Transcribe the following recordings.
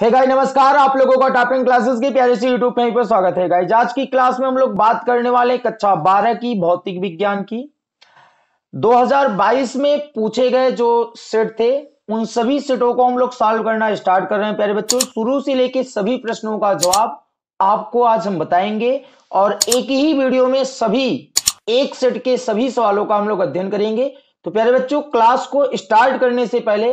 हे hey गाई नमस्कार आप लोगों का टॉपिंग क्लासेस की प्यारे से यूट्यूब पेज पर स्वागत है गाई आज की क्लास में हम लोग बात करने वाले कक्षा बारह की भौतिक विज्ञान की 2022 में पूछे गए जो सेट थे उन सभी सेटों को हम लोग सॉल्व करना स्टार्ट कर रहे हैं प्यारे बच्चों शुरू से लेके सभी प्रश्नों का जवाब आपको आज हम बताएंगे और एक ही वीडियो में सभी एक सेट के सभी सवालों का हम लोग अध्ययन करेंगे तो प्यारे बच्चों क्लास को स्टार्ट करने से पहले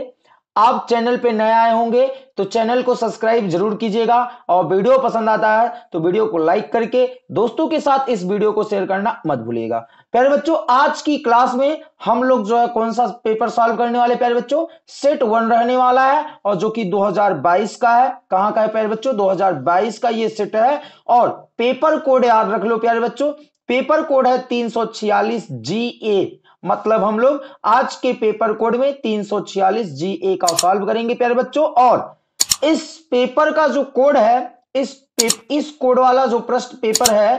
आप चैनल पे नए आए होंगे तो चैनल को सब्सक्राइब जरूर कीजिएगा और वीडियो पसंद आता है तो वीडियो को लाइक करके दोस्तों के साथ इस वीडियो को शेयर करना मत भूलिएगा प्यारे बच्चों आज की क्लास में हम लोग जो है कौन सा पेपर सॉल्व करने वाले प्यारे बच्चों सेट वन रहने वाला है और जो कि 2022 का है कहां का है प्यारे बच्चों दो का ये सेट है और पेपर कोड याद रख लो प्यारे बच्चों पेपर कोड है तीन सौ छियालीस जी ए मतलब हम लोग आज के पेपर कोड में 346 जी ए का सॉल्व करेंगे प्यारे बच्चों और इस पेपर का जो कोड है इस इस कोड वाला जो प्रश्न पेपर है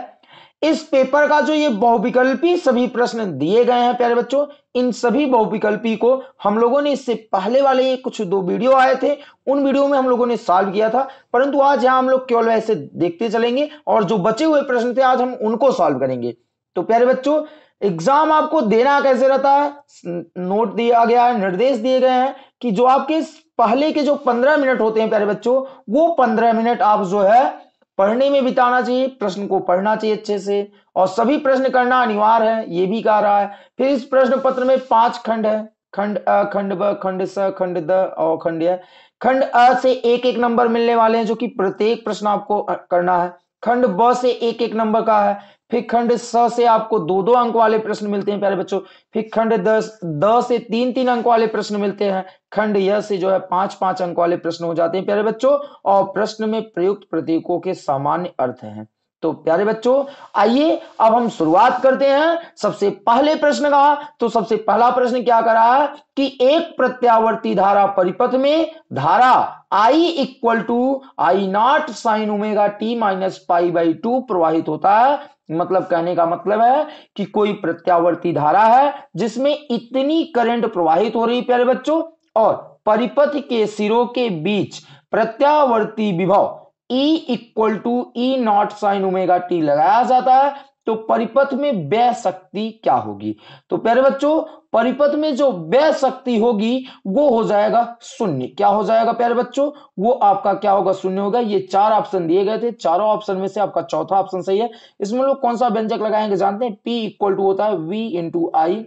इस पेपर का जो ये बहुविकल्पी सभी प्रश्न दिए गए हैं प्यारे बच्चों इन सभी बहुविकल्पी को हम लोगों ने इससे पहले वाले कुछ दो वीडियो आए थे उन वीडियो में हम लोगों ने सॉल्व किया था परंतु आज यहां हम लोग केवल वैसे देखते चलेंगे और जो बचे हुए प्रश्न थे आज हम उनको सॉल्व करेंगे तो प्यारे बच्चों एग्जाम आपको देना कैसे रहता है नोट दिया गया है निर्देश दिए गए हैं कि जो आपके पहले के जो पंद्रह मिनट होते हैं प्यारे बच्चों वो पंद्रह मिनट आप जो है पढ़ने में बिताना चाहिए प्रश्न को पढ़ना चाहिए अच्छे से और सभी प्रश्न करना अनिवार्य है ये भी कह रहा है फिर इस प्रश्न पत्र में पांच खंड है खंड अ खंड ब खंड स खंड द और खंड है खंड अ से एक एक नंबर मिलने वाले हैं जो कि प्रत्येक प्रश्न आपको करना है खंड ब से एक एक नंबर का है फिर खंड स से आपको दो दो अंक वाले प्रश्न मिलते हैं प्यारे बच्चों फिर खंड दस द से तीन तीन अंक वाले प्रश्न मिलते हैं खंड यह से जो है पांच पांच अंक वाले प्रश्न हो जाते हैं प्यारे बच्चों और प्रश्न में प्रयुक्त प्रतीकों के सामान्य अर्थ हैं तो प्यारे बच्चों आइए अब हम शुरुआत करते हैं सबसे पहले प्रश्न का तो सबसे पहला प्रश्न क्या करा है कि एक प्रत्यावर्ती धारा परिपथ में धारा I equal to I naught sine omega T minus pi by two प्रवाहित होता है मतलब कहने का मतलब है कि कोई प्रत्यावर्ती धारा है जिसमें इतनी करंट प्रवाहित हो रही प्यारे बच्चों और परिपथ के सिरों के बीच प्रत्यावर्ती विभव E equal to E naught sine omega T लगाया जाता है तो परिपथ में व्यय शक्ति क्या होगी तो प्यारे बच्चों परिपथ में जो व्यय शक्ति होगी वो हो जाएगा शून्य क्या हो जाएगा प्यारे बच्चों वो आपका क्या होगा शून्य होगा ये चार ऑप्शन दिए गए थे चारों ऑप्शन में से आपका चौथा ऑप्शन सही है इसमें लोग कौन सा व्यंजक लगाएंगे जानते हैं पी इक्वल टू होता है वी इंटू आई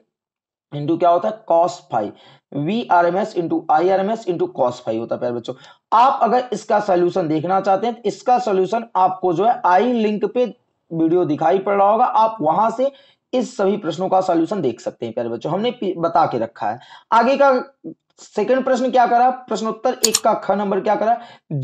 इंटू क्या होता है cos phi V R M S into I R M S into cos phi होता है प्यारे बच्चों आप अगर इसका सोल्यूशन देखना चाहते हैं तो इसका सोल्यूशन आपको जो है आई लिंक पे वीडियो दिखाई पड़ रहा होगा आप वहां से इस सभी प्रश्नों का सॉल्यूशन देख सकते हैं प्यारे बच्चों हमने बता के रखा है आगे का सेकंड प्रश्न क्या करा प्रश्नोत्तर एक का ख नंबर क्या करा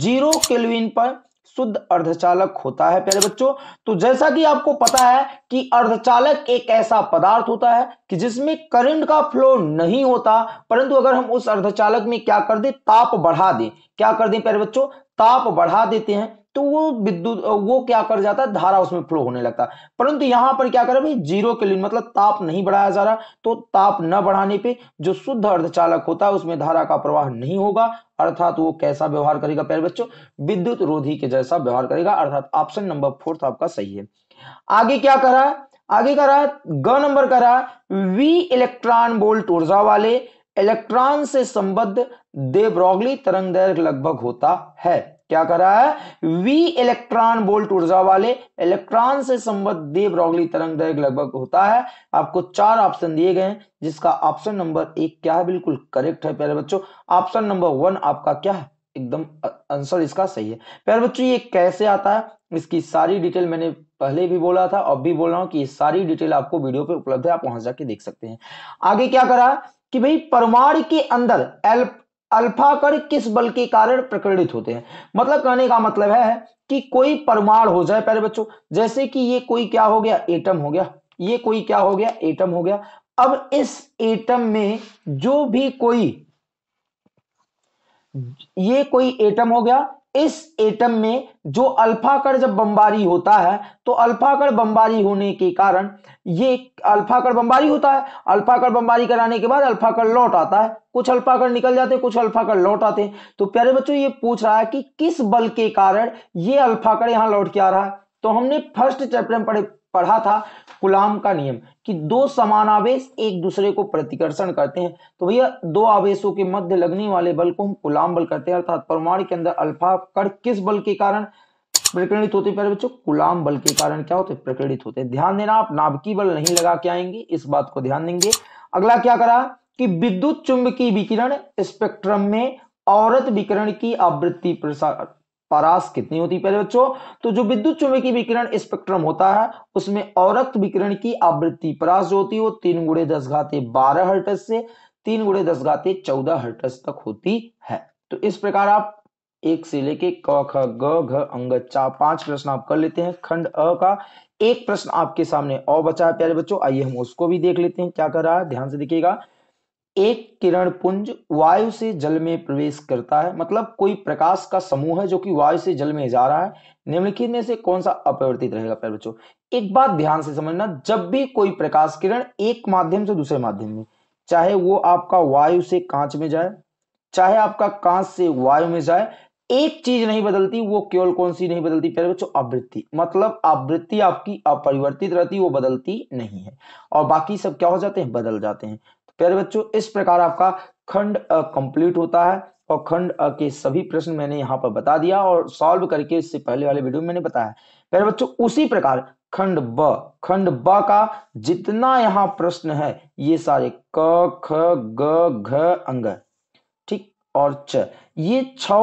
जीरो केल्विन पर शुद्ध अर्धचालक होता है प्यारे बच्चों तो जैसा कि आपको पता है कि अर्धचालक एक ऐसा पदार्थ होता है कि जिसमें करंट का फ्लो नहीं होता परंतु अगर हम उस अर्धचालक में क्या कर दे ताप बढ़ा दे क्या कर दे प्यारे बच्चों ताप बढ़ा देते हैं तो वो विद्युत वो क्या कर जाता है धारा उसमें फ्लो होने लगता है परंतु यहां पर क्या करें भाई जीरो के लिए मतलब ताप नहीं बढ़ाया जा रहा तो ताप न बढ़ाने पे जो शुद्ध अर्धचालक होता है उसमें धारा का प्रवाह नहीं होगा अर्थात वो कैसा व्यवहार करेगा प्यारे बच्चों विद्युत रोधी के जैसा व्यवहार करेगा अर्थात ऑप्शन नंबर फोर्थ आपका सही है आगे क्या कर रहा है आगे कर रहा है ग नंबर कर रहा है वी इलेक्ट्रॉन बोल्ट ऊर्जा वाले इलेक्ट्रॉन से संबद्ध देब्रॉगली तरंग दैर्घ्य लगभग होता है क्या कर रहा है वी इलेक्ट्रॉन बोल्ट ऊर्जा वाले इलेक्ट्रॉन से संबद्ध दे ब्रॉगली तरंग दैर्घ्य लगभग होता है आपको चार ऑप्शन दिए गए हैं जिसका ऑप्शन नंबर एक क्या है बिल्कुल करेक्ट है प्यारे बच्चों ऑप्शन नंबर वन आपका क्या है एकदम आंसर इसका सही है प्यारे बच्चों ये कैसे आता है इसकी सारी डिटेल मैंने पहले भी बोला था अब भी बोल रहा हूं कि ये सारी डिटेल आपको वीडियो पे उपलब्ध है आप वहां जाके देख सकते हैं आगे क्या करा कि भाई परमाणु के अंदर अल्फा कण किस बल के कारण प्रकीर्णित होते हैं मतलब कहने का मतलब है कि कोई परमाणु हो जाए पहले बच्चों जैसे कि ये कोई क्या हो गया एटम हो गया ये कोई क्या हो गया एटम हो गया अब इस एटम में जो भी कोई ये कोई एटम हो गया इस एटम में जो अल्फाकर जब बमबारी होता है तो अल्फाकर बमबारी होने के कारण ये अल्फाकर बमबारी होता है अल्फाकर बमबारी कराने के बाद अल्फाकर लौट आता है कुछ अल्फाकर निकल जाते हैं कुछ अल्फाकर लौट आते हैं तो प्यारे बच्चों ये पूछ रहा है कि किस बल के कारण ये अल्फाकर यहां लौट के आ रहा है तो हमने फर्स्ट चैप्टर में पढ़े पढ़ा था गुलाम का नियम कि दो समान आवेश एक दूसरे को प्रतिकर्षण करते हैं तो भैया दो आवेशों के मध्य लगने वाले बल को हम गुलाम बल कहते हैं अर्थात परमाणु के अंदर अल्फा कण किस बल के कारण प्रकीर्णित होते प्यारे बच्चों गुलाम बल के कारण क्या होते प्रकीर्णित होते हैं ध्यान देना आप नाभिकी बल नहीं लगा के आएंगे इस बात को ध्यान देंगे अगला क्या करा कि विद्युत चुंबकीय विकिरण स्पेक्ट्रम में औरत विकिरण की आवृत्ति प्रसार परास कितनी होती है बच्चों तो जो विद्युत चुंबकीय विकिरण स्पेक्ट्रम होता है उसमें औरक्त विकिरण की आवृत्ति परास जो होती है वो तीन गुड़े दस घाते बारह हर्टस से तीन गुड़े दस घाते चौदह हर्टस तक होती है तो इस प्रकार आप एक से लेके क ख ग घ अंग चा पांच प्रश्न आप कर लेते हैं खंड अ का एक प्रश्न आपके सामने और बचा है प्यारे बच्चों आइए हम उसको भी देख लेते हैं क्या कर रहा है ध्यान से देखिएगा एक किरण पुंज वायु से जल में प्रवेश करता है मतलब कोई प्रकाश का समूह है जो कि वायु से जल में जा रहा है निम्नलिखित में से कौन सा अपरिवर्तित रहेगा प्यारे बच्चों एक बात ध्यान से समझना जब भी कोई प्रकाश किरण एक माध्यम से दूसरे माध्यम में चाहे वो आपका वायु से कांच में जाए चाहे आपका कांच से वायु में जाए एक चीज नहीं बदलती वो केवल कौन सी नहीं बदलती प्यारे बच्चों आवृत्ति मतलब आवृत्ति आपकी अपरिवर्तित रहती वो बदलती नहीं है और बाकी सब क्या हो जाते हैं बदल जाते हैं प्यारे बच्चों इस प्रकार आपका खंड कंप्लीट होता है और खंड के सभी प्रश्न मैंने यहाँ पर बता दिया और सॉल्व करके इससे पहले वाले वीडियो में मैंने बताया प्यारे बच्चों उसी प्रकार खंड ब खंड ब का जितना यहाँ प्रश्न है ये सारे क ख ग घ अंग ठीक और च ये छ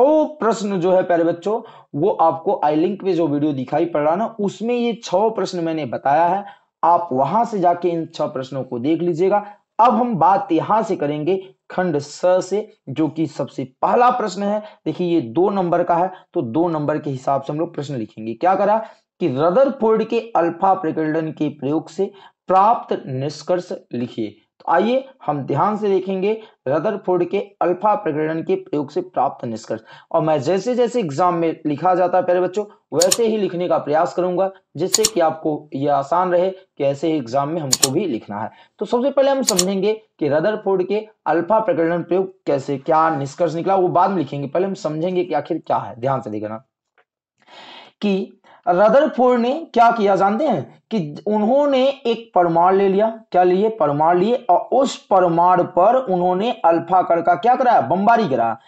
प्रश्न जो है प्यारे बच्चों वो आपको आई लिंक पे जो वीडियो दिखाई पड़ रहा ना उसमें ये छ प्रश्न मैंने बताया है आप वहां से जाके इन छह प्रश्नों को देख लीजिएगा अब हम बात यहां से करेंगे खंड स से जो कि सबसे पहला प्रश्न है देखिए ये दो नंबर का है तो दो नंबर के हिसाब से हम लोग प्रश्न लिखेंगे क्या करा कि रदरफोर्ड के अल्फा प्रकीर्णन के प्रयोग से प्राप्त निष्कर्ष लिखिए तो आइए हम ध्यान से देखेंगे रदरफोर्ड के अल्फा प्रकरण के प्रयोग से प्राप्त निष्कर्ष और मैं जैसे जैसे एग्जाम में लिखा जाता है प्यारे बच्चों वैसे ही लिखने का प्रयास करूंगा जिससे कि आपको यह आसान रहे कि ऐसे ही एग्जाम में हमको भी लिखना है तो सबसे पहले हम समझेंगे कि रदरफोर्ड के अल्फा प्रकरण प्रयोग कैसे क्या निष्कर्ष निकला वो बाद में लिखेंगे पहले हम समझेंगे कि आखिर क्या है ध्यान से देखना कि रदरफोर्ड ने क्या किया जानते हैं कि उन्होंने एक परमार ले लिया क्या लिए परमार लिए और उस परमार पर उन्होंने अल्फा कण का क्या कराया बमबारी कराया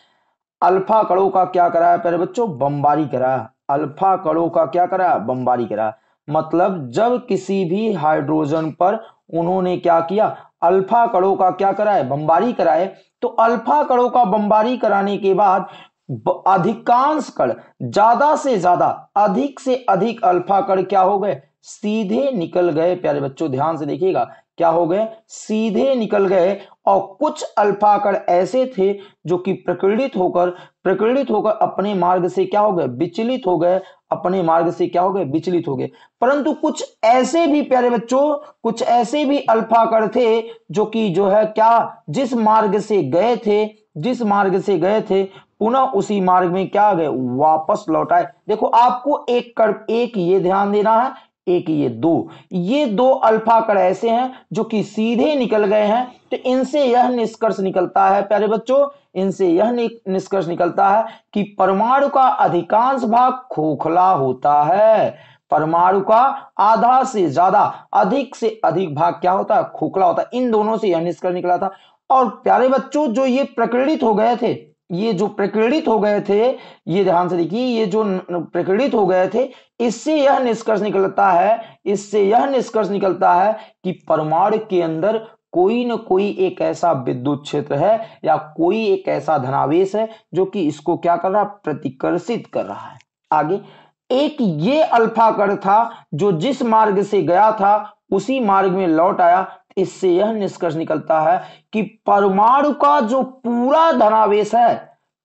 अल्फा कणों का क्या कराया प्यारे बच्चों बमबारी कराया अल्फा कणों का क्या कराया बमबारी करा मतलब जब किसी भी हाइड्रोजन पर उन्होंने क्या किया अल्फा कणों का क्या कराए बमबारी कराए तो अल्फा कणों का बमबारी कराने के बाद अधिकांश कण ज्यादा से ज्यादा अधिक से अधिक अल्फा कण क्या हो गए सीधे निकल गए प्यारे बच्चों ध्यान से देखिएगा क्या हो गए सीधे निकल गए और कुछ कण ऐसे थे जो कि प्रकृत होकर प्रकृत होकर अपने मार्ग से क्या हो गए विचलित हो गए अपने मार्ग से क्या हो गए विचलित हो गए परंतु कुछ ऐसे भी प्यारे बच्चों कुछ ऐसे भी कण थे जो कि जो है क्या जिस मार्ग से गए थे जिस मार्ग से गए थे पुनः उसी मार्ग में क्या गए वापस लौट आए देखो आपको एक कर एक ये ध्यान देना है एक ये दो ये दो अल्फा कर ऐसे हैं जो कि सीधे निकल गए हैं तो इनसे यह निष्कर्ष निकलता है प्यारे बच्चों इनसे यह निष्कर्ष निकलता है कि परमाणु का अधिकांश भाग खोखला होता है परमाणु का आधा से ज्यादा अधिक से अधिक भाग क्या होता है खोखला होता है इन दोनों से यह निष्कर्ष निकला था और प्यारे बच्चों जो ये प्रकृत हो गए थे ये जो प्रकृत हो गए थे ये ध्यान से देखिए ये जो प्रकृत हो गए थे इससे यह निष्कर्ष निकलता है इससे यह निष्कर्ष निकलता है कि परमाणु के अंदर कोई न कोई एक ऐसा विद्युत क्षेत्र है या कोई एक ऐसा धनावेश है जो कि इसको क्या कर रहा प्रतिकर्षित कर रहा है आगे एक ये अल्फा कर था जो जिस मार्ग से गया था उसी मार्ग में लौट आया इससे यह निष्कर्ष निकलता है कि परमाणु का जो पूरा धनावेश है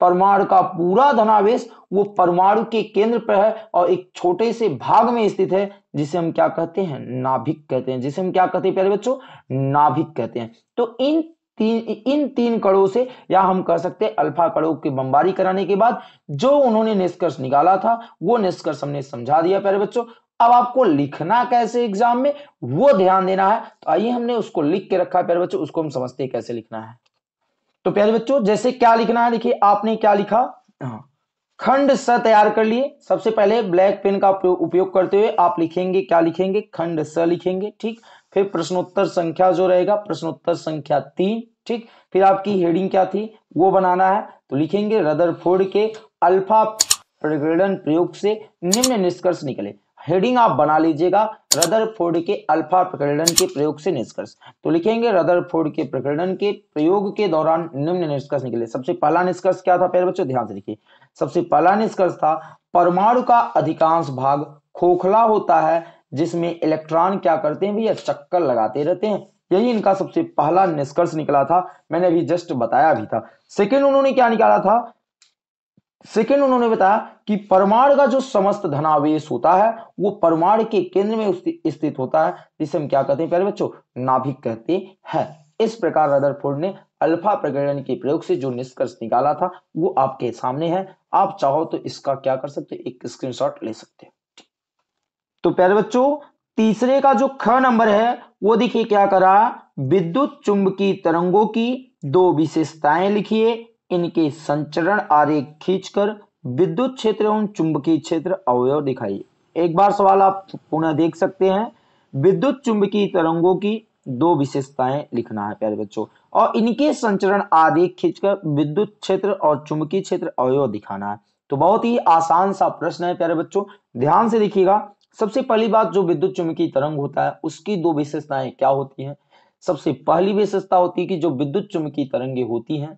परमाणु का पूरा धनावेश वो परमाणु के केंद्र पर है और एक छोटे से भाग में स्थित है जिसे हम क्या कहते हैं नाभिक कहते हैं जिसे हम क्या कहते हैं प्यारे बच्चों नाभिक कहते हैं तो इन तीन इन तीन कड़ों से या हम कह सकते हैं अल्फा कड़ों की बमबारी कराने के बाद जो उन्होंने निष्कर्ष निकाला था वो निष्कर्ष हमने समझा दिया प्यारे बच्चों अब आपको लिखना कैसे एग्जाम में वो ध्यान देना है तो आइए हमने उसको लिख के रखा है प्यारे बच्चों उसको हम समझते हैं कैसे लिखना है तो प्यारे बच्चों जैसे क्या लिखना है देखिए आपने क्या लिखा हाँ, खंड स तैयार कर लिए सबसे पहले ब्लैक पेन का उपयोग करते हुए आप लिखेंगे क्या लिखेंगे खंड स लिखेंगे ठीक फिर प्रश्नोत्तर संख्या जो रहेगा प्रश्नोत्तर संख्या तीन ठीक फिर आपकी हेडिंग क्या थी वो बनाना है तो लिखेंगे रदरफोर्ड के अल्फा प्रगणन प्रयोग से निम्न निष्कर्ष निकले हेडिंग आप बना लीजिएगा रदर फोर्ड के अल्फा प्रकरण के प्रयोग से निष्कर्ष तो लिखेंगे रदर फोर्ड के प्रकरण के प्रयोग के दौरान निम्न निष्कर्ष निकले सबसे पहला निष्कर्ष क्या था पहले बच्चों ध्यान से लिखिए सबसे पहला निष्कर्ष था परमाणु का अधिकांश भाग खोखला होता है जिसमें इलेक्ट्रॉन क्या करते हैं भैया चक्कर लगाते रहते हैं यही इनका सबसे पहला निष्कर्ष निकला था मैंने अभी जस्ट बताया भी था सेकेंड उन्होंने क्या निकाला था सेकेंड उन्होंने बताया कि परमाणु का जो समस्त धनावेश होता है वो परमाणु के केंद्र में स्थित होता है जिसे हम क्या कहते हैं प्यारे बच्चों नाभिक कहते हैं इस प्रकार रदरफोर्ड ने अल्फा प्रकरण के प्रयोग से जो निष्कर्ष निकाला था वो आपके सामने है आप चाहो तो इसका क्या कर सकते एक स्क्रीनशॉट ले सकते हो तो प्यारे बच्चों तीसरे का जो ख नंबर है वो देखिए क्या करा विद्युत चुंबकीय तरंगों की दो विशेषताएं लिखिए इनके संचरण आरेख खींचकर विद्युत क्षेत्र एवं चुंबकीय क्षेत्र अवयव दिखाइए एक बार सवाल आप पुनः देख सकते हैं विद्युत चुंबकीय तरंगों की दो विशेषताएं लिखना है प्यारे बच्चों और इनके संचरण आरेख खींचकर विद्युत क्षेत्र और चुंबकीय क्षेत्र अवयव दिखाना है तो बहुत ही आसान सा प्रश्न है प्यारे बच्चों ध्यान से देखिएगा सबसे पहली बात जो विद्युत चुंबकीय तरंग होता है उसकी दो विशेषताएं क्या होती हैं सबसे पहली विशेषता होती है कि जो विद्युत चुंबकीय तरंगे होती हैं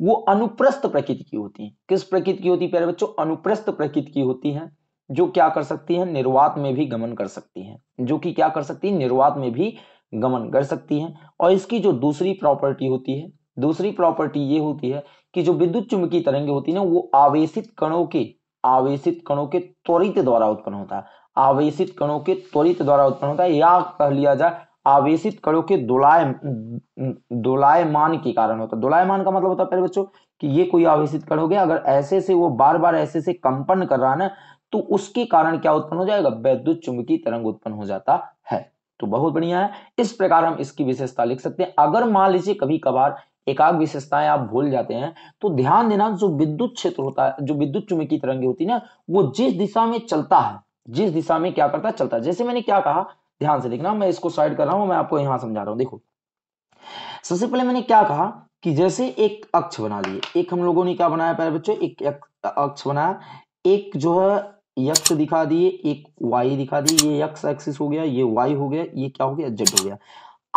वो अनुप्रस्थ प्रकृति की होती है किस प्रकृति की होती है प्यारे बच्चों अनुप्रस्थ प्रकृति की होती है जो क्या कर सकती है निर्वात में भी गमन कर सकती है जो कि क्या कर सकती है निर्वात में भी गमन कर सकती है और इसकी जो दूसरी प्रॉपर्टी होती है दूसरी प्रॉपर्टी ये होती है कि जो विद्युत चुंबकीय तरंगे होती है ना वो आवेशित कणों के आवेशित कणों के त्वरित द्वारा उत्पन्न होता है आवेशित कणों के त्वरित द्वारा उत्पन्न होता है या कह लिया जाए आवेशित कणों के दुलाय दुलायमान के कारण होता है दुलायमान का मतलब होता है बच्चों कि ये कोई आवेशित कण हो गया अगर ऐसे से वो बार बार ऐसे से कंपन कर रहा है ना तो उसके कारण क्या उत्पन्न हो जाएगा वैद्युत चुंबकीय तरंग उत्पन्न हो जाता है तो बहुत बढ़िया है इस प्रकार हम इसकी विशेषता लिख सकते हैं अगर मान लीजिए कभी कभार एकाग विशेषताएं आप भूल जाते हैं तो ध्यान देना जो विद्युत क्षेत्र होता है जो विद्युत चुंबकीय तरंगे होती है ना वो जिस दिशा में चलता है जिस दिशा में क्या करता है चलता है जैसे मैंने क्या कहा ध्यान से देखना मैं इसको साइड कर रहा हूं मैं आपको यहां समझा रहा हूं देखो सबसे पहले मैंने क्या कहा कि जैसे एक अक्ष बना लिए एक हम लोगों ने क्या बनाया पहले बच्चों एक अक्ष बनाया एक जो है यक्ष दिखा दिए एक वाई दिखा दिए ये यक्ष एक्सिस हो गया ये वाई हो गया ये क्या हो गया जेड हो गया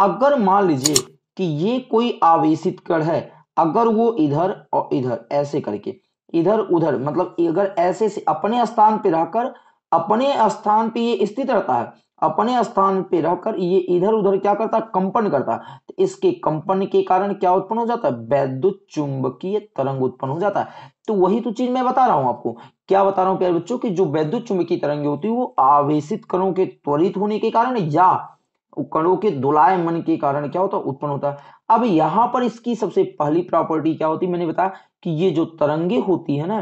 अगर मान लीजिए कि ये कोई आवेशित कण है अगर वो इधर और इधर ऐसे करके इधर उधर मतलब अगर ऐसे से अपने स्थान पर रहकर अपने स्थान पे ये स्थित रहता है अपने स्थान पे रहकर ये इधर उधर क्या करता कंपन करता तो इसके कंपन के कारण क्या उत्पन्न हो जाता है वैद्युत चुंबकीय तरंग उत्पन्न हो जाता है तो वही तो चीज मैं बता रहा हूं आपको क्या बता रहा हूं प्यारे बच्चों की जो वैद्युत चुंबकीय तरंगे होती है वो आवेशित कणों के त्वरित होने के कारण या कणों के मन के कारण क्या होता उत्पन्न होता है अब यहां पर इसकी सबसे पहली प्रॉपर्टी क्या होती मैंने बताया कि ये जो तरंगे होती है ना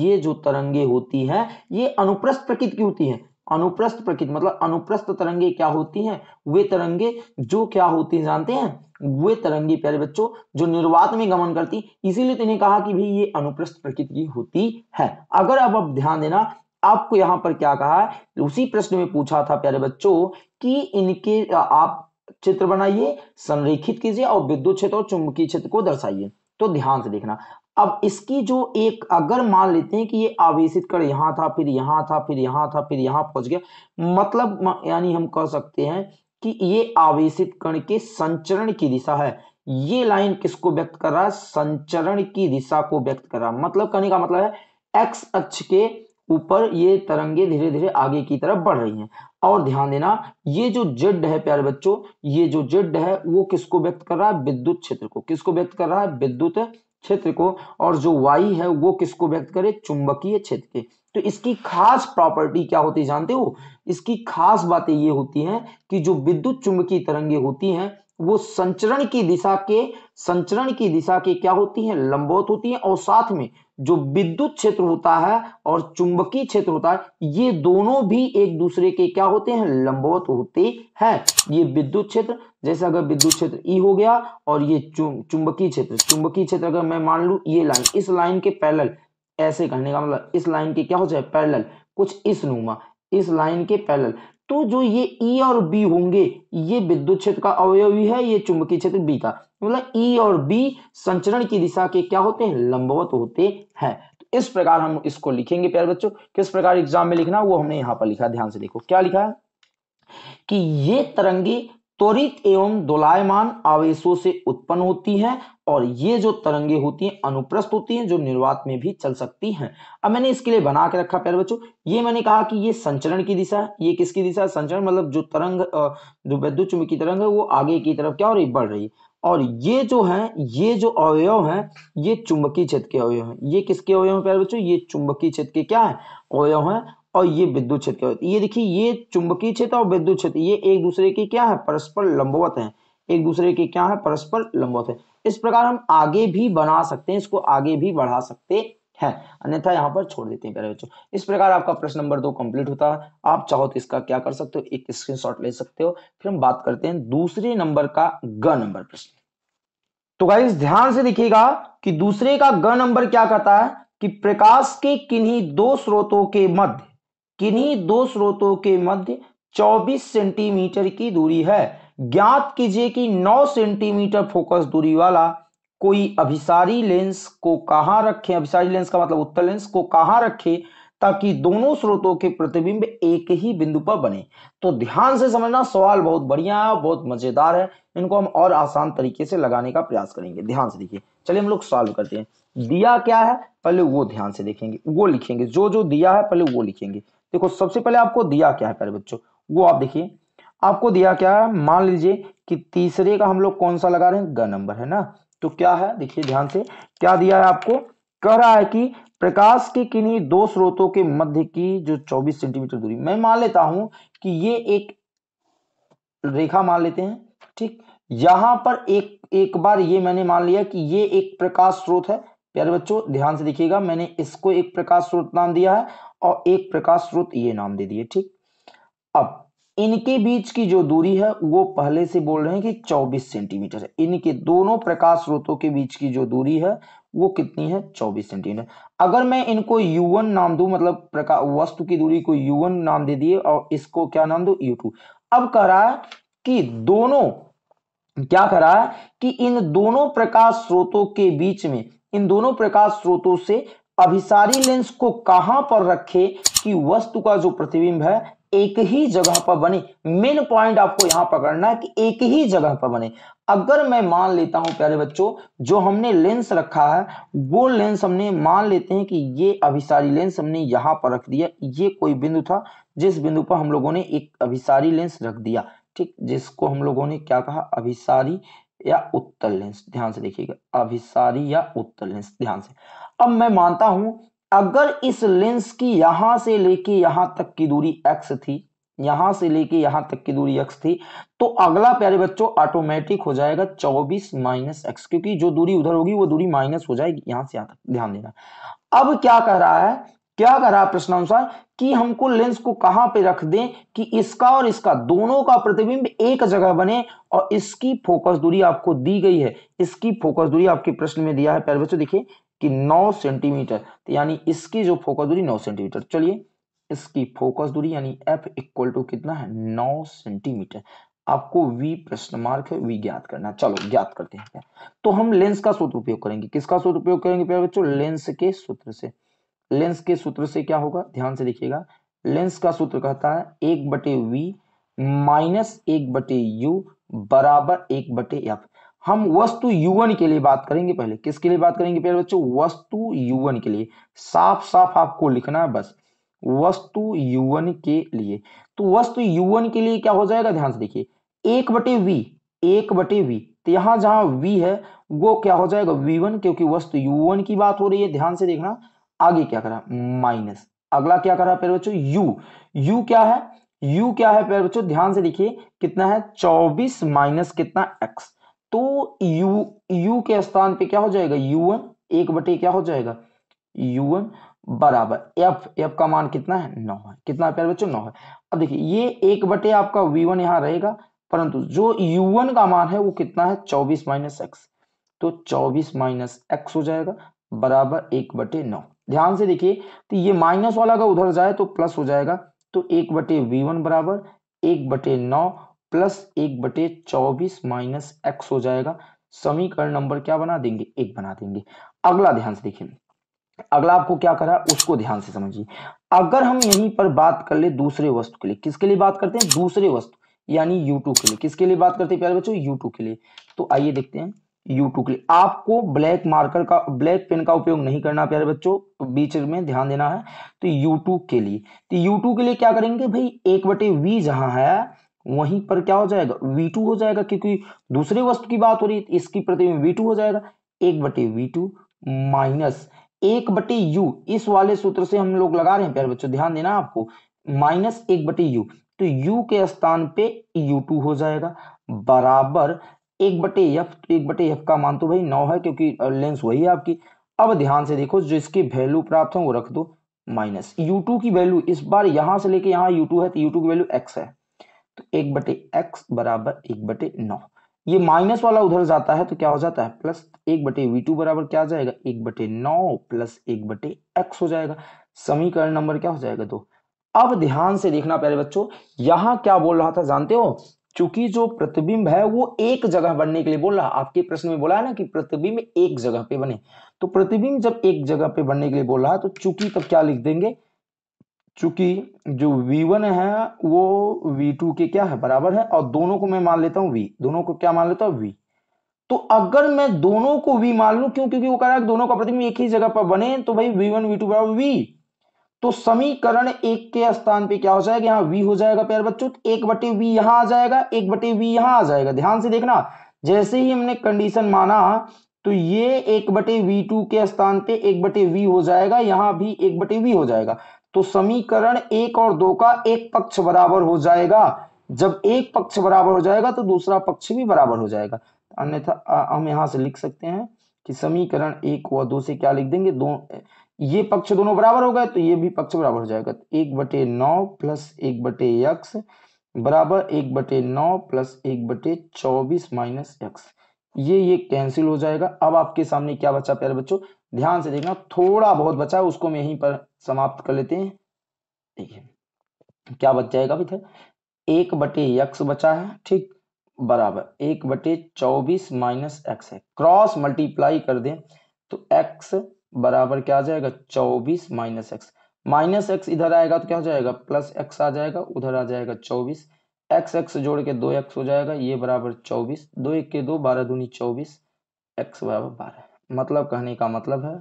ये जो तरंगे होती है ये अनुप्रस्थ प्रकृति की होती है अनुप्रस्थ प्रकृति मतलब अनुप्रस्थ तरंगे क्या होती हैं वे तरंगे जो क्या होती हैं जानते हैं वे तरंगे प्यारे बच्चों जो निर्वात में गमन करती इसीलिए तो कहा कि भाई ये अनुप्रस्थ प्रकृति की होती है अगर अब अब ध्यान देना आपको यहां पर क्या कहा है उसी प्रश्न में पूछा था प्यारे बच्चों कि इनके आप चित्र बनाइए संरेखित कीजिए और विद्युत क्षेत्र और चुंबकीय क्षेत्र को दर्शाइए तो ध्यान से देखना अब इसकी जो एक अगर मान लेते हैं कि ये आवेशित कण यहाँ था फिर यहाँ था फिर यहाँ था फिर यहां पहुंच गया मतलब यानी हम कह सकते हैं कि ये आवेशित कण के संचरण की दिशा है ये लाइन किसको व्यक्त कर रहा है संचरण की दिशा को व्यक्त कर रहा है मतलब कहने का मतलब है एक्स अक्ष के ऊपर ये तरंगे धीरे धीरे आगे की तरफ बढ़ रही हैं और ध्यान देना ये जो जिड है प्यारे बच्चों ये जो जिड है वो किसको व्यक्त कर रहा है विद्युत क्षेत्र को किसको व्यक्त कर रहा है विद्युत क्षेत्र को और जो वाई है वो किसको व्यक्त करे चुंबकीय क्षेत्र के तो इसकी खास प्रॉपर्टी क्या होती जानते हो इसकी खास बातें ये होती हैं कि जो विद्युत चुंबकीय तरंगे होती हैं वो संचरण की दिशा के संचरण की दिशा के क्या होती हैं लंबवत होती हैं और साथ में जो विद्युत क्षेत्र होता है और चुंबकीय क्षेत्र होता है ये दोनों भी एक दूसरे के क्या होते हैं लंबवत होते हैं ये विद्युत क्षेत्र जैसे अगर विद्युत क्षेत्र ई e हो गया और ये चुंबकीय क्षेत्र चुंबकीय क्षेत्र अगर मैं मान लू ये लाइन इस लाइन के पैरल ऐसे करने का मतलब इस लाइन के क्या हो जाए पैरल कुछ इस नुमा इस लाइन के पैरल तो जो ये ई e और बी होंगे ये विद्युत क्षेत्र का अवयवी है ये चुंबकीय क्षेत्र बी का मतलब ई e और बी संचरण की दिशा के क्या होते हैं लंबवत होते हैं तो इस प्रकार हम इसको लिखेंगे प्यारे बच्चों किस प्रकार एग्जाम में लिखना वो हमने यहां पर लिखा ध्यान से देखो क्या लिखा है कि ये तरंगे त्वरित एवं दोलायमान आवेशों से उत्पन्न होती हैं और ये जो तरंगे होती हैं अनुप्रस्थ होती हैं जो निर्वात में भी चल सकती हैं अब मैंने इसके लिए बना के रखा प्यारे बच्चों ये मैंने कहा कि ये संचरण की दिशा है ये किसकी दिशा है संचरण मतलब जो तरंग जो विद्युत चुंबकीय तरंग है वो आगे की तरफ क्या हो रही बढ़ रही है और ये जो है ये जो अवयव है ये चुंबकीय क्षेत्र के अवयव है ये किसके अवयव है प्यारे बच्चों ये चुंबकीय क्षेत्र के क्या है अवयव है और ये विद्युत क्षेत्र क्या होती है ये देखिए ये चुंबकीय क्षेत्र और विद्युत क्षेत्र ये एक दूसरे की क्या है परस्पर लंबवत है एक दूसरे के क्या है परस्पर लंबवत है इस प्रकार हम आगे भी बना सकते हैं इसको आगे भी बढ़ा सकते है अन्यथा यहाँ पर छोड़ देते हैं प्यारे बच्चों इस प्रकार आपका प्रश्न नंबर दो कंप्लीट होता है आप चाहो तो इसका क्या कर सकते हो एक स्क्रीनशॉट ले सकते हो फिर हम बात करते हैं दूसरे नंबर का ग नंबर प्रश्न तो गाइस ध्यान से देखिएगा कि दूसरे का ग नंबर क्या कहता है कि प्रकाश के किन्हीं दो स्रोतों के मध्य किन्हीं दो स्रोतों के मध्य 24 सेंटीमीटर की दूरी है ज्ञात कीजिए कि 9 सेंटीमीटर फोकस दूरी वाला कोई अभिसारी लेंस को कहाँ रखे अभिसारी लेंस का मतलब उत्तर लेंस को कहाँ रखे ताकि दोनों स्रोतों के प्रतिबिंब एक ही बिंदु पर बने तो ध्यान से समझना सवाल बहुत बढ़िया है बहुत मजेदार है इनको हम और आसान तरीके से लगाने का प्रयास करेंगे ध्यान से देखिए चलिए हम लोग सॉल्व करते हैं दिया क्या है पहले वो ध्यान से देखेंगे वो लिखेंगे जो जो दिया है पहले वो लिखेंगे देखो सबसे पहले आपको दिया क्या है प्यारे बच्चों वो आप देखिए आपको दिया क्या है मान लीजिए कि तीसरे का हम लोग कौन सा लगा रहे हैं ग नंबर है ना तो क्या है देखिए ध्यान से क्या दिया है आपको कह रहा है कि प्रकाश के किन्हीं दो स्रोतों के मध्य की जो 24 सेंटीमीटर दूरी मैं मान लेता हूं कि ये एक रेखा मान लेते हैं ठीक यहां पर एक एक बार ये मैंने मान लिया कि ये एक प्रकाश स्रोत है प्यारे बच्चों ध्यान से देखिएगा मैंने इसको एक प्रकाश स्रोत नाम दिया है और एक प्रकाश स्रोत ये नाम दे दिए ठीक अब इनके बीच की जो दूरी है वो पहले से बोल रहे हैं कि 24 सेंटीमीटर है इनके दोनों प्रकाश स्रोतों के बीच की जो दूरी है वो कितनी है 24 सेंटीमीटर अगर मैं इनको U1 नाम दू मतलब प्रकाश वस्तु की दूरी को U1 नाम दे दिए और इसको क्या नाम दो U2 अब कह रहा है कि दोनों क्या कह रहा है कि इन दोनों प्रकाश स्रोतों के बीच में इन दोनों प्रकाश स्रोतों से अभिसारी लेंस को कहां पर रखे कि वस्तु का जो प्रतिबिंब है एक ही जगह पर बने मेन पॉइंट आपको यहां पकड़ना है कि एक ही जगह पर बने अगर मैं मान लेता हूं प्यारे बच्चों जो हमने लेंस रखा है वो लेंस हमने मान लेते हैं कि ये अभिसारी लेंस हमने यहां पर रख दिया ये कोई बिंदु था जिस बिंदु पर हम लोगों ने एक अभिसारी लेंस रख दिया ठीक जिसको हम लोगों ने क्या कहा अभिसारी या उत्तर लेंस ध्यान से देखिएगा अभिसारी या उत्तर लेंस ध्यान से अब मैं मानता हूं अगर इस लेंस की यहां से लेके यहां तक की दूरी एक्स थी यहां से लेके यहां तक की दूरी एक्स थी तो अगला प्यारे बच्चों ऑटोमेटिक हो जाएगा 24 माइनस एक्स क्योंकि जो दूरी उधर होगी वो दूरी माइनस हो जाएगी यहां से यहां तक ध्यान देना अब क्या कह रहा है क्या कह रहा है प्रश्न अनुसार कि हमको लेंस को कहां पे रख दें कि इसका और इसका दोनों का प्रतिबिंब एक जगह बने और इसकी फोकस दूरी आपको दी गई है इसकी फोकस दूरी आपके प्रश्न में दिया है प्यारे बच्चों देखिए कि 9 सेंटीमीटर तो यानी इसकी जो फोकस दूरी 9 सेंटीमीटर चलिए इसकी फोकस दूरी यानी f इक्वल टू कितना है 9 सेंटीमीटर आपको v प्रश्न मार्क है वी ज्ञात करना चलो ज्ञात करते हैं तो हम लेंस का सूत्र उपयोग करेंगे किसका सूत्र उपयोग करेंगे प्यारे बच्चों लेंस के सूत्र से लेंस के सूत्र से क्या होगा ध्यान से देखिएगा लेंस का सूत्र कहता है एक बटे वी माइनस एक बटे यू बराबर एक बटे एफ हम वस्तु युवन के लिए बात करेंगे पहले किसके लिए बात करेंगे पहले बच्चों वस्तु युवन के लिए साफ साफ आपको लिखना है बस वस्तु युवन के लिए तो वस्तु युवन के लिए क्या हो जाएगा ध्यान से देखिए एक बटे वी एक बटे वी तो यहां जहां वी है वो क्या हो जाएगा वी वन क्योंकि वस्तु युवन की बात हो रही है ध्यान से देखना आगे क्या करा माइनस अगला क्या करा पहले बच्चों यू यू क्या है यू क्या है पहले बच्चों ध्यान से देखिए कितना है चौबीस माइनस कितना एक्स तो u u के स्थान पे क्या हो जाएगा u1 वन एक बटे क्या हो जाएगा u1 बराबर f f का मान कितना है नौ है कितना प्यार बच्चों नौ है अब देखिए ये एक बटे आपका v1 वन यहाँ रहेगा परंतु जो u1 का मान है वो कितना है चौबीस माइनस एक्स तो चौबीस माइनस एक्स हो जाएगा बराबर एक बटे नौ ध्यान से देखिए तो ये माइनस वाला का उधर जाए तो प्लस हो जाएगा तो एक बटे वी बराबर एक बटे नौ प्लस एक बटे चौबीस माइनस एक्स हो जाएगा समीकरण नंबर क्या बना देंगे एक बना देंगे अगला ध्यान से देखिए अगला आपको क्या करा उसको ध्यान से समझिए अगर हम यहीं पर बात कर ले दूसरे वस्तु के लिए किसके लिए बात करते हैं दूसरे वस्तु यानी U2 के लिए किसके लिए बात करते हैं प्यारे बच्चों U2 के लिए तो आइए देखते हैं U2 के लिए आपको ब्लैक मार्कर का ब्लैक पेन का उपयोग नहीं करना प्यारे बच्चों बीच में ध्यान देना है तो U2 के लिए तो U2 के लिए क्या करेंगे भाई एक बटे वी जहां है वहीं पर क्या हो जाएगा v2 हो जाएगा क्योंकि दूसरे वस्तु की बात हो रही है तो इसकी प्रति वी टू हो जाएगा एक बटे वी टू माइनस एक बटे यू इस वाले सूत्र से हम लोग लगा रहे हैं प्यारे बच्चों ध्यान देना आपको माइनस एक बटे यू तो यू के स्थान पे यू टू हो जाएगा बराबर एक बटे यफ तो एक बटे यफ का मान तो भाई नौ है क्योंकि लेंस वही है आपकी अब ध्यान से देखो जो इसकी वैल्यू प्राप्त है वो रख दो माइनस यू टू की वैल्यू इस बार यहां से लेके यहाँ यू टू है तो यू टू की वैल्यू एक्स है तो एक बटे एक्स बराबर एक बटे नौ ये माइनस वाला उधर जाता है तो क्या हो जाता है प्लस एक बटे वी टू बराबर क्या जाएगा एक बटे नौ प्लस एक बटे एक्स हो जाएगा समीकरण नंबर क्या हो जाएगा दो अब ध्यान से देखना प्यारे बच्चों यहां क्या बोल रहा था जानते हो चूंकि जो प्रतिबिंब है वो एक जगह बनने के लिए बोल रहा आपके प्रश्न में बोला है ना कि प्रतिबिंब एक जगह पे बने तो प्रतिबिंब जब एक जगह पे बनने के लिए बोल रहा है तो चूंकि तब क्या लिख देंगे चूंकि जो v1 है वो v2 के क्या है बराबर है और दोनों को मैं मान लेता हूँ v दोनों को क्या मान लेता हूं v तो अगर मैं दोनों को v मान लू क्यों क्योंकि वो कह रहा है दोनों का प्रतिबिंब एक ही जगह पर बने तो भाई v1 v2 बराबर v तो समीकरण एक के स्थान पे क्या हो जाएगा यहाँ v हो जाएगा प्यार बच्चों तो एक बटे वी यहाँ आ जाएगा एक बटे वी यहाँ आ जाएगा ध्यान से देखना जैसे ही हमने कंडीशन माना तो ये एक बटे वी टू के स्थान पे एक बटे वी हो जाएगा यहाँ भी एक बटे वी हो जाएगा तो समीकरण एक और दो का एक पक्ष बराबर हो जाएगा जब एक पक्ष बराबर हो जाएगा तो दूसरा पक्ष भी बराबर हो जाएगा अन्यथा हम यहां से लिख सकते हैं कि समीकरण एक व दो से क्या लिख देंगे दो ये पक्ष दोनों बराबर हो गए तो ये भी पक्ष बराबर हो जाएगा तो एक बटे नौ प्लस एक बटे यक्स बराबर एक बटे नौ प्लस एक बटे चौबीस माइनस एक्स ये ये कैंसिल हो जाएगा अब आपके सामने क्या बचा प्यारे बच्चों ध्यान से देखना थोड़ा बहुत बचा है उसको हम यहीं पर समाप्त कर लेते हैं देखिए क्या बच जाएगा अभी एक बटे यक्स बचा है ठीक बराबर एक बटे चौबीस माइनस एक्स है क्रॉस मल्टीप्लाई कर दें तो एक्स बराबर क्या आ जाएगा चौबीस माइनस एक्स माइनस एक्स इधर आएगा तो क्या हो जाएगा प्लस एक्स आ जाएगा उधर आ जाएगा चौबीस एक्स एक्स जोड़ के दो एक्स हो जाएगा ये बराबर चौबीस दो एक के दो बारह दूनी चौबीस एक्स बराबर बारह मतलब कहने का मतलब है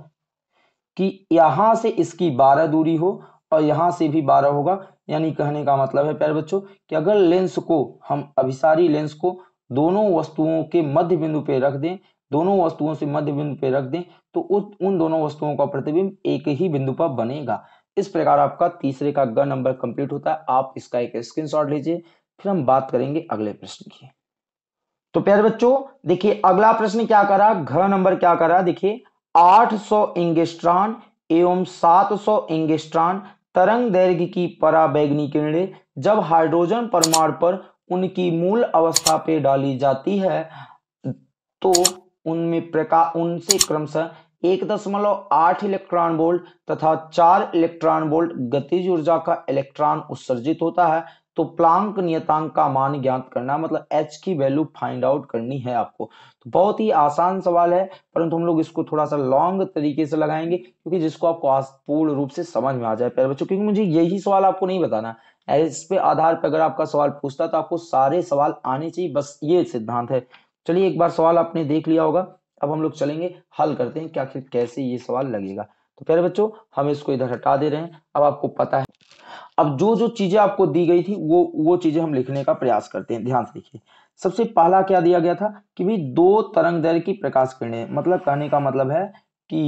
कि यहां से इसकी बारह दूरी हो और यहां से भी बारह होगा यानी कहने का मतलब है प्यारे बच्चों कि अगर लेंस को हम अभिसारी लेंस को दोनों वस्तुओं के मध्य बिंदु पे रख दें दोनों वस्तुओं से मध्य बिंदु पे रख दें तो उन दोनों वस्तुओं का प्रतिबिंब एक ही बिंदु पर बनेगा इस प्रकार आपका तीसरे का ग नंबर कंप्लीट होता है आप इसका एक स्क्रीनशॉट लीजिए फिर हम बात करेंगे अगले प्रश्न की तो प्यारे बच्चों देखिए अगला प्रश्न क्या करा घ नंबर क्या करा देखिए 800 सौ इंगेस्ट्रॉन एवं 700 सौ इंगेस्ट्रॉन तरंग दैर्घ्य की पराबैगनी किरणें जब हाइड्रोजन परमाणु पर उनकी मूल अवस्था पे डाली जाती है तो उनमें प्रकाश उनसे क्रमशः एक दशमलव आठ इलेक्ट्रॉन बोल्ट तथा चार इलेक्ट्रॉन बोल्ट गतिज ऊर्जा का इलेक्ट्रॉन उत्सर्जित होता है तो प्लांक नियतांक का मान ज्ञात करना मतलब एच की वैल्यू फाइंड आउट करनी है आपको तो बहुत ही आसान सवाल है परंतु हम लोग इसको थोड़ा सा लॉन्ग तरीके से लगाएंगे क्योंकि जिसको आपको पूर्ण रूप से समझ में आ जाए पहले बच्चों क्योंकि मुझे यही सवाल आपको नहीं बताना इस पे आधार पर अगर आपका सवाल पूछता तो आपको सारे सवाल आने चाहिए बस ये सिद्धांत है चलिए एक बार सवाल आपने देख लिया होगा अब हम लोग चलेंगे हल करते हैं क्या कैसे ये सवाल लगेगा तो प्यारे बच्चों हम इसको इधर हटा दे रहे हैं अब आपको पता है अब जो जो चीजें आपको दी गई थी वो वो चीजें हम लिखने का प्रयास करते हैं ध्यान से देखिए सबसे पहला क्या दिया गया था कि भाई दो तरंग दर की प्रकाश करने मतलब कहने का मतलब है कि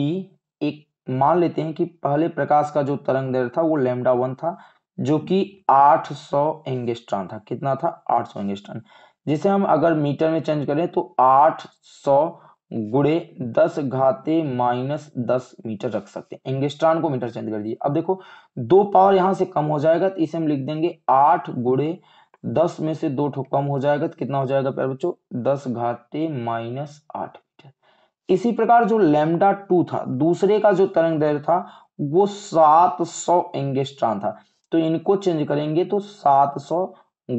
एक मान लेते हैं कि पहले प्रकाश का जो तरंग दर था वो लेमडा वन था जो कि 800 सौ एंगेस्ट्रॉन था कितना था 800 सौ एंगेस्ट्रॉन जिसे हम अगर मीटर में चेंज करें तो 800 गुड़े दस घाते माइनस दस मीटर रख सकते हैं एंगेस्ट्रॉन को मीटर चेंज कर दिए अब देखो दो पावर यहां से कम हो जाएगा तो इसे हम लिख देंगे आठ गुड़े दस में से दो कम हो जाएगा तो कितना हो जाएगा प्यार बच्चों दस घाते माइनस आठ मीटर इसी प्रकार जो लेमडा टू था दूसरे का जो तरंग दर था वो सात सौ एंगेस्ट्रॉन था तो इनको चेंज करेंगे तो सात सौ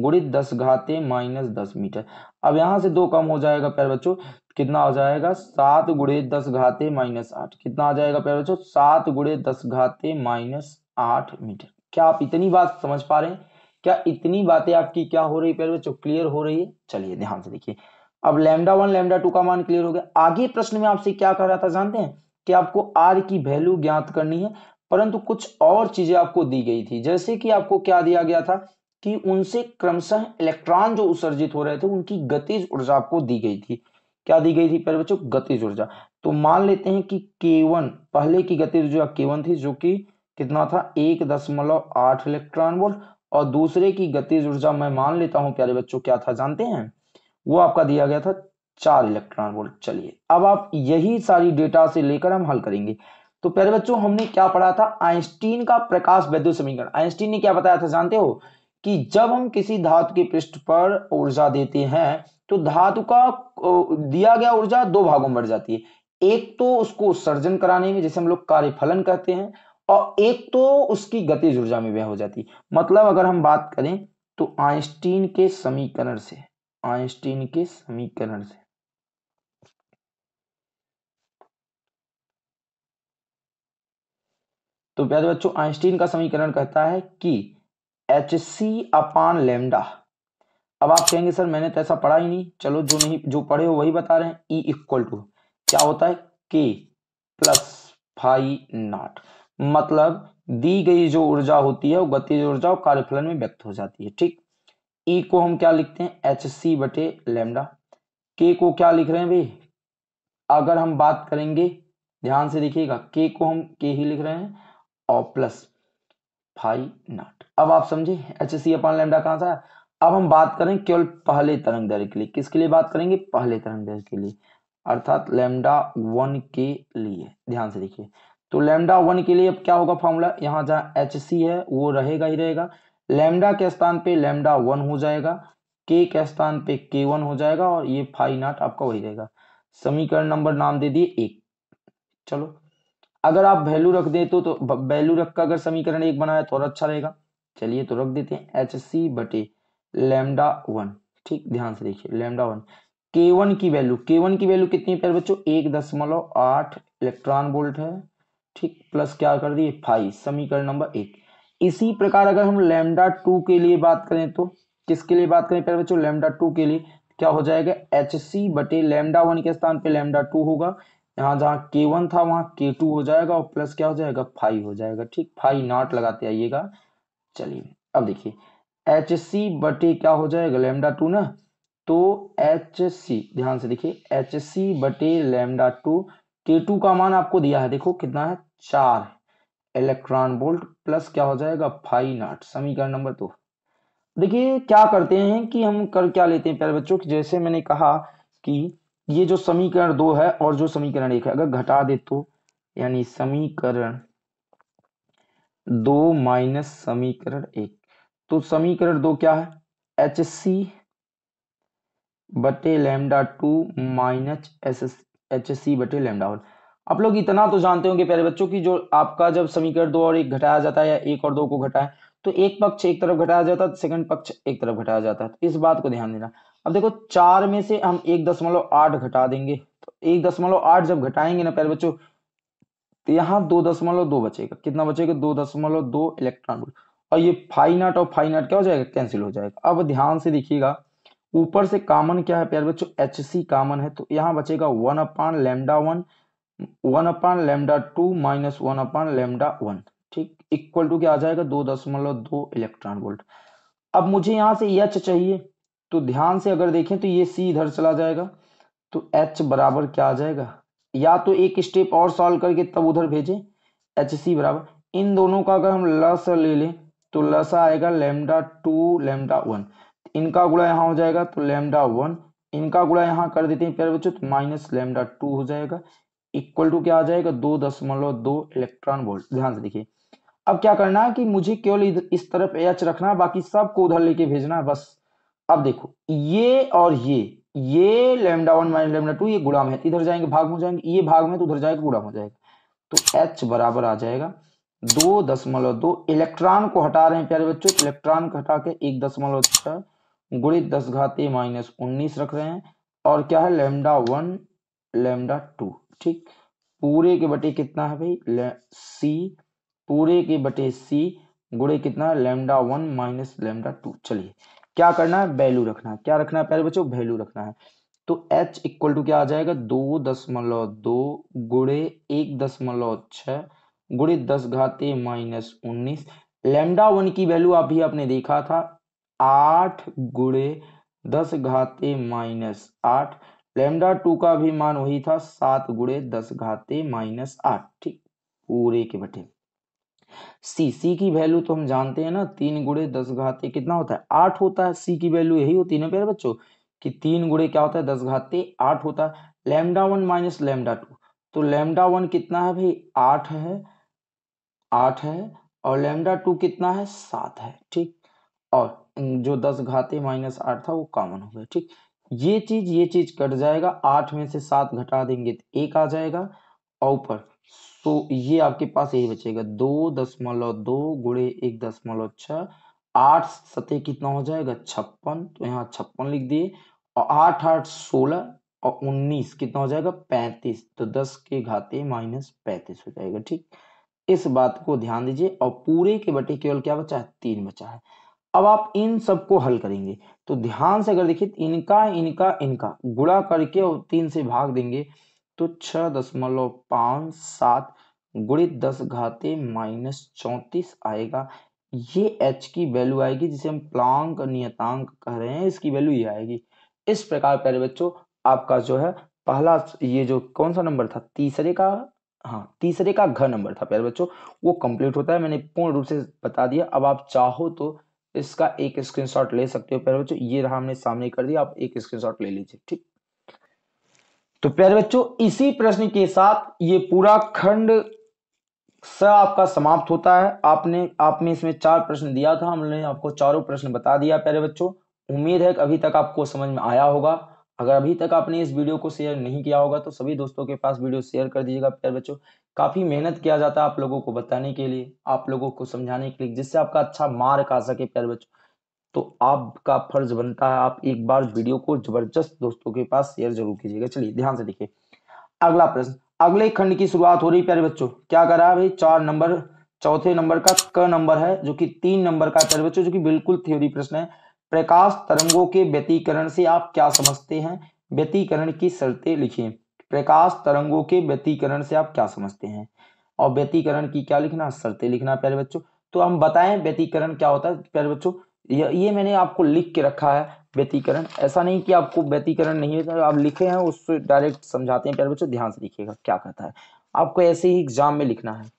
गुणित दस घाते माइनस दस मीटर अब यहां से दो कम हो जाएगा प्यारे बच्चों कितना हो जाएगा सात गुड़े दस घाते माइनस आठ कितना आ जाएगा प्यारे बच्चों सात गुड़े दस घाते माइनस आठ मीटर क्या आप इतनी बात समझ पा रहे हैं क्या इतनी बातें आपकी क्या हो रही है प्यारे बच्चों क्लियर हो रही है चलिए ध्यान से देखिए अब लेमडा वन लेमडा टू का मान क्लियर हो गया आगे प्रश्न में आपसे क्या कर रहा था जानते हैं कि आपको आर की वैल्यू ज्ञात करनी है परंतु कुछ और चीजें आपको दी गई थी जैसे कि आपको क्या दिया गया था कि उनसे क्रमशः इलेक्ट्रॉन जो उत्सर्जित हो रहे थे उनकी गतिज ऊर्जा आपको दी गई थी क्या दी गई थी पहले बच्चों गतिज ऊर्जा तो मान लेते हैं कि K1 पहले की गतिज ऊर्जा K1 थी जो कि कितना था एक दशमलव आठ इलेक्ट्रॉन वोल्ट और दूसरे की गतिज ऊर्जा मैं मान लेता हूं प्यारे बच्चों क्या था जानते हैं वो आपका दिया गया था चार इलेक्ट्रॉन वोल्ट चलिए अब आप यही सारी डेटा से लेकर हम हल करेंगे तो प्यारे बच्चों हमने क्या पढ़ा था आइंस्टीन का प्रकाश वैद्युत समीकरण आइंस्टीन ने क्या बताया था जानते हो कि जब हम किसी धातु के पृष्ठ पर ऊर्जा देते हैं तो धातु का दिया गया ऊर्जा दो भागों में बढ़ जाती है एक तो उसको उत्सर्जन कराने में जैसे हम लोग कार्यफलन कहते हैं और एक तो उसकी गतिज ऊर्जा में व्यय हो जाती है मतलब अगर हम बात करें तो आइंस्टीन के समीकरण से आइंस्टीन के समीकरण से तो प्यारे बच्चों आइंस्टीन का समीकरण कहता है कि एच सी अपान लेमडा अब आप कहेंगे सर मैंने तो ऐसा पढ़ा ही नहीं चलो जो नहीं जो पढ़े हो वही बता रहे हैं ई इक्वल टू क्या होता है के प्लस फाइव नॉट मतलब दी गई जो ऊर्जा होती है वो गतिज ऊर्जा और कार्यफलन में व्यक्त हो जाती है ठीक ई e को हम क्या लिखते हैं एच सी बटे लेमडा के को क्या लिख रहे हैं भाई अगर हम बात करेंगे ध्यान से देखिएगा के को हम के ही लिख रहे हैं और प्लस फाइव नॉट अब आप समझे एच सी अपॉन लेमडा कहाँ सा है अब हम बात करें केवल पहले तरंग दर के लिए किसके लिए बात करेंगे पहले तरंग दर के लिए अर्थात लेमडा वन के लिए ध्यान से देखिए तो लेमडा वन के लिए अब क्या होगा फॉर्मूला यहाँ जहाँ एच सी है वो रहेगा ही रहेगा लेमडा के स्थान पे लेमडा वन हो जाएगा के के स्थान पे के वन हो जाएगा और ये फाइव नाट आपका वही रहेगा समीकरण नंबर नाम दे दिए एक चलो अगर आप वैल्यू रख दे तो, तो वैल्यू रखकर अगर समीकरण एक बनाया तो और अच्छा रहेगा चलिए तो रख देते हैं एच सी बटे लेमडा वन ठीक ध्यान से देखिए लेमडा वन के वन की वैल्यू के वन की वैल्यू कितनी है बच्चों एक दशमलव आठ इलेक्ट्रॉन वोल्ट है ठीक प्लस क्या कर दिए फाइव समीकरण नंबर एक इसी प्रकार अगर हम लेमडा टू के लिए बात करें तो किसके लिए बात करें पहले बच्चों लेमडा टू के लिए क्या हो जाएगा एच सी बटे लेमडा वन के स्थान पे लेमडा टू होगा यहाँ जहाँ के वन था वहां के टू हो जाएगा और प्लस क्या हो जाएगा फाइव हो जाएगा ठीक फाइव नॉट लगाते आइएगा चलिए अब देखिए एच सी बटे क्या हो जाएगा लेमडा टू ना तो एच सी ध्यान से देखिए एच सी बटे लेमडा टू के टू का मान आपको दिया है देखो कितना है चार इलेक्ट्रॉन बोल्ट प्लस क्या हो जाएगा फाइव नॉट समीकरण नंबर दो देखिए क्या करते हैं कि हम कर क्या लेते हैं प्यारे बच्चों की जैसे मैंने कहा कि ये जो समीकरण दो है और जो समीकरण एक है अगर घटा दे तो यानी समीकरण दो माइनस समीकरण एक तो समीकरण दो क्या है एच सी बटे lambda two minus S H C बटे लेमडा वन आप लोग इतना तो जानते होंगे प्यारे बच्चों की जो आपका जब समीकरण दो और एक घटाया जाता है या एक और दो को घटाए तो एक पक्ष एक तरफ घटाया जाता है सेकंड पक्ष एक तरफ घटाया जाता है तो इस बात को ध्यान देना अब देखो चार में से हम एक दशमलव आठ घटा देंगे तो एक दशमलव आठ जब घटाएंगे ना प्यारे बच्चों तो यहाँ दो दशमलव दो बचेगा कितना बचेगा दो दशमलव दो इलेक्ट्रॉन वोल्ट और ये फाइव नॉट और फाइव नॉट क्या हो जाएगा कैंसिल हो जाएगा अब ध्यान से देखिएगा ऊपर से कॉमन क्या है प्यार बच्चों एच सी कॉमन है तो यहाँ बचेगा one upon lambda one one upon lambda two minus one upon lambda one ठीक इक्वल टू क्या आ जाएगा दो दशमलव दो इलेक्ट्रॉन वोल्ट अब मुझे यहाँ से एच चाहिए तो ध्यान से अगर देखें तो ये सी इधर चला जाएगा तो एच बराबर क्या आ जाएगा या तो एक स्टेप और सॉल्व करके तब उधर भेजें एच सी बराबर इन दोनों का अगर हम लस ले लें तो लस आएगा लेमडा टू लेमडा वन इनका गुड़ा यहाँ हो जाएगा तो लेमडा वन इनका गुड़ा यहाँ कर देते हैं प्यारे बच्चों तो माइनस लेमडा टू हो जाएगा इक्वल टू क्या आ जाएगा दो दशमलव दो इलेक्ट्रॉन वोल्ट ध्यान से देखिए अब क्या करना है कि मुझे केवल इस तरफ एच रखना है बाकी सबको उधर लेके भेजना है बस अब देखो ये और ये ये lambda one minus lambda two ये गुड़ा में तो इधर जाएंगे भाग में जाएंगे ये भाग में तो उधर जाएगा गुड़ा हो जाएगा तो एच बराबर आ जाएगा दो दशमलव दो इलेक्ट्रॉन को हटा रहे हैं प्यारे बच्चों इलेक्ट्रॉन को हटा के एक दशमलव छह गुणित दस घाते माइनस उन्नीस रख रहे हैं और क्या है लेमडा वन लेमडा टू ठीक पूरे के बटे कितना है भाई सी पूरे के बटे सी गुड़े कितना है lambda one minus lambda two चलिए क्या करना है वैल्यू रखना है क्या रखना है पहले बच्चों वैल्यू रखना है तो एच इक्वल टू क्या आ जाएगा दो दशमलव दो गुड़े एक दशमलव छ गुड़े दस घाते माइनस उन्नीस लेमडा वन की वैल्यू अभी आपने देखा था आठ गुड़े दस घाते माइनस आठ लेमडा टू का भी मान वही था सात गुड़े दस घाते माइनस आठ ठीक पूरे के बटे सी सी की वैल्यू तो हम जानते हैं ना तीन गुड़े दस घाते कितना होता है आठ होता है सी की वैल्यू यही होती है ना प्यारे बच्चों कि तीन गुड़े क्या होता है दस घाते आठ होता है lambda one minus lambda two तो लेमडा वन कितना है भाई आठ है आठ है और लेमडा टू कितना है सात है ठीक और जो दस घाते माइनस आठ था वो कॉमन हो गया ठीक ये चीज ये चीज कट जाएगा आठ में से सात घटा देंगे तो एक आ जाएगा और ऊपर तो ये आपके पास यही बचेगा दो दशमलव दो गुड़े एक दशमलव छ आठ सतह कितना हो जाएगा छप्पन तो यहाँ छप्पन लिख दिए और आठ आठ सोलह और उन्नीस कितना हो जाएगा पैंतीस तो दस के घाते माइनस पैंतीस हो जाएगा ठीक इस बात को ध्यान दीजिए और पूरे के बटे केवल क्या बचा है तीन बचा है अब आप इन सबको हल करेंगे तो ध्यान से अगर देखिए इनका इनका इनका गुड़ा करके और तीन से भाग देंगे तो छः दशमलव पाँच सात गुणित दस घाते माइनस चौंतीस आएगा ये एच की वैल्यू आएगी जिसे हम प्लांक नियतांक कह रहे हैं इसकी वैल्यू ये आएगी इस प्रकार प्यारे बच्चों आपका जो है पहला ये जो कौन सा नंबर था तीसरे का हाँ तीसरे का घ नंबर था प्यारे बच्चों वो कंप्लीट होता है मैंने पूर्ण रूप से बता दिया अब आप चाहो तो इसका एक स्क्रीनशॉट ले सकते हो प्यारे बच्चों ये रहा हमने सामने कर दिया आप एक स्क्रीनशॉट ले लीजिए ठीक तो प्यारे बच्चों इसी प्रश्न के साथ ये पूरा खंड स आपका समाप्त होता है आपने आपने इसमें चार प्रश्न दिया था हमने आपको चारों प्रश्न बता दिया प्यारे बच्चों उम्मीद है कि अभी तक आपको समझ में आया होगा अगर अभी तक आपने इस वीडियो को शेयर नहीं किया होगा तो सभी दोस्तों के पास वीडियो शेयर कर दीजिएगा प्यारे बच्चों काफ़ी मेहनत किया जाता है आप लोगों को बताने के लिए आप लोगों को समझाने के लिए जिससे आपका अच्छा मार्क आ सके प्यारे बच्चों तो आपका फर्ज बनता है आप एक बार वीडियो को जबरदस्त दोस्तों के पास शेयर जरूर कीजिएगा चलिए ध्यान से देखिए अगला प्रश्न अगले खंड की शुरुआत हो रही प्यारे बच्चों क्या कर रहा है भाई चार नंबर चौथे नंबर का क नंबर है जो कि तीन नंबर का प्यारे बच्चों जो कि बिल्कुल थ्योरी प्रश्न है प्रकाश तरंगों के व्यतीकरण से आप क्या समझते हैं व्यतीकरण की शर्तें लिखिए प्रकाश तरंगों के व्यतीकरण से आप क्या समझते हैं और व्यतीकरण की क्या लिखना शर्तें लिखना प्यारे बच्चों तो हम बताएं व्यतीकरण क्या होता है प्यारे बच्चों ये मैंने आपको लिख के रखा है व्यतीकरण ऐसा नहीं कि आपको व्यतीकरण नहीं होता आप लिखे हैं उससे डायरेक्ट समझाते हैं प्यारे बच्चों ध्यान से लिखिएगा क्या कहता है आपको ऐसे ही एग्जाम में लिखना है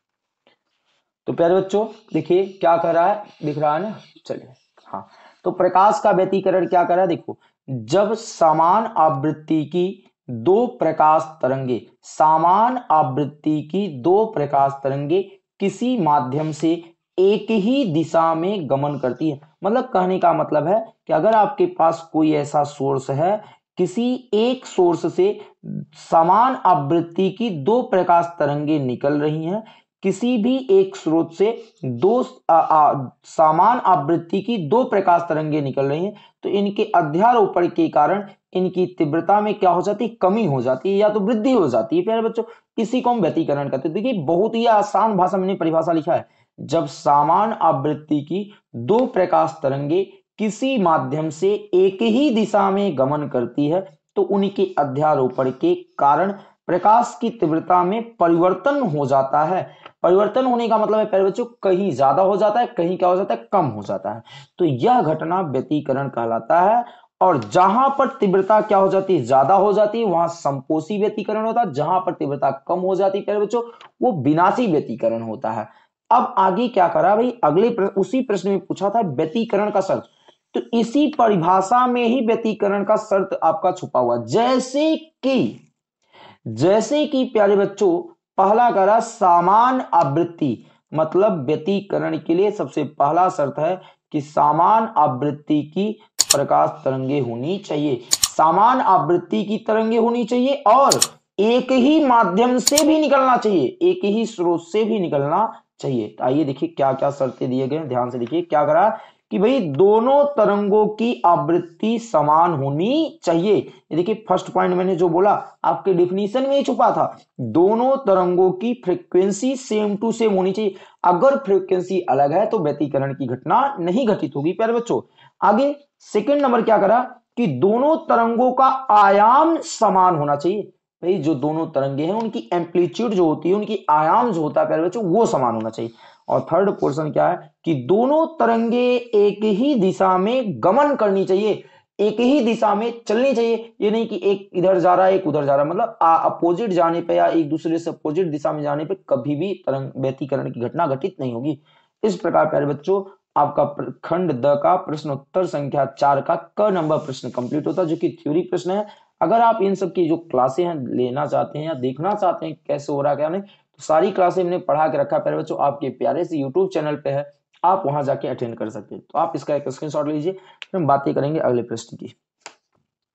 तो प्यारे बच्चों देखिए क्या कर रहा है दिख रहा है ना चलिए हाँ तो प्रकाश का व्यतीकरण क्या कर रहा है देखो जब समान आवृत्ति की दो प्रकाश तरंगे समान आवृत्ति की दो प्रकाश तरंगे किसी माध्यम से एक ही दिशा में गमन करती है मतलब कहने का मतलब है कि अगर आपके पास कोई ऐसा सोर्स है किसी एक सोर्स से समान आवृत्ति की दो प्रकाश तरंगे निकल रही हैं किसी भी एक स्रोत से दो समान आवृत्ति की दो प्रकाश तरंगे निकल रही हैं तो इनके अध्यारोपण के कारण इनकी तीव्रता में क्या हो जाती है कमी हो जाती है या तो वृद्धि हो जाती है प्यारे बच्चों इसी को हम व्यतीकरण कहते हैं देखिए बहुत ही आसान भाषा मैंने परिभाषा लिखा है जब सामान आवृत्ति की दो प्रकाश तरंगे किसी माध्यम से एक ही दिशा में गमन करती है तो उनके अध्यारोपण के कारण प्रकाश की तीव्रता में परिवर्तन हो जाता है परिवर्तन होने का मतलब है प्यारे बच्चों कहीं ज्यादा हो जाता है कहीं क्या हो जाता है कम हो जाता है तो यह घटना व्यतीकरण कहलाता है और जहां पर तीव्रता क्या हो जाती है ज्यादा हो जाती है वहां संपोषी व्यतीकरण होता है जहां पर तीव्रता कम हो जाती है प्यारे बच्चों वो विनाशी व्यतीकरण होता है अब आगे क्या करा भाई अगले प्रश्न उसी प्रश्न में पूछा था व्यतीकरण का शर्त तो इसी परिभाषा में ही व्यतीकरण का शर्त आपका छुपा हुआ जैसे कि जैसे कि प्यारे बच्चों पहला करा सामान आवृत्ति मतलब व्यतीकरण के लिए सबसे पहला शर्त है कि सामान आवृत्ति की प्रकाश तरंगे होनी चाहिए सामान आवृत्ति की तरंगे होनी चाहिए और एक ही माध्यम से भी निकलना चाहिए एक ही स्रोत से भी निकलना चाहिए तो आइए देखिए क्या क्या शर्तें दिए गए ध्यान से देखिए क्या करा कि भाई दोनों तरंगों की आवृत्ति समान होनी चाहिए ये देखिए फर्स्ट पॉइंट मैंने जो बोला आपके डिफिनीशन में ही छुपा था दोनों तरंगों की फ्रीक्वेंसी सेम टू सेम होनी चाहिए अगर फ्रीक्वेंसी अलग है तो व्यतीकरण की घटना नहीं घटित होगी प्यारे बच्चों आगे सेकेंड नंबर क्या करा कि दोनों तरंगों का आयाम समान होना चाहिए भाई जो दोनों तरंगे हैं उनकी एम्पलीट्यूड जो होती है उनकी आयाम जो होता है प्यारे बच्चों वो समान होना चाहिए और थर्ड पोर्शन क्या है कि दोनों तरंगे एक ही दिशा में गमन करनी चाहिए एक ही दिशा में चलनी चाहिए ये नहीं कि एक इधर जा रहा है एक उधर जा रहा है मतलब अपोजिट जाने पे या एक दूसरे से अपोजिट दिशा में जाने पे कभी भी तरंग व्यतीकरण की घटना घटित नहीं होगी इस प्रकार प्यारे बच्चों आपका खंड द का प्रश्नोत्तर संख्या चार का क नंबर प्रश्न कंप्लीट होता है जो कि थ्योरी प्रश्न है अगर आप इन सब की जो क्लासे हैं लेना चाहते हैं या देखना चाहते हैं कैसे हो रहा है क्या नहीं तो सारी क्लासे हमने पढ़ा के रखा है बच्चों आपके प्यारे से यूट्यूब चैनल पे है आप वहां जाके अटेंड कर सकते हैं तो आप इसका एक स्क्रीनशॉट लीजिए फिर हम बातें करेंगे अगले प्रश्न की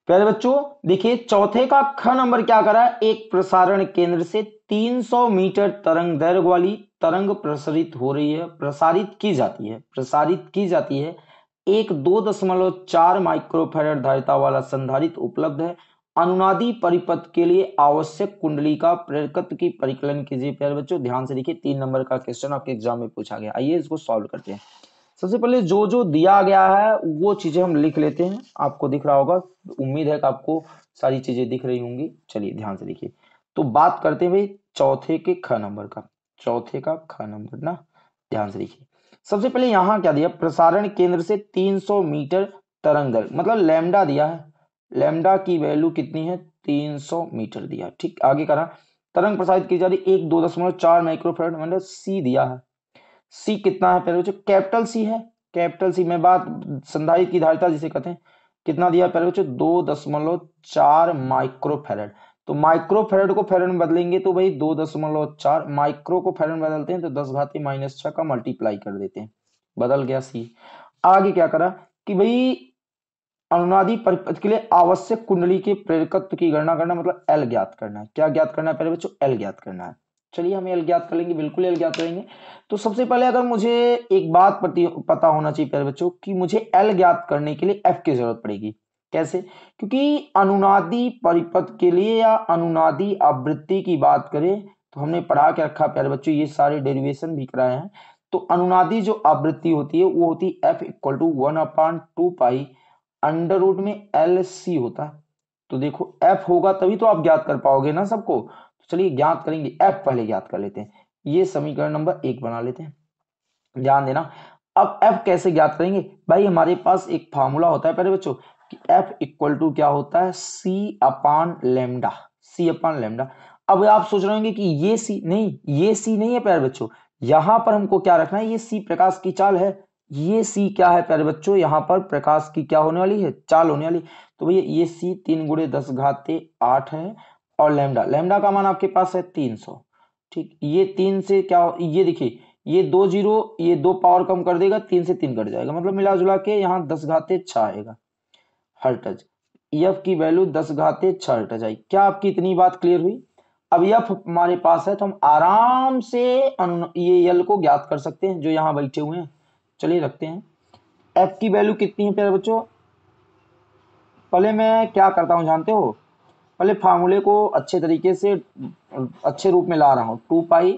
प्यारे बच्चों देखिए चौथे का ख नंबर क्या करा है एक प्रसारण केंद्र से 300 मीटर तरंग दर्ग वाली तरंग प्रसारित हो रही है प्रसारित की जाती है प्रसारित की जाती है एक दो दशमलव चार माइक्रोफेरड धारिता वाला संधारित उपलब्ध है अनुनादी परिपथ के लिए आवश्यक कुंडली का प्रकृत की परिकलन कीजिए प्यारे बच्चों ध्यान से देखिए तीन नंबर का क्वेश्चन आपके एग्जाम में पूछा गया आइए इसको सॉल्व करते हैं सबसे पहले जो जो दिया गया है वो चीजें हम लिख लेते हैं आपको दिख रहा होगा उम्मीद है कि आपको सारी चीजें दिख रही होंगी चलिए ध्यान से देखिए तो बात करते हैं भाई चौथे के ख नंबर का चौथे का ख नंबर ना ध्यान से देखिए सबसे पहले यहाँ क्या दिया प्रसारण केंद्र से 300 मीटर तरंग दर मतलब लैमडा दिया है लेमडा की वैल्यू कितनी है 300 मीटर दिया ठीक आगे करा तरंग प्रसारित की जा रही एक दो दशमलव चार माइक्रोफेरेड मैंने सी दिया है सी कितना है पहले बच्चों कैपिटल सी है कैपिटल सी में बात संधारित की धारिता जिसे कहते हैं कितना दिया पहले बच्चों दो दशमलव चार माइक्रोफेरेड तो माइक्रोफेरेड को फेरेड में बदलेंगे तो भाई दो दशमलव चार माइक्रो को फेरेड में बदलते हैं तो दस घाती माइनस छह का मल्टीप्लाई कर देते हैं बदल गया सी आगे क्या करा कि भाई अनुनादी परिपथ के लिए आवश्यक कुंडली के प्रेरकत्व की गणना करना मतलब एल ज्ञात करना है क्या ज्ञात करना है पहले बच्चों एल ज्ञात करना है चलिए हम एल ज्ञात कर लेंगे बिल्कुल एल ज्ञात करेंगे तो सबसे पहले अगर मुझे एक बात पता होना चाहिए प्यारे बच्चों कि मुझे एल ज्ञात करने के लिए एफ की जरूरत पड़ेगी कैसे क्योंकि अनुनादी परिपथ के लिए या अनुनादी आवृत्ति की बात करें तो हमने पढ़ा के रखा प्यारे बच्चों ये सारे डेरिवेशन भी कराए हैं तो अनुनादी जो आवृत्ति होती है वो होती है F equal to one upon two pi under root में एल सी होता तो देखो एफ होगा तभी तो आप ज्ञात कर पाओगे ना सबको तो चलिए ज्ञात करेंगे एफ पहले ज्ञात कर लेते हैं ये समीकरण नंबर एक बना लेते हैं ध्यान देना अब एफ कैसे ज्ञात करेंगे भाई हमारे पास एक फार्मूला होता है पहले बच्चों कि एफ इक्वल टू क्या होता है सी अपान लेमडा सी अपान लेमडा अब आप सोच रहे होंगे कि ये सी नहीं ये सी नहीं है प्यारे बच्चों यहां पर हमको क्या रखना है ये सी प्रकाश की चाल है ये सी क्या है प्यारे बच्चों यहाँ पर प्रकाश की क्या होने वाली है चाल होने वाली तो भैया ये सी तीन गुड़े दस घाते आठ है और लेमडा लेमडा का मान आपके पास है तीन सौ ठीक ये तीन से क्या ये देखिए ये दो जीरो ये दो पावर कम कर देगा तीन से तीन कट जाएगा मतलब मिला जुला के यहाँ दस घाते छ आएगा टच यफ की वैल्यू दस घाते छ टच आई क्या आपकी इतनी बात क्लियर हुई अब यफ हमारे पास है तो हम आराम से ये यल को ज्ञात कर सकते हैं जो यहाँ बैठे हुए हैं चलिए रखते हैं एफ की वैल्यू कितनी है प्यारे बच्चों पहले मैं क्या करता हूँ जानते हो पहले फार्मूले को अच्छे तरीके से अच्छे रूप में ला रहा हूँ टू पाई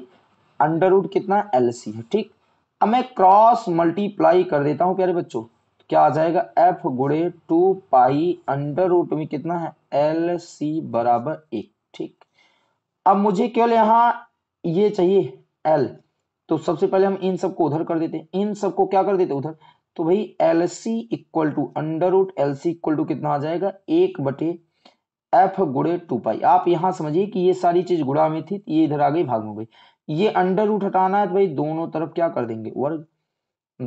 अंडर रूट कितना एल सी है ठीक अब मैं क्रॉस मल्टीप्लाई कर देता हूँ प्यारे बच्चों तो क्या आ जाएगा एफ गुड़े टू पाई अंडर रूट में कितना है एल सी बराबर एक ठीक अब मुझे केवल यहाँ ये चाहिए एल तो सबसे पहले हम इन सबको उधर कर देते हैं इन सबको क्या कर देते उधर तो भाई L C equal to under root L C equal to कितना आ जाएगा एक बटे एफ गुड़े टू पाई आप यहां समझिए कि ये सारी चीज गुड़ा में थी ये इधर आ गई भाग में गई ये अंडर रूट हटाना है तो भाई दोनों तरफ क्या कर देंगे वर्ग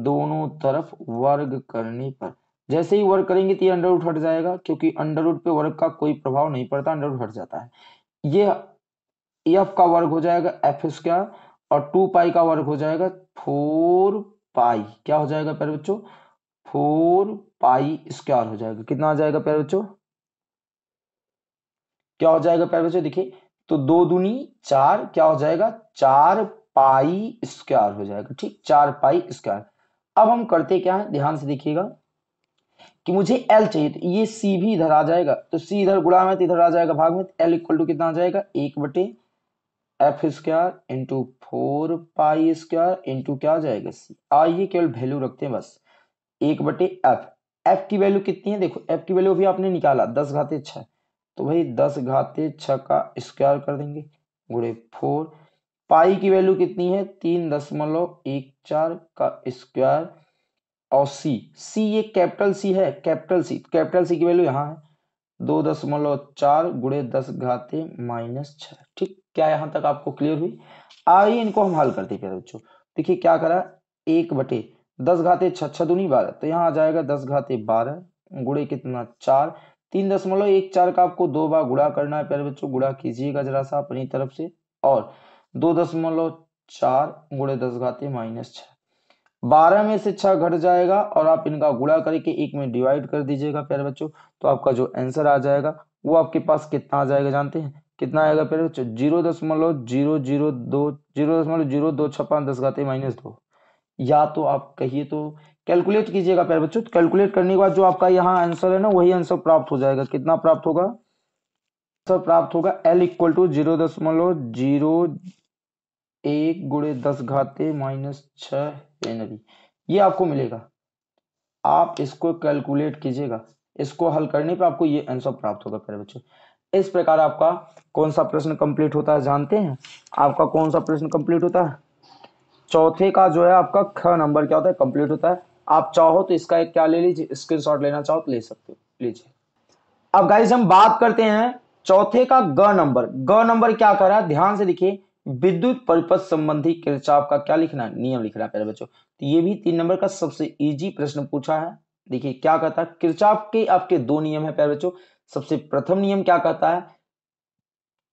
दोनों तरफ वर्ग करने पर जैसे ही वर्ग करेंगे तो ये अंडर रूट हट जाएगा क्योंकि अंडर रूट पे वर्ग का कोई प्रभाव नहीं पड़ता अंडर रूट हट जाता है ये एफ का वर्ग हो जाएगा एफ स्क्वायर और टू पाई का वर्ग हो जाएगा फोर पाई क्या हो जाएगा प्यारे बच्चों फोर पाई स्क्वायर हो जाएगा कितना आ जाएगा प्यारे बच्चों क्या हो जाएगा प्यारे बच्चों देखिए तो दो दुनी चार क्या हो जाएगा चार पाई स्क्वायर हो जाएगा ठीक चार पाई स्क्वायर अब हम करते क्या है ध्यान से देखिएगा कि मुझे एल चाहिए तो ये सी भी इधर आ जाएगा तो सी इधर गुड़ा में तो इधर आ जाएगा भाग में एल इक्वल टू कितना आ जाएगा एक बटे F square into four pi square into क्या आ जाएगा सी आइए केवल वैल्यू रखते हैं बस एक बटे एफ एफ की वैल्यू कितनी है देखो एफ की वैल्यू अभी आपने निकाला दस घाते छः तो भाई दस घाते छः का स्क्वायर कर देंगे गुड़े फोर पाई की वैल्यू कितनी है तीन दशमलव एक चार का स्क्वायर और सी सी ये कैपिटल सी है कैपिटल सी कैपिटल सी की वैल्यू यहाँ है दो दशमलव चार गुड़े दस घाते माइनस छ ठीक क्या यहां तक आपको क्लियर हुई आइए इनको हम हल करते हैं बच्चों देखिए क्या करा एक बटे दस घाते छः दूनी बारह तो यहाँ आ जाएगा दस घाते बारह गुड़े कितना चार तीन दशमलव एक चार का आपको दो बार गुड़ा करना है प्यारे बच्चों गुड़ा कीजिएगा जरा सा अपनी तरफ से और दो दशमलव चार गुड़े दस घाते माइनस छः बारह में से छह घट जाएगा और आप इनका गुड़ा करके एक में डिवाइड कर दीजिएगा प्यारे बच्चों तो आपका जो आंसर आ जाएगा वो आपके पास कितना आ जाएगा जानते हैं कितना आएगा फिर तो जीरो दशमलव जीरो जीरो दो जीरो दशमलव जीरो दो छप्पन दस गाते माइनस दो या तो आप कहिए तो कैलकुलेट कीजिएगा प्यारे बच्चों कैलकुलेट करने के बाद जो आपका यहाँ आंसर है ना वही आंसर प्राप्त हो जाएगा कितना प्राप्त होगा आंसर प्राप्त होगा एल इक्वल टू जीरो दशमलव जीरो एक गुड़े दस घाते माइनस छ हेनरी ये आपको मिलेगा आप इसको कैलकुलेट कीजिएगा इसको हल करने पर आपको ये आंसर प्राप्त होगा प्यारे बच्चों इस प्रकार आपका कौन सा प्रश्न कंप्लीट होता है जानते हैं आपका कौन सा प्रश्न कंप्लीट होता है चौथे का जो है आपका ख नंबर क्या होता है कंप्लीट होता है आप चाहो तो इसका एक क्या ले लीजिए स्क्रीनशॉट लेना चाहो तो ले सकते हो लीजिए अब गाइज हम बात करते हैं चौथे का ग नंबर ग नंबर क्या कर रहा है ध्यान से देखिए विद्युत परिपथ संबंधी किरचाप का क्या लिखना है नियम लिखना है बच्चों तो ये भी तीन नंबर का सबसे इजी प्रश्न पूछा है देखिए क्या कहता है किरचाप के आपके दो नियम है प्यारे बच्चों सबसे प्रथम नियम क्या कहता है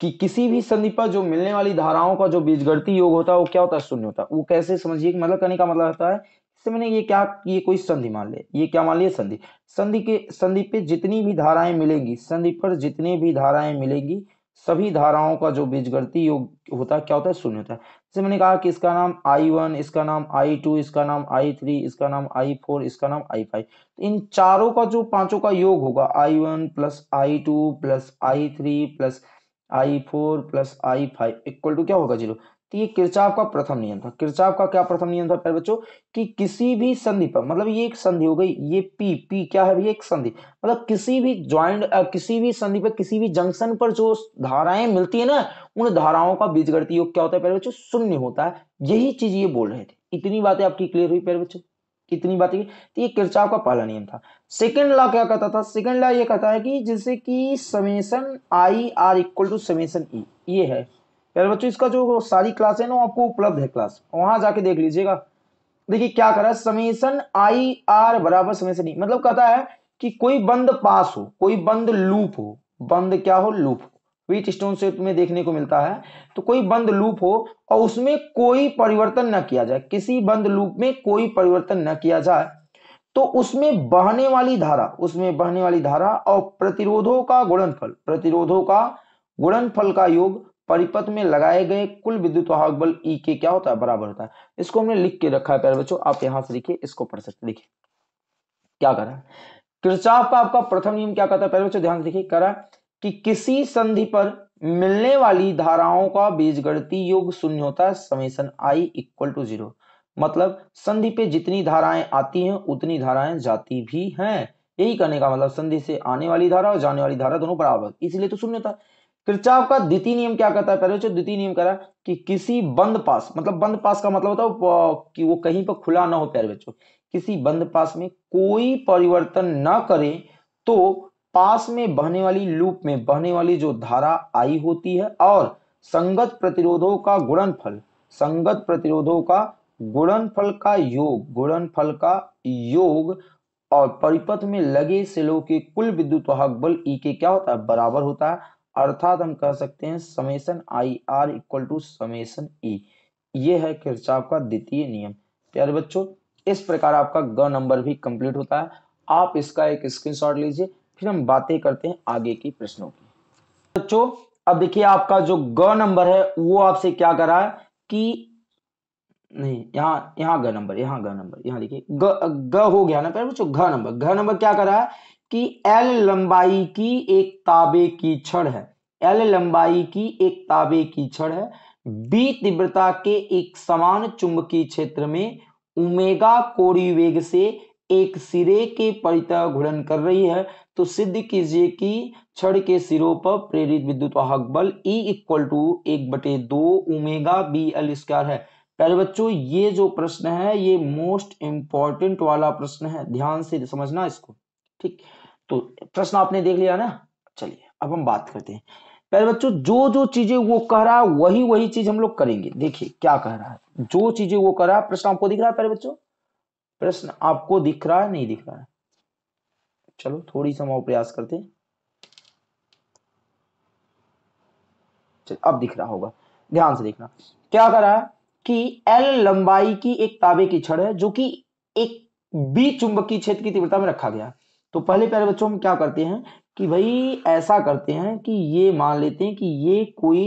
कि किसी भी संधि पर जो मिलने वाली धाराओं का जो बीजगणती योग होता है वो क्या होता है शून्य होता है वो कैसे समझिए मतलब कहने का मतलब होता है इससे मैंने ये क्या ये कोई संधि मान ले ये क्या मान लिया संधि संधि के संधि पे जितनी भी धाराएं मिलेंगी संधि पर जितनी भी धाराएं मिलेंगी सभी धाराओं का जो बीजगणती योग होता है क्या होता है शून्य होता है जैसे मैंने कहा कि इसका नाम आई वन इसका नाम आई टू इसका नाम आई थ्री इसका नाम आई फोर इसका नाम आई फाइव तो इन चारों का जो पांचों का योग होगा I one plus I two plus I three plus I four plus I five equal to क्या होगा जीरो तो ये किरचाप का प्रथम नियम था किरचाप का क्या प्रथम नियम था प्यारे बच्चों कि किसी भी संधि पर मतलब ये एक संधि हो गई ये पी पी क्या है भी एक संधि मतलब किसी भी ज्वाइंट किसी भी संधि पर किसी भी जंक्शन पर जो धाराएं मिलती है ना उन धाराओं का बीजगणित योग क्या होता है प्यारे बच्चों शून्य होता है यही चीज ये बोल रहे थे इतनी बातें आपकी क्लियर हुई प्यारे बच्चों इतनी बातें तो ये किरचाव का पहला नियम था सेकंड लॉ क्या कहता था सेकंड लॉ ये कहता है कि जैसे कि summation I R equal to summation E ये है प्यारे बच्चों इसका जो सारी क्लास है ना आपको उपलब्ध है क्लास वहां जाके देख लीजिएगा देखिए क्या करा समीशन आई आर बराबर समीशन ई मतलब कहता है कि कोई बंद पास हो कोई बंद लूप हो बंद क्या हो लूप व्हीट स्टोन से तुम्हें देखने को मिलता है तो कोई बंद लूप हो और उसमें कोई परिवर्तन न किया जाए किसी बंद लूप में कोई परिवर्तन न किया जाए तो उसमें बहने वाली धारा उसमें बहने वाली धारा और प्रतिरोधों का गुणनफल प्रतिरोधों का गुणनफल का योग परिपथ में लगाए गए कुल विद्युत वाहक बल ई e के क्या होता है बराबर होता है इसको हमने लिख के रखा है प्यारे बच्चों आप यहां से लिखिए इसको पढ़ सकते देखिए क्या करा है किरचाप का आपका प्रथम नियम क्या कहता है प्यारे बच्चों ध्यान देखिए है कि किसी संधि पर मिलने वाली धाराओं का बीजगणितीय योग शून्य होता है summation I equal to zero मतलब संधि पे जितनी धाराएं आती हैं उतनी धाराएं जाती भी हैं यही कहने का मतलब संधि से आने वाली धारा और जाने वाली धारा दोनों बराबर इसलिए तो शून्य होता है किरचाव का द्वितीय नियम क्या कहता है पहले जो तो द्वितीय नियम करा कि किसी बंद पास मतलब बंद पास का मतलब होता है कि वो कहीं पर खुला ना हो प्यारे बच्चों किसी बंद पास में कोई परिवर्तन ना करे तो पास में बहने वाली लूप में बहने वाली जो धारा आई होती है और संगत प्रतिरोधों का गुणनफल संगत प्रतिरोधों का गुणनफल का योग गुणनफल का योग और परिपथ में लगे सेलों के कुल विद्युत वाहक बल ई e के क्या होता है बराबर होता है अर्थात हम कह सकते हैं summation I R equal to summation E ये है किरचाप का द्वितीय नियम प्यारे बच्चों इस प्रकार आपका ग नंबर भी कंप्लीट होता है आप इसका एक स्क्रीनशॉट लीजिए फिर हम बातें करते हैं आगे की प्रश्नों की बच्चों अब देखिए आपका जो ग नंबर है वो आपसे क्या कर रहा है कि नहीं यहाँ यहाँ ग नंबर यहाँ ग नंबर यहाँ देखिए ग ग हो गया ना प्यारे बच्चों घ नंबर घ नंबर क्या कर रहा है कि एल लंबाई की एक ताबे की छड़ है एल लंबाई की एक ताबे की छड़ है बी तीव्रता के एक समान चुंबकीय क्षेत्र में उमेगा कोड़ी वेग से एक सिरे के परिता घूर्णन कर रही है तो सिद्ध कीजिए कि छड़ के सिरों पर प्रेरित विद्युत वाहक बल E इक्वल टू एक बटे दो उमेगा बी एल स्क्वायर है प्यारे बच्चों ये जो प्रश्न है ये मोस्ट इंपॉर्टेंट वाला प्रश्न है ध्यान से समझना इसको ठीक तो प्रश्न आपने देख लिया ना चलिए अब हम बात करते हैं पहले बच्चों जो जो चीजें वो कह रहा है वही वही चीज हम लोग करेंगे देखिए क्या कह रहा है जो चीजें वो कर रहा है प्रश्न आपको दिख रहा है पहले बच्चों प्रश्न आपको दिख रहा है नहीं दिख रहा है चलो थोड़ी सी हम प्रयास करते अब दिख रहा होगा ध्यान से देखना क्या कह रहा है कि एल लंबाई की एक ताबे की छड़ है जो कि एक बी चुंबकीय क्षेत्र की तीव्रता में रखा गया है तो पहले प्यारे बच्चों हम क्या करते हैं कि भाई ऐसा करते हैं कि ये मान लेते हैं कि ये कोई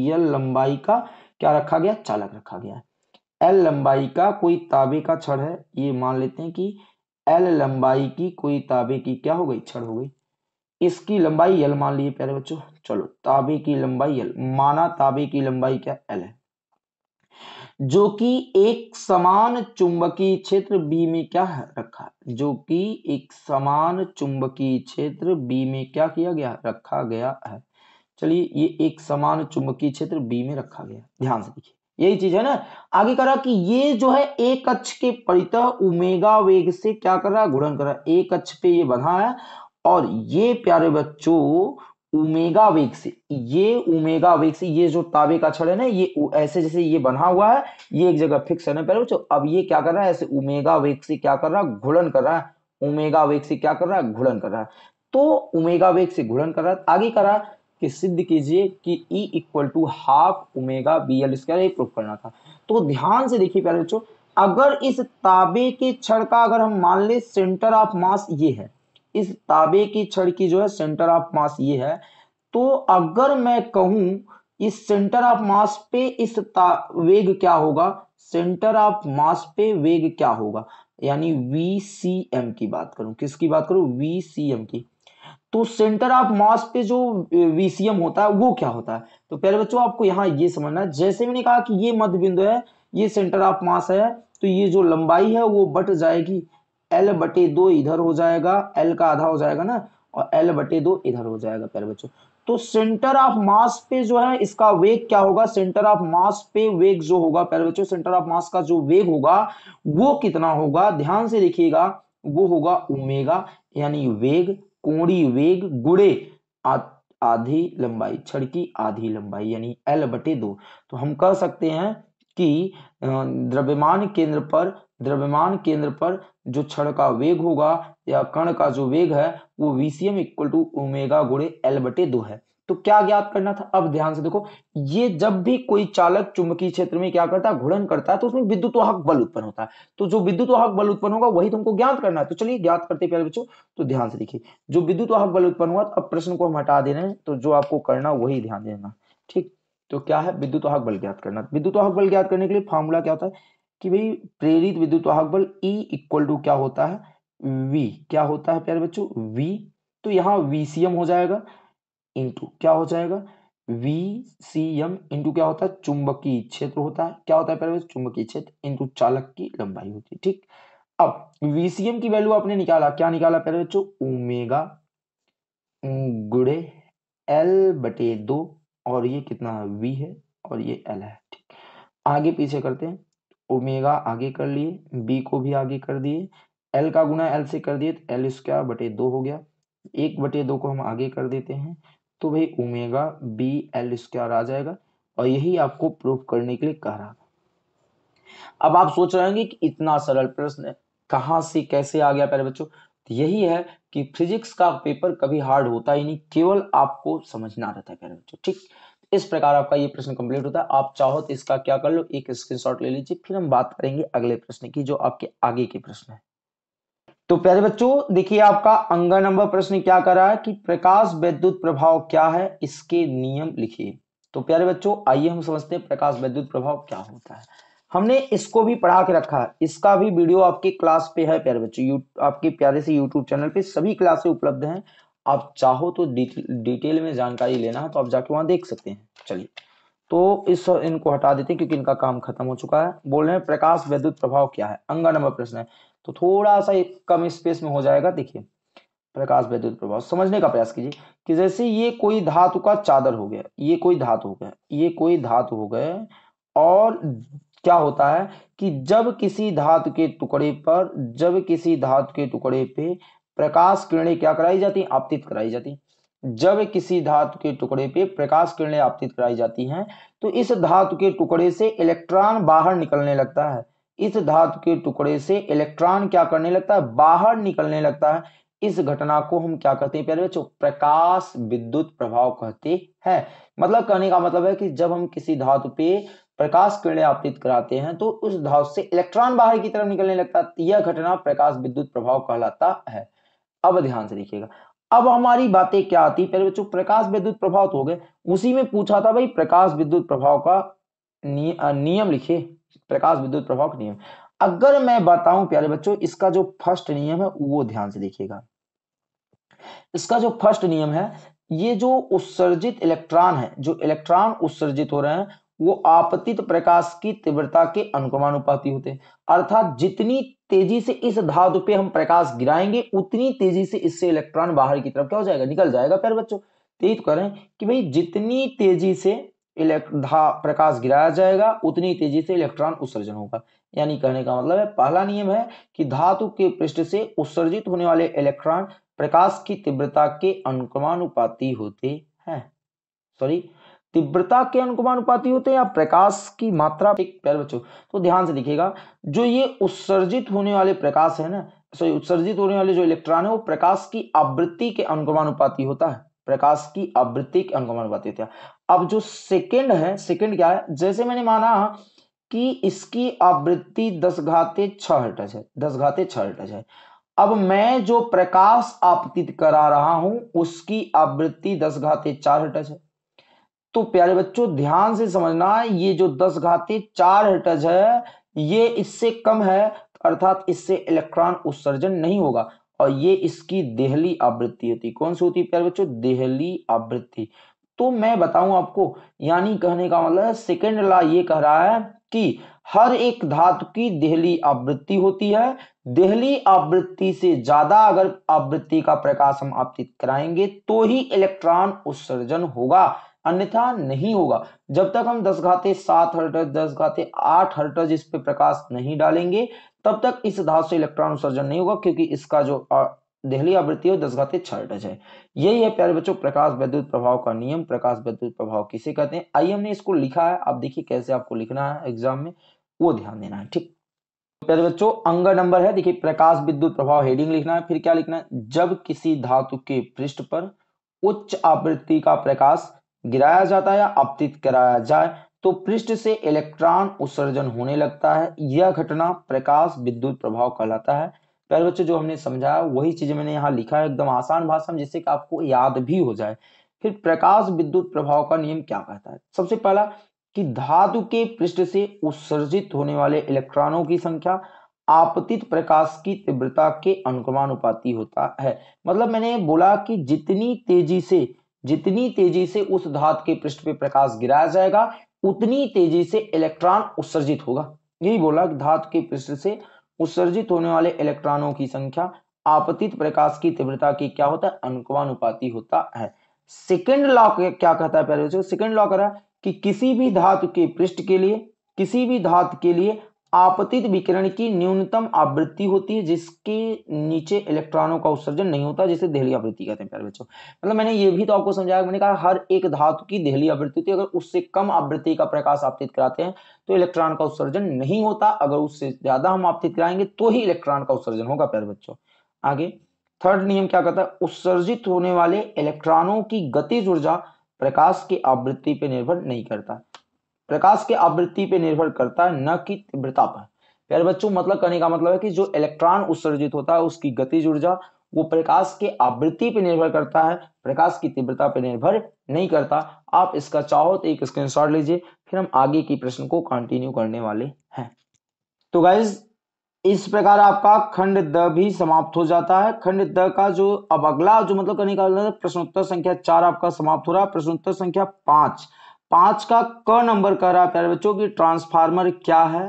यल लंबाई का क्या रखा गया चालक रखा गया है एल लंबाई का कोई ताबे का छड़ है ये मान लेते हैं कि एल लंबाई की कोई ताबे की क्या हो गई छड़ हो गई इसकी लंबाई यल मान लिए प्यारे बच्चों चलो ताबे की लंबाई यल माना ताबे की लंबाई क्या एल है जो कि एक समान चुंबकीय क्षेत्र बी में क्या है रखा जो कि एक समान चुंबकीय क्षेत्र बी में क्या किया गया रखा गया है चलिए ये एक समान चुंबकीय क्षेत्र बी में रखा गया ध्यान से देखिए यही चीज है ना आगे करा कि ये जो है एक अक्ष के परित उमेगा वेग से क्या कर रहा है गुणन कर रहा है एक अक्ष पे ये बना है और ये प्यारे बच्चों उमेगा वेग से ये उमेगा वेग से ये जो ताबे का क्षण है ना ये ऐसे जैसे ये बना हुआ है ये एक जगह फिक्स है ना पहले बच्चों अब ये क्या कर रहा है ऐसे उमेगा वेग से क्या कर रहा है घुड़न कर रहा है उमेगा वेग से क्या कर रहा है घुड़न कर रहा है तो उमेगा वेग से घुड़न कर रहा है आगे करा कि सिद्ध कीजिए कि E equal to half omega B L square ये प्रूफ करना था तो ध्यान से देखिए प्यारे बच्चों अगर इस ताबे के क्षण का अगर हम मान ले सेंटर ऑफ मास ये है इस ताबे की छड़ की जो है सेंटर ऑफ मास ये है तो अगर मैं कहूं इस सेंटर ऑफ मास पे इस वेग क्या होगा सेंटर ऑफ मास पे वेग क्या होगा यानी वी सी एम की बात करूं किसकी बात करूं वी सी एम की तो सेंटर ऑफ मास पे जो वीसीएम होता है वो क्या होता है तो प्यारे बच्चों आपको यहां ये समझना है जैसे मैंने कहा कि ये मध्य बिंदु है ये सेंटर ऑफ मास है तो ये जो लंबाई है वो बट जाएगी एल बटे दो इधर हो जाएगा एल का आधा हो जाएगा ना और एल बटे दो इधर हो जाएगा प्यारे बच्चों तो सेंटर ऑफ मास पे जो है इसका वेग क्या होगा सेंटर ऑफ मास पे वेग जो होगा प्यारे बच्चों सेंटर ऑफ मास का जो वेग होगा वो कितना होगा ध्यान से देखिएगा वो होगा उमेगा यानी वेग कोणी वेग गुड़े आधी लंबाई छड़ की आधी लंबाई यानी एल बटे दो तो हम कह सकते हैं कि द्रव्यमान केंद्र पर द्रव्यमान केंद्र पर जो क्षण का वेग होगा या कण का जो वेग है वो वीसीएम इक्वल टू ओमेगा गुड़े एल बटे दो है तो क्या ज्ञात करना था अब ध्यान से देखो ये जब भी कोई चालक चुंबकीय क्षेत्र में क्या करता है घूर्णन करता है तो उसमें विद्युत वाहक बल उत्पन्न होता है तो जो विद्युत वाहक बल उत्पन्न होगा वही तुमको ज्ञात करना है तो चलिए ज्ञात करते पहले बच्चों तो ध्यान से देखिए जो विद्युत वाहक बल उत्पन्न हुआ तो अब प्रश्न को हम हटा दे रहे हैं तो जो आपको करना वही ध्यान देना ठीक तो क्या है विद्युत वाहक बल ज्ञात करना विद्युत वाहक बल ज्ञात करने के लिए फॉर्मूला क्या होता है कि भाई प्रेरित विद्युत वाहक बल E इक्वल टू क्या होता है V क्या होता है प्यारे बच्चों V तो यहाँ वी VCM हो जाएगा इंटू क्या हो जाएगा वी सी एम इंटू क्या होता है चुंबकीय क्षेत्र होता है क्या होता है प्यारे बच्चों चुंबकीय क्षेत्र इंटू चालक की लंबाई होती है ठीक अब वी सी एम की वैल्यू आपने निकाला क्या निकाला प्यारे बच्चों ओमेगा गुड़े एल बटे दो और ये कितना वी है और ये एल है ठीक आगे पीछे करते हैं ओमेगा आगे कर लिए बी को भी आगे कर दिए एल का गुना एल से कर दिए तो एल स्क्वायर बटे दो हो गया एक बटे दो को हम आगे कर देते हैं तो भाई ओमेगा बी एल स्क्वायर आ जाएगा और यही आपको प्रूफ करने के लिए कह रहा था अब आप सोच रहे होंगे कि इतना सरल प्रश्न है कहाँ से कैसे आ गया पहले बच्चों तो यही है कि फिजिक्स का पेपर कभी हार्ड होता ही नहीं केवल आपको समझना रहता है पहले बच्चों ठीक इस प्रकार आपका ये प्रश्न कंप्लीट होता है आप चाहो तो इसका क्या कर लो एक स्क्रीनशॉट ले लीजिए फिर हम बात करेंगे अगले प्रश्न की जो आपके आगे के प्रश्न है तो प्यारे बच्चों देखिए आपका अंग नंबर प्रश्न क्या कर रहा है कि प्रकाश वैद्युत प्रभाव क्या है इसके नियम लिखिए तो प्यारे बच्चों आइए हम समझते हैं प्रकाश वैद्युत प्रभाव क्या होता है हमने इसको भी पढ़ा के रखा है इसका भी वीडियो आपके क्लास पे है प्यारे बच्चों आपके प्यारे से यूट्यूब चैनल पे सभी क्लासे उपलब्ध हैं आप चाहो तो डिटेल में जानकारी लेना है तो आप जाके वहां देख सकते हैं चलिए तो इस इनको हटा देते हैं क्योंकि इनका काम खत्म हो चुका है बोल रहे हैं प्रकाश वैद्युत प्रभाव क्या है अंगा नंबर प्रश्न है तो थोड़ा सा कम स्पेस में हो जाएगा देखिए प्रकाश वैद्युत प्रभाव समझने का प्रयास कीजिए कि जैसे ये कोई धातु का चादर हो गया ये कोई धातु हो गया ये कोई धातु हो गए और क्या होता है कि जब किसी धातु के टुकड़े पर जब किसी धातु के टुकड़े पे प्रकाश किरणें क्या कराई जाती आपतित कराई जाती जब किसी धातु के टुकड़े पे प्रकाश किरणें आपतित कराई जाती हैं तो इस धातु के टुकड़े से इलेक्ट्रॉन बाहर निकलने लगता है इस धातु के टुकड़े से इलेक्ट्रॉन क्या करने लगता है बाहर निकलने लगता है इस घटना को हम क्या कहते हैं प्यारे बच्चों प्रकाश विद्युत प्रभाव कहते हैं मतलब कहने का मतलब है कि जब हम किसी धातु पे प्रकाश किरणें आपतित कराते हैं तो उस धातु से इलेक्ट्रॉन बाहर की तरफ निकलने लगता है यह घटना प्रकाश विद्युत प्रभाव कहलाता है अब ध्यान से देखिएगा अब हमारी बातें क्या आती पहले बच्चों प्रकाश विद्युत प्रभाव तो हो गए उसी में पूछा था भाई प्रकाश विद्युत प्रभाव का नियम लिखिए प्रकाश विद्युत प्रभाव का नियम अगर मैं बताऊं प्यारे बच्चों इसका जो फर्स्ट नियम है वो ध्यान से देखिएगा इसका जो फर्स्ट नियम है ये जो उत्सर्जित इलेक्ट्रॉन है जो इलेक्ट्रॉन उत्सर्जित हो रहे हैं वो आपतित प्रकाश की तीव्रता के अनुक्रमानुपाती होते हैं अर्थात जितनी तेजी से इस धातु पे हम प्रकाश गिराएंगे उतनी तेजी से इससे इलेक्ट्रॉन बाहर की तरफ क्या हो जाएगा निकल जाएगा प्यार बच्चों तो यही तो कह रहे हैं कि भाई जितनी तेजी से धा प्रकाश गिराया जाएगा उतनी तेजी से इलेक्ट्रॉन उत्सर्जन होगा यानी कहने का मतलब है पहला नियम है कि धातु के पृष्ठ से उत्सर्जित होने वाले इलेक्ट्रॉन प्रकाश की तीव्रता के अनुक्रमानुपाती होते हैं सॉरी तीव्रता के अनुक्रमानुपाती होते हैं या प्रकाश की मात्रा प्यारे बच्चों तो ध्यान से देखिएगा जो ये उत्सर्जित होने वाले प्रकाश है ना सॉरी उत्सर्जित होने वाले जो इलेक्ट्रॉन है वो प्रकाश की आवृत्ति के अनुक्रमानुपाती होता है प्रकाश की आवृत्ति के अनुक्रमानुपाती होता है अब जो सेकेंड है सेकेंड क्या है जैसे मैंने माना कि इसकी आवृत्ति दस घाते छह है दस घाते छह है अब मैं जो प्रकाश आपतित करा रहा हूं उसकी आवृत्ति दस घाते चार हर्टज है तो प्यारे बच्चों ध्यान से समझना ये जो दस घाती चार हेटज है ये इससे कम है अर्थात इससे इलेक्ट्रॉन उत्सर्जन नहीं होगा और ये इसकी देहली आवृत्ति होती कौन सी होती है प्यारे बच्चों देहली आवृत्ति तो मैं बताऊं आपको यानी कहने का मतलब सेकेंड ला ये कह रहा है कि हर एक धातु की देहली आवृत्ति होती है देहली आवृत्ति से ज्यादा अगर आवृत्ति का प्रकाश हम आपतित कराएंगे तो ही इलेक्ट्रॉन उत्सर्जन होगा अन्यथा नहीं होगा जब तक हम दस घाते सात हर्टज दस घाते आठ हर्टज इस पर प्रकाश नहीं डालेंगे तब तक इस धातु से इलेक्ट्रॉन उत्सर्जन नहीं होगा क्योंकि इसका जो दहली आवृत्ति हो दस घाते छह हर्टज है यही है प्यारे बच्चों प्रकाश वैद्युत प्रभाव का नियम प्रकाश वैद्युत प्रभाव किसे कहते हैं आई हमने इसको लिखा है आप देखिए कैसे आपको लिखना है एग्जाम में वो ध्यान देना है ठीक प्यारे बच्चों अंग नंबर है देखिए प्रकाश विद्युत प्रभाव हेडिंग लिखना है फिर क्या लिखना है जब किसी धातु के पृष्ठ पर उच्च आवृत्ति का प्रकाश गिराया जाता है या अपतित कराया जाए तो पृष्ठ से इलेक्ट्रॉन उत्सर्जन होने लगता है यह घटना प्रकाश विद्युत प्रभाव कहलाता है प्यारे बच्चों जो हमने समझाया वही चीज मैंने यहाँ लिखा है एकदम आसान भाषा में जिससे कि आपको याद भी हो जाए फिर प्रकाश विद्युत प्रभाव का नियम क्या कहता है सबसे पहला कि धातु के पृष्ठ से उत्सर्जित होने वाले इलेक्ट्रॉनों की संख्या आपतित प्रकाश की तीव्रता के अनुक्रमानुपाती होता है मतलब मैंने बोला कि जितनी तेजी से जितनी तेजी से उस धात के पृष्ठ पे प्रकाश गिराया जाएगा उतनी तेजी से इलेक्ट्रॉन उत्सर्जित होगा यही बोला धातु के पृष्ठ से उत्सर्जित होने वाले इलेक्ट्रॉनों की संख्या आपतित प्रकाश की तीव्रता की क्या होता है अनुपानुपाती होता है सेकेंड लॉ क्या कहता है पहले सेकेंड लॉ कह रहा है कि किसी भी धातु के पृष्ठ के लिए किसी भी धातु के लिए आपतित विकिरण की न्यूनतम आवृत्ति होती है जिसके नीचे इलेक्ट्रॉनों का उत्सर्जन नहीं होता जिसे दहली आवृत्ति कहते हैं प्यारे बच्चों मतलब मैंने ये भी तो आपको समझाया मैंने कहा हर एक धातु की दहली आवृत्ति होती है अगर उससे कम आवृत्ति का प्रकाश आपतित कराते हैं तो इलेक्ट्रॉन का उत्सर्जन नहीं होता अगर उससे ज्यादा हम आपतित कराएंगे तो ही इलेक्ट्रॉन का उत्सर्जन होगा प्यारे बच्चों आगे थर्ड नियम क्या कहता है उत्सर्जित होने वाले इलेक्ट्रॉनों की गतिज ऊर्जा प्रकाश की आवृत्ति पर निर्भर नहीं करता प्रकाश के आवृत्ति पर निर्भर करता है न कि तीव्रता पर प्यारे बच्चों मतलब कहने का मतलब है कि जो इलेक्ट्रॉन उत्सर्जित होता है उसकी गतिज ऊर्जा वो प्रकाश के आवृत्ति पर निर्भर करता है प्रकाश की तीव्रता पर निर्भर नहीं करता आप इसका चाहो तो एक स्क्रीनशॉट लीजिए फिर हम आगे की प्रश्न को कंटिन्यू करने वाले हैं तो गाइज इस प्रकार आपका खंड द भी समाप्त हो जाता है खंड द का जो अब अगला जो मतलब कहने का मतलब प्रश्नोत्तर संख्या चार आपका समाप्त हो रहा है प्रश्नोत्तर संख्या पांच पांच का क नंबर कह रहा है प्यारे बच्चों की ट्रांसफार्मर क्या है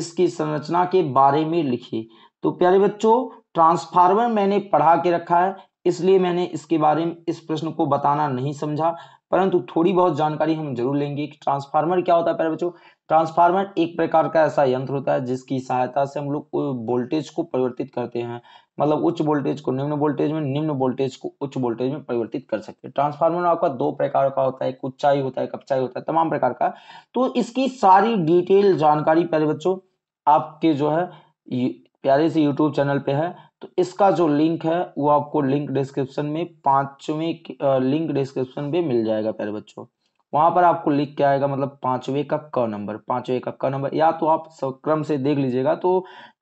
इसकी संरचना के बारे में लिखिए तो प्यारे बच्चों ट्रांसफार्मर मैंने पढ़ा के रखा है इसलिए मैंने इसके बारे में इस प्रश्न को बताना नहीं समझा परंतु थोड़ी बहुत जानकारी हम जरूर लेंगे कि ट्रांसफार्मर क्या होता है प्यारे बच्चों ट्रांसफार्मर एक प्रकार का ऐसा यंत्र होता है जिसकी सहायता से हम लोग वोल्टेज को परिवर्तित करते हैं मतलब उच्च वोल्टेज को निम्न वोल्टेज में निम्न वोल्टेज को उच्च वोल्टेज में परिवर्तित कर सकते हैं ट्रांसफार्मर आपका दो प्रकार का होता है एक उच्चाई होता है एक अपचाई होता है तमाम प्रकार का तो इसकी सारी डिटेल जानकारी प्यारे बच्चों आपके जो है प्यारे से यूट्यूब चैनल पे है तो इसका जो लिंक है वो आपको लिंक डिस्क्रिप्शन में पांचवें लिंक डिस्क्रिप्शन में मिल जाएगा प्यारे बच्चों वहां पर आपको लिख के आएगा मतलब पांचवे का क नंबर पांचवे का क नंबर या तो आप क्रम से देख लीजिएगा तो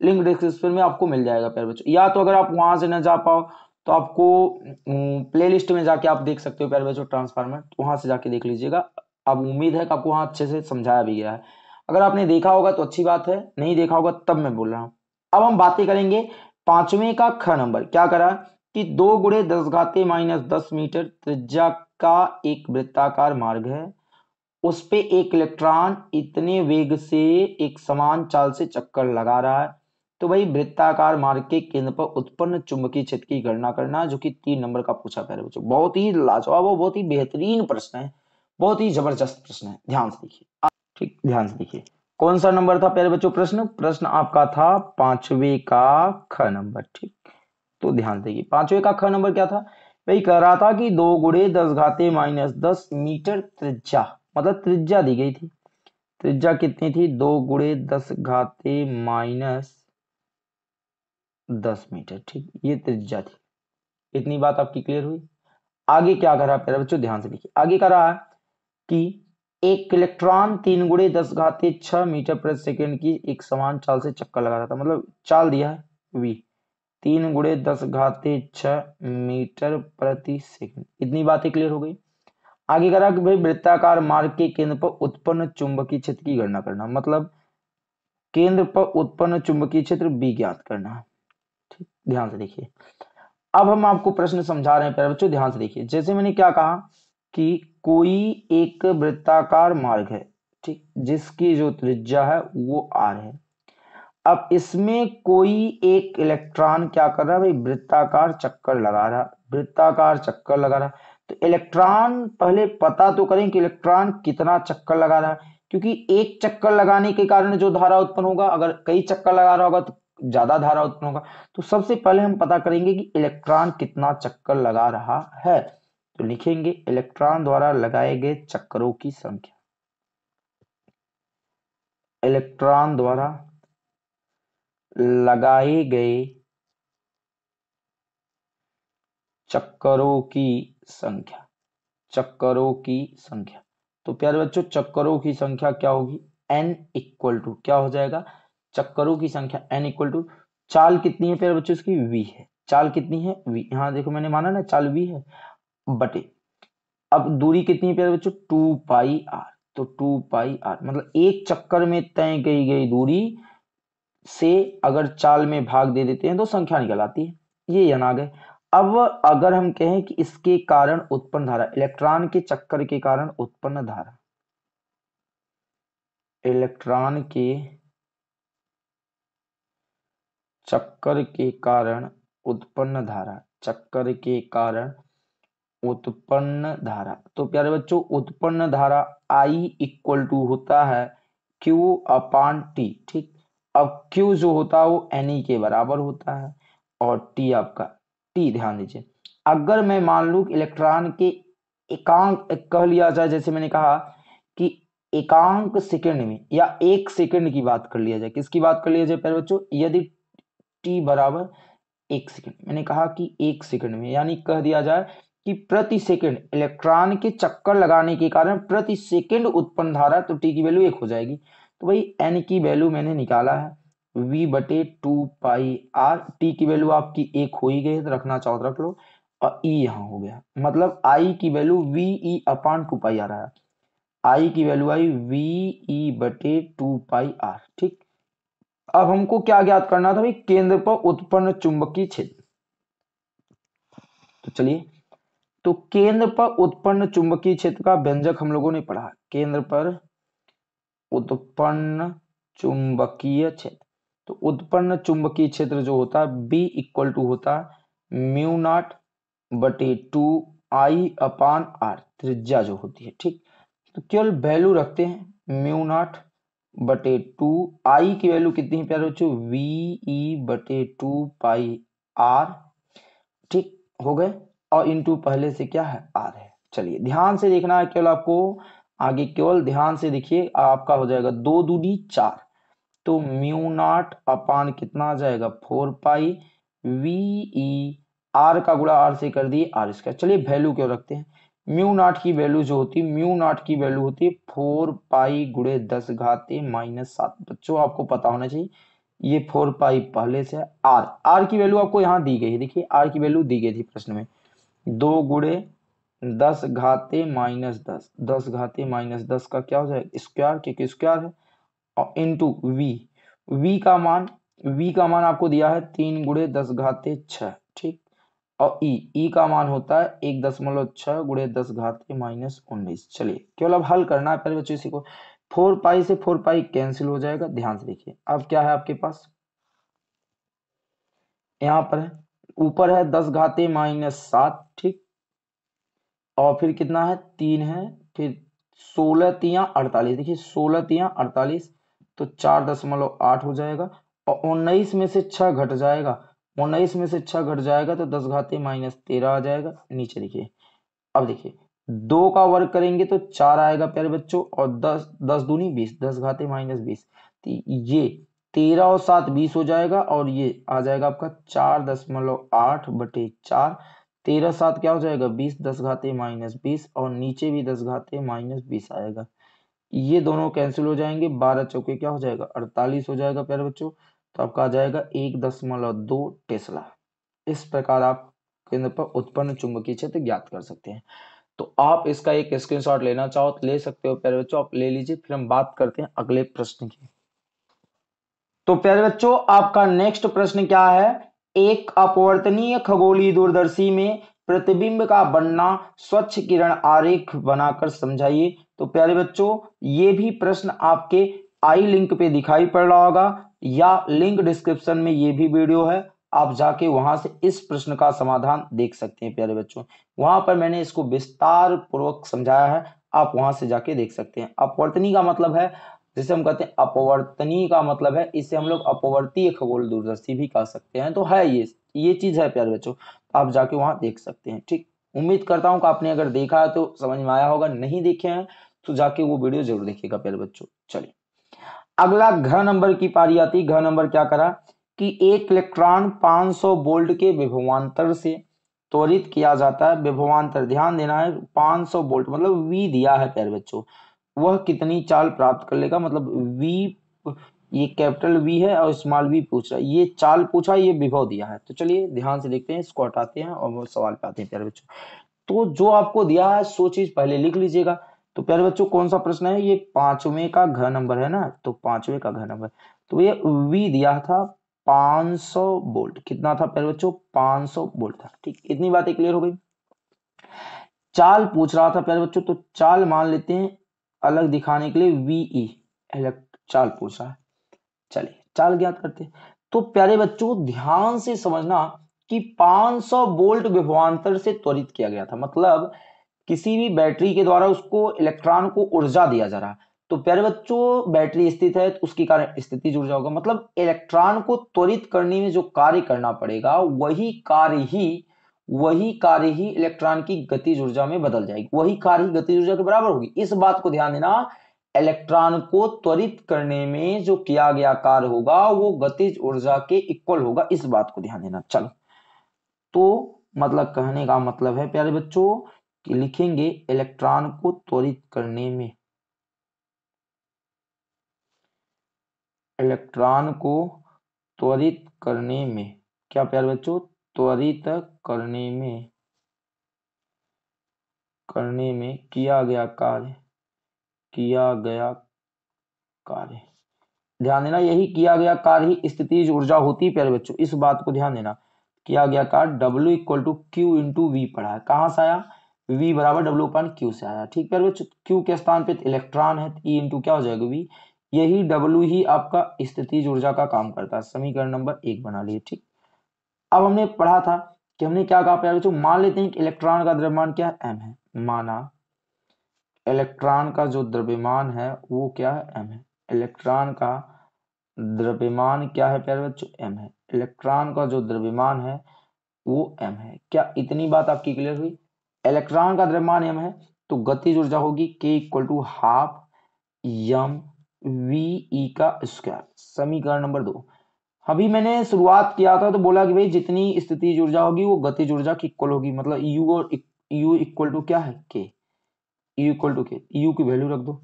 लिंक डिस्क्रिप्शन में आपको मिल जाएगा प्यारे बच्चों या तो अगर आप वहां से ना जा पाओ तो आपको प्लेलिस्ट में जाके आप देख सकते हो प्यारे बच्चों ट्रांसफार्मर तो वहां से जाके देख लीजिएगा अब उम्मीद है कि आपको वहां अच्छे से समझाया भी गया है अगर आपने देखा होगा तो अच्छी बात है नहीं देखा होगा तब मैं बोल रहा हूँ अब हम बातें करेंगे पांचवें का ख नंबर क्या करा कि दो गुड़े दस घाते माइनस दस मीटर त्रिज्या का एक वृत्ताकार मार्ग है उस पे एक इलेक्ट्रॉन इतने वेग से एक समान चाल से चक्कर लगा रहा है तो भाई वृत्ताकार मार्ग के केंद्र पर उत्पन्न चुंबकीय क्षेत्र की गणना करना जो कि तीन नंबर का पूछा गया बच्चों बहुत ही लाजवाब बहुत ही बेहतरीन प्रश्न है बहुत ही जबरदस्त प्रश्न है ध्यान से देखिए ठीक ध्यान से देखिए कौन सा नंबर था प्यारे बच्चों प्रश्न प्रश्न आपका था पांचवे का ख नंबर ठीक तो ध्यान देखिए पांचवे का ख नंबर क्या था भाई कह रहा था कि दो गुड़े दस घाते माइनस दस मीटर त्रिज्या मतलब त्रिज्या दी गई थी त्रिज्या कितनी थी दो गुड़े दस घाते माइनस दस मीटर ठीक ये त्रिज्या थी इतनी बात आपकी क्लियर हुई आगे क्या कर रहा है बच्चों ध्यान से देखिए आगे कह रहा है कि एक इलेक्ट्रॉन तीन गुड़े दस घाते छह मीटर प्रति सेकेंड की एक समान चाल से चक्कर लगा रहा था मतलब चाल दिया है वी तीन गुड़े दस घाते छ मीटर प्रति सेकंड इतनी बातें क्लियर हो गई आगे करा कि भाई वृत्ताकार मार्ग के केंद्र पर उत्पन्न चुंबकीय क्षेत्र की गणना करना मतलब केंद्र पर उत्पन्न चुंबकीय क्षेत्र बी ज्ञात करना ठीक ध्यान से देखिए अब हम आपको प्रश्न समझा रहे हैं बच्चों ध्यान से देखिए जैसे मैंने क्या कहा कि कोई एक वृत्ताकार मार्ग है ठीक जिसकी जो त्रिज्या है वो आर है अब इसमें कोई एक इलेक्ट्रॉन क्या कर रहा है भाई वृत्ताकार चक्कर लगा रहा वृत्ताकार चक्कर लगा रहा तो इलेक्ट्रॉन पहले पता तो करें कि इलेक्ट्रॉन कितना चक्कर लगा रहा है क्योंकि एक चक्कर लगाने के कारण जो धारा उत्पन्न होगा अगर कई चक्कर लगा रहा होगा तो ज्यादा धारा उत्पन्न होगा तो सबसे पहले हम पता करेंगे कि इलेक्ट्रॉन कितना चक्कर लगा रहा है तो लिखेंगे इलेक्ट्रॉन द्वारा लगाए गए चक्करों की संख्या इलेक्ट्रॉन द्वारा लगाए गए चक्करों की संख्या चक्करों की संख्या तो प्यारे बच्चों चक्करों की संख्या क्या होगी एन इक्वल टू क्या हो जाएगा चक्करों की संख्या एन इक्वल टू चाल कितनी है प्यारे बच्चों इसकी वी है चाल कितनी है वी यहां देखो मैंने माना ना चाल वी है बटे अब दूरी कितनी है प्यारे बच्चों टू पाई आर तो टू पाई आर मतलब एक चक्कर में तय की गई दूरी से अगर चाल में भाग दे देते हैं तो संख्या निकल आती है ये अनाग है अब अगर हम कहें कि इसके कारण उत्पन्न धारा इलेक्ट्रॉन के चक्कर के कारण उत्पन्न धारा इलेक्ट्रॉन के चक्कर के कारण उत्पन्न धारा चक्कर के कारण उत्पन्न धारा तो प्यारे बच्चों उत्पन्न धारा I इक्वल टू होता है Q अपान T ठीक अब क्यू जो होता है वो एन e के बराबर होता है और टी आपका टी ध्यान दीजिए अगर मैं मान लू इलेक्ट्रॉन के एकांक एक कह लिया जाए जैसे मैंने कहा कि एकांक सेकंड में या एक सेकंड की बात कर लिया जाए किसकी बात कर लिया जाए पहले बच्चों यदि टी बराबर एक सेकंड मैंने कहा कि एक सेकंड में यानी कह दिया जाए कि प्रति सेकंड इलेक्ट्रॉन के चक्कर लगाने के कारण प्रति सेकंड उत्पन्न धारा तो टी की वैल्यू एक हो जाएगी तो भाई एन की वैल्यू मैंने निकाला है वी बटे टू पाई आर टी की वैल्यू आपकी एक हो ही गई तो रखना चाहो तो रख लो और ई e यहाँ हो गया मतलब आई की value V E upon two pi रहा है आई की वैल्यू आई वी ई बटे टू पाई आर ठीक अब हमको क्या ज्ञात करना था भाई केंद्र पर उत्पन्न चुंबकीय क्षेत्र तो चलिए तो केंद्र पर उत्पन्न चुंबकीय क्षेत्र का व्यंजक हम लोगों ने पढ़ा केंद्र पर उत्पन्न चुंबकीय क्षेत्र तो उत्पन्न चुंबकीय क्षेत्र जो होता है बी इक्वल टू होता है म्यू नॉट बटे टू आई अपान आर त्रिज्या जो होती है ठीक तो केवल वैल्यू रखते हैं म्यू नॉट बटे टू आई की वैल्यू कितनी है प्यारे बच्चों वी ई e बटे टू पाई आर ठीक हो गए और इनटू पहले से क्या है आर है चलिए ध्यान से देखना है केवल आपको आगे केवल ध्यान से देखिए आपका हो जाएगा दो दूनी चार तो म्यू नॉट अपान कितना आ जाएगा four pi V E R का गुड़ा आर से कर दिए आर इसका चलिए वैल्यू क्यों रखते हैं म्यू नॉट की वैल्यू जो होती है म्यू नॉट की वैल्यू होती है फोर पाई गुड़े दस घाते माइनस सात बच्चों आपको पता होना चाहिए ये फोर पाई पहले से आर आर की वैल्यू आपको यहाँ दी गई है देखिए आर की वैल्यू दी गई थी प्रश्न में दो गुड़े दस घाते माइनस दस दस घाते माइनस दस का क्या हो जाएगा स्क्वायर क्योंकि स्क्वायर है और इंटू वी वी का मान वी का मान आपको दिया है तीन गुड़े दस घाते छः ठीक और ई e, ई e का मान होता है एक दशमलव छः गुड़े दस घाते माइनस उन्नीस चलिए केवल अब हल करना है पहले बच्चे इसी को फोर पाई से फोर पाई कैंसिल हो जाएगा ध्यान से देखिए अब क्या है आपके पास यहाँ पर है ऊपर है दस घाते माइनस सात ठीक और फिर कितना है तीन है फिर सोलह तिया अड़तालीस देखिए सोलह तिया अड़तालीस तो चार दशमलव आठ हो जाएगा और उन्नीस में से छह घट जाएगा उन्नीस में से छह घट जाएगा तो दस घाते माइनस तेरह आ जाएगा नीचे देखिए अब देखिए दो का वर्ग करेंगे तो चार आएगा प्यारे बच्चों और दस दस दूनी बीस दस घाते माइनस बीस तो ये तेरह और सात बीस हो जाएगा और ये आ जाएगा आपका चार दशमलव आठ बटे चार तेरह सात क्या हो जाएगा बीस दस घाते माइनस बीस और नीचे भी दस घाते माइनस बीस आएगा ये दोनों कैंसिल हो जाएंगे बारह चौके क्या हो जाएगा अड़तालीस हो जाएगा प्यारे बच्चों तो आपका आ जाएगा एक दशमलव दो टेस्ला इस प्रकार आप केंद्र पर उत्पन्न चुंबकीय क्षेत्र ज्ञात कर सकते हैं तो आप इसका एक स्क्रीनशॉट लेना चाहो तो ले सकते हो प्यारे बच्चों आप ले लीजिए फिर हम बात करते हैं अगले प्रश्न की तो प्यारे बच्चों आपका नेक्स्ट प्रश्न क्या है एक अपवर्तनीय खगोलीय दूरदर्शी में प्रतिबिंब का बनना स्वच्छ किरण आरेख बनाकर समझाइए तो प्यारे बच्चों ये भी प्रश्न आपके आई लिंक पे दिखाई पड़ रहा होगा या लिंक डिस्क्रिप्शन में ये भी वीडियो है आप जाके वहां से इस प्रश्न का समाधान देख सकते हैं प्यारे बच्चों वहां पर मैंने इसको विस्तार पूर्वक समझाया है आप वहां से जाके देख सकते हैं अपवर्तनी का मतलब है जिसे हम कहते हैं अपवर्तनी का मतलब है इसे हम लोग अपवर्तीय खगोल दूरदर्शी भी कह सकते हैं तो है ये ये चीज़ है प्यारे बच्चों तो आप जाके वहां देख सकते हैं ठीक उम्मीद करता हूँ कि आपने अगर देखा है तो समझ में आया होगा नहीं देखे हैं तो जाके वो वीडियो जरूर देखिएगा प्यारे बच्चों चलिए अगला घ नंबर की पारी आती घ नंबर क्या करा कि एक इलेक्ट्रॉन 500 सौ बोल्ट के विभवान्तर से त्वरित किया जाता है विभवान्तर ध्यान देना है 500 सौ बोल्ट मतलब वी दिया है प्यारे बच्चों वह कितनी चाल प्राप्त कर लेगा मतलब वी ये कैपिटल वी है और स्मॉल वी पूछ रहा है ये चाल पूछा ये विभव दिया है तो चलिए ध्यान से देखते हैं इसको हटाते हैं और सवाल पे आते हैं प्यारे बच्चों तो जो आपको दिया है सो चीज पहले लिख लीजिएगा तो प्यारे बच्चों कौन सा प्रश्न है ये पांचवें का घर नंबर है ना तो पांचवें का घर नंबर तो ये वी दिया था 500 बोल्ट कितना था प्यारे बच्चों 500 बोल्ट था ठीक इतनी बातें क्लियर हो गई चाल पूछ रहा था प्यारे बच्चों तो चाल मान लेते हैं अलग दिखाने के लिए वी e, चाल पूछा है चलिए चाल ज्ञात करते तो प्यारे बच्चों ध्यान से समझना कि 500 वोल्ट विभवांतर से त्वरित किया गया था मतलब किसी भी बैटरी के द्वारा उसको इलेक्ट्रॉन को ऊर्जा दिया जा रहा तो प्यारे बच्चों बैटरी स्थित है तो उसके कारण स्थिति जुड़ जाओगे मतलब इलेक्ट्रॉन को त्वरित करने में जो कार्य करना पड़ेगा वही कार्य ही वही कार्य ही इलेक्ट्रॉन की गतिज ऊर्जा में बदल जाएगी वही कार्य ही गतिज ऊर्जा के बराबर होगी इस बात को ध्यान देना इलेक्ट्रॉन को त्वरित करने में जो किया गया कार्य होगा वो गतिज ऊर्जा के इक्वल होगा इस बात को ध्यान देना चलो तो मतलब कहने का मतलब है प्यारे बच्चों कि लिखेंगे इलेक्ट्रॉन को त्वरित करने में इलेक्ट्रॉन को त्वरित करने में क्या प्यारे बच्चों त्वरित करने में करने में किया गया कार्य किया गया कार्य ध्यान देना यही किया गया कार्य ही स्थिति ऊर्जा होती है प्यारे बच्चों इस बात को ध्यान देना किया गया कार्य W equal to Q into V पढ़ा है कहां से आया वी बराबर डब्ल्यू अपन क्यू से आया ठीक प्यारे बच्चों क्यू के स्थान पे इलेक्ट्रॉन है ई e इंटू क्या हो जाएगा वी यही डब्ल्यू ही आपका स्थिति ऊर्जा का काम करता है समीकरण नंबर एक बना लिए ठीक अब हमने पढ़ा था कि हमने क्या कहा प्यारे बच्चों मान लेते हैं कि इलेक्ट्रॉन का द्रव्यमान क्या है एम है माना इलेक्ट्रॉन का जो द्रव्यमान है वो क्या है एम है इलेक्ट्रॉन का द्रव्यमान क्या है प्यारे बच्चों एम है इलेक्ट्रॉन का जो द्रव्यमान है वो एम है क्या इतनी बात आपकी क्लियर हुई इलेक्ट्रॉन का द्रव्यमान एम है तो गतिज ऊर्जा होगी K equal to half M V E का स्क्वायर समीकरण नंबर दो अभी मैंने शुरुआत किया था तो बोला कि भाई जितनी स्थिति ऊर्जा होगी वो गति ऊर्जा की इक्वल होगी मतलब यू e और यू इक्वल टू क्या है K e U equal to K U की वैल्यू रख दो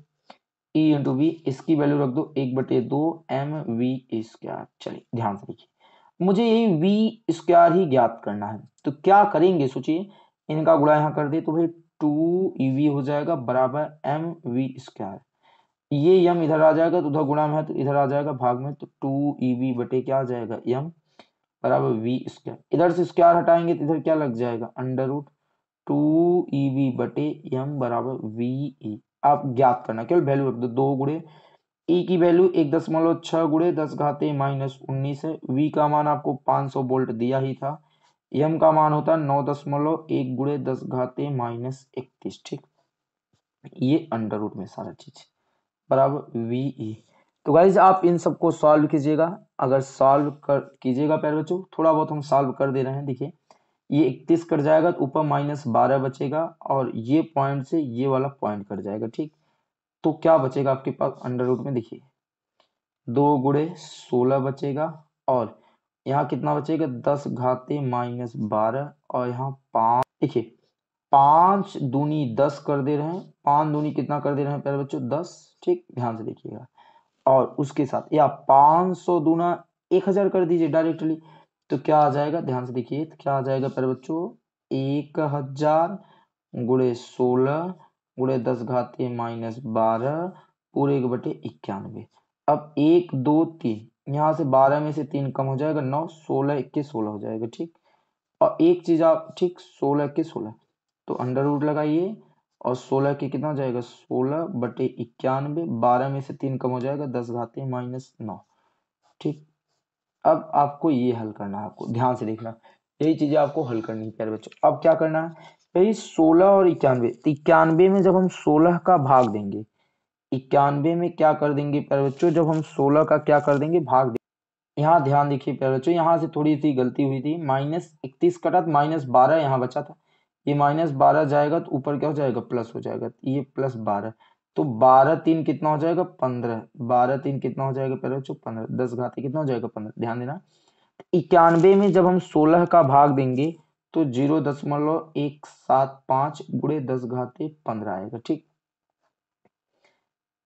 ई इंटू वी इसकी वैल्यू रख दो एक बटे दो एम वी स्क्वायर चलिए ध्यान से देखिए मुझे यही वी स्क्वायर ही ज्ञात करना है तो क्या करेंगे सोचिए इनका गुणा यहाँ कर दे तो भाई टू ई वी हो जाएगा बराबर एम वी स्क्वायर ये यम इधर आ जाएगा तो उधर गुणा में है तो इधर आ जाएगा भाग में तो टू ई e वी बटे क्या आ जाएगा यम बराबर वी स्क्वायर इधर से स्क्वायर हटाएंगे तो इधर क्या लग जाएगा under root two E e V बटे यम बराबर वी ई e. आप ज्ञात करना केवल वैल्यू रख दो दो गुड़े ई की वैल्यू एक दशमलव छह गुड़े दस घाते माइनस उन्नीस है वी का मान आपको पांच सौ वोल्ट दिया ही था यम का मान होता है नौ दशमलव एक गुड़े दस घाते माइनस इकतीस ठीक ये अंडर रूट में सारा चीज़ बराबर वी ई e। तो गाइज आप इन सबको सॉल्व कीजिएगा अगर सॉल्व कर कीजिएगा प्यारे बच्चों थोड़ा बहुत हम सॉल्व कर दे रहे हैं देखिए ये इकतीस कट जाएगा तो ऊपर माइनस बारह बचेगा और ये पॉइंट से ये वाला पॉइंट कट जाएगा ठीक तो क्या बचेगा आपके पास अंडर रूट में देखिए दो गुड़े सोलह बचेगा और यहाँ कितना बचेगा दस घाते माइनस बारह और यहाँ पाँच देखिए पाँच दूनी दस कर दे रहे हैं पाँच दूनी कितना कर दे रहे हैं प्यारे बच्चों दस ठीक ध्यान से देखिएगा और उसके साथ या पाँच सौ दूना एक हजार कर दीजिए डायरेक्टली तो क्या आ जाएगा ध्यान से देखिए तो क्या आ जाएगा पर बच्चों एक हजार गुड़े सोलह गुड़े दस घाते माइनस बारह पूरे एक बटे इक्यानवे अब एक दो तीन यहाँ से बारह में से तीन कम हो जाएगा नौ सोलह इक्कीस सोलह हो जाएगा ठीक और एक चीज आप ठीक सोलह इक्कीस सोलह तो अंडर रूट लगाइए और सोलह के कितना जाएगा सोलह बटे इक्यानवे बारह में से तीन कम हो जाएगा दस घाते माइनस नौ ठीक अब आपको ये हल करना है आपको ध्यान से देखना यही चीजें आपको हल करनी है प्यारे बच्चों अब क्या करना है भाई सोलह और इक्यानवे तो इक्यानवे में जब हम सोलह का भाग देंगे इक्यानवे में क्या कर देंगे प्यारे बच्चों जब हम सोलह का क्या कर देंगे भाग देंगे यहाँ ध्यान देखिए प्यारे बच्चों यहाँ से थोड़ी सी गलती हुई थी माइनस इकतीस कटा तो माइनस बारह यहाँ बचा था ये माइनस बारह जाएगा तो ऊपर क्या हो जाएगा प्लस हो जाएगा ये प्लस बारह तो बारह तीन कितना हो जाएगा पंद्रह बारह तीन कितना हो जाएगा पहले बच्चों पंद्रह दस घाते कितना हो जाएगा पंद्रह ध्यान देना इक्यानवे में जब हम सोलह का भाग देंगे तो जीरो दशमलव एक सात पांच गुड़े दस घाते पंद्रह आएगा ठीक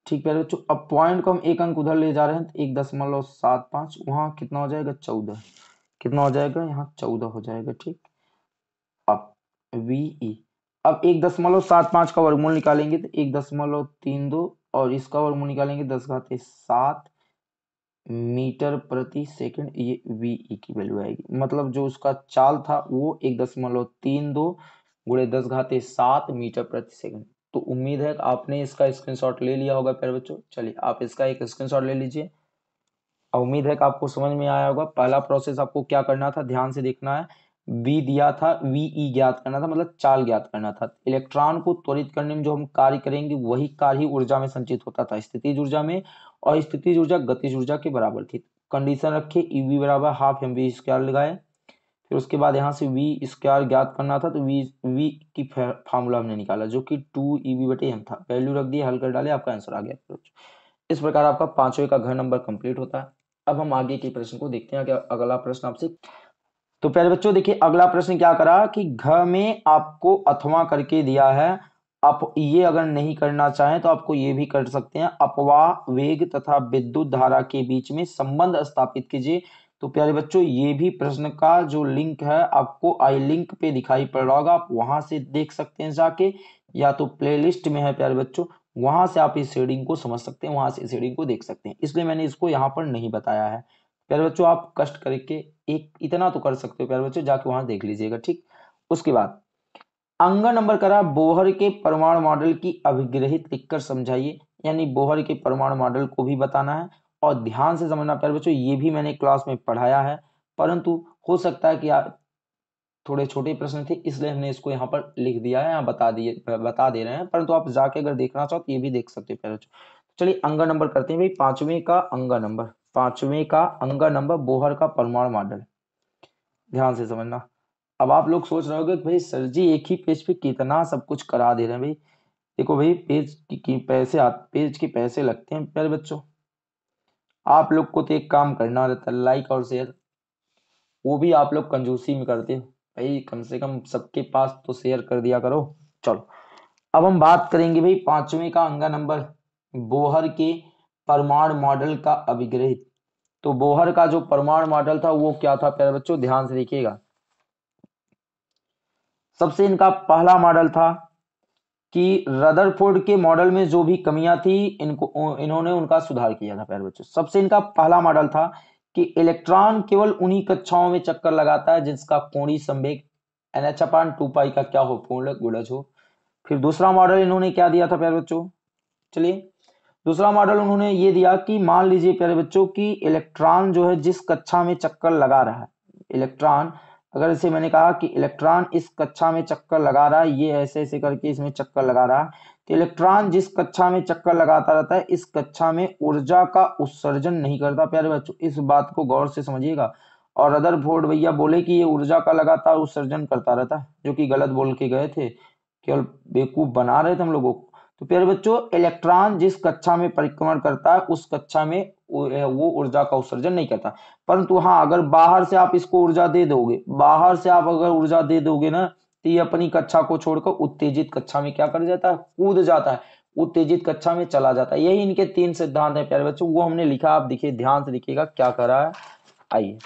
ठीक पहले बच्चों अब पॉइंट को हम एक अंक उधर ले जा रहे हैं तो एक दशमलव सात पांच वहां कितना हो जाएगा चौदह कितना हो जाएगा यहाँ चौदह हो जाएगा ठीक वीई e। अब एक दशमलव सात पांच का वर्गमूल निकालेंगे तो एक दशमलव तीन दो और इसका वर्गमूल निकालेंगे दस घाते सात मीटर प्रति सेकंड ये वीई e की वैल्यू आएगी मतलब जो उसका चाल था वो एक दशमलव तीन दो गुड़े दस घाते सात मीटर प्रति सेकंड तो उम्मीद है आपने इसका स्क्रीनशॉट ले लिया होगा प्यारे बच्चों चलिए आप इसका एक स्क्रीनशॉट ले लीजिए उम्मीद है कि आपको समझ में आया होगा पहला प्रोसेस आपको क्या करना था ध्यान से देखना है वी दिया था वी ई ज्ञात करना था मतलब चाल ज्ञात करना था इलेक्ट्रॉन को त्वरित करने में जो हम कार्य करेंगे वही कार्य ही ऊर्जा में संचित होता था स्थिति ऊर्जा में और स्थिति ऊर्जा गतिज ऊर्जा के बराबर थी कंडीशन रखे ई वी बराबर हाफ एम वी स्क्वायर लगाए फिर उसके बाद यहाँ से वी स्क्वायर ज्ञात करना था तो वी वी की फार्मूला हमने निकाला जो कि टू ई वी बटे एम था वैल्यू रख दिए हल कर डाले आपका आंसर आ गया इस प्रकार आपका पांचवे का घर नंबर कंप्लीट होता है अब हम आगे के प्रश्न को देखते हैं अगला प्रश्न आपसे तो प्यारे बच्चों देखिए अगला प्रश्न क्या करा कि घ में आपको अथवा करके दिया है आप ये अगर नहीं करना चाहें तो आपको ये भी कर सकते हैं अपवाह वेग तथा विद्युत धारा के बीच में संबंध स्थापित कीजिए तो प्यारे बच्चों ये भी प्रश्न का जो लिंक है आपको आई लिंक पे दिखाई पड़ रहा होगा आप वहां से देख सकते हैं जाके या तो प्लेलिस्ट में है प्यारे बच्चों वहां से आप इस शेडिंग को समझ सकते हैं वहां से शेडिंग को देख सकते हैं इसलिए मैंने इसको यहाँ पर नहीं बताया है प्यारे बच्चों आप कष्ट करके एक इतना तो कर सकते हो प्यारे बच्चों जाके वहां देख लीजिएगा ठीक उसके बाद अंगा नंबर करा बोहर के परमाणु मॉडल की अभिग्रहित लिखकर समझाइए यानी बोहर के परमाणु मॉडल को भी बताना है और ध्यान से समझना प्यारे बच्चों ये भी मैंने क्लास में पढ़ाया है परंतु हो सकता है कि आप थोड़े छोटे प्रश्न थे इसलिए हमने इसको यहाँ पर लिख दिया है यहाँ बता दिए बता दे रहे हैं परंतु आप जाके अगर देखना चाहो तो ये भी देख सकते हो प्यारे बच्चों चलिए अंगा नंबर करते हैं भाई पांचवें का अंग नंबर पांचवें का अंगा नंबर बोहर का परमाणु मॉडल ध्यान से समझना अब आप लोग सोच रहे हो भाई सर जी एक ही पेज पे कितना सब कुछ करा दे रहे हैं भाई देखो भाई पेज की पैसे पेज के पैसे लगते हैं प्यारे बच्चों आप लोग को तो एक काम करना रहता है लाइक और शेयर वो भी आप लोग कंजूसी में करते हो भाई कम से कम सबके पास तो शेयर कर दिया करो चलो अब हम बात करेंगे भाई पांचवें का अंगा नंबर बोहर के परमाणु मॉडल का अभिग्रहित तो बोहर का जो परमाणु मॉडल था वो क्या था प्यारे बच्चों ध्यान से देखिएगा सबसे इनका पहला मॉडल था कि रदरफोर्ड के मॉडल में जो भी कमियां थी इनको इन्होंने उनका सुधार किया था प्यारे बच्चों सबसे इनका पहला मॉडल था कि इलेक्ट्रॉन केवल उन्हीं कक्षाओं में चक्कर लगाता है जिसका कोणी संवेग एन अपान टू पाई का क्या हो पूर्ण गुणज हो फिर दूसरा मॉडल इन्होंने क्या दिया था प्यारे बच्चों चलिए दूसरा मॉडल उन्होंने ये दिया कि मान लीजिए प्यारे बच्चों की इलेक्ट्रॉन जो है जिस कक्षा में चक्कर लगा रहा है इलेक्ट्रॉन अगर इसे मैंने कहा कि इलेक्ट्रॉन इस कक्षा में चक्कर लगा रहा है ये ऐसे ऐसे करके इसमें चक्कर लगा रहा है तो इलेक्ट्रॉन जिस कक्षा में चक्कर लगाता रहता है इस कक्षा में ऊर्जा का उत्सर्जन नहीं करता प्यारे बच्चों इस बात को गौर से समझिएगा और अदर फोर्ड भैया बोले कि ये ऊर्जा का लगातार उत्सर्जन करता रहता है जो कि गलत बोल के गए थे केवल बेवकूफ़ बना रहे थे हम लोगों को तो प्यारे बच्चों इलेक्ट्रॉन जिस कक्षा में परिक्रमण करता है उस कक्षा में वो ऊर्जा का उत्सर्जन नहीं करता परंतु हाँ अगर बाहर से आप इसको ऊर्जा दे दोगे बाहर से आप अगर ऊर्जा दे दोगे ना तो ये अपनी कक्षा को छोड़कर उत्तेजित कक्षा में क्या कर जाता है कूद जाता है उत्तेजित कक्षा में चला जाता है यही इनके तीन सिद्धांत है प्यारे बच्चों वो हमने लिखा आप देखिए ध्यान से दिखेगा क्या करा है आइए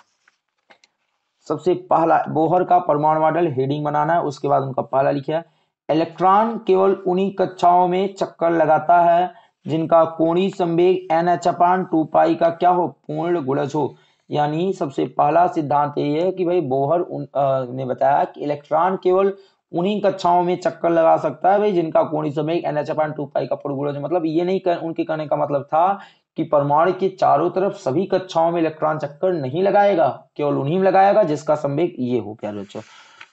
सबसे पहला बोहर का परमाणु मॉडल हेडिंग बनाना है उसके बाद उनका पहला लिखा है इलेक्ट्रॉन केवल उन्हीं कक्षाओं में चक्कर लगाता है जिनका कोणीय संवेग N H upon two pi का क्या हो पूर्ण गुणज हो यानी सबसे पहला सिद्धांत ये है कि भाई बोहर उन, आ, ने बताया कि इलेक्ट्रॉन केवल उन्हीं कक्षाओं में चक्कर लगा सकता है भाई जिनका कोणी संवेग N H upon two pi का पूर्ण गुणज मतलब ये नहीं कर, उनके कहने का मतलब था कि परमाणु के चारों तरफ सभी कक्षाओं में इलेक्ट्रॉन चक्कर नहीं लगाएगा केवल उन्हीं में लगाएगा जिसका संवेग ये हो क्या बच्चों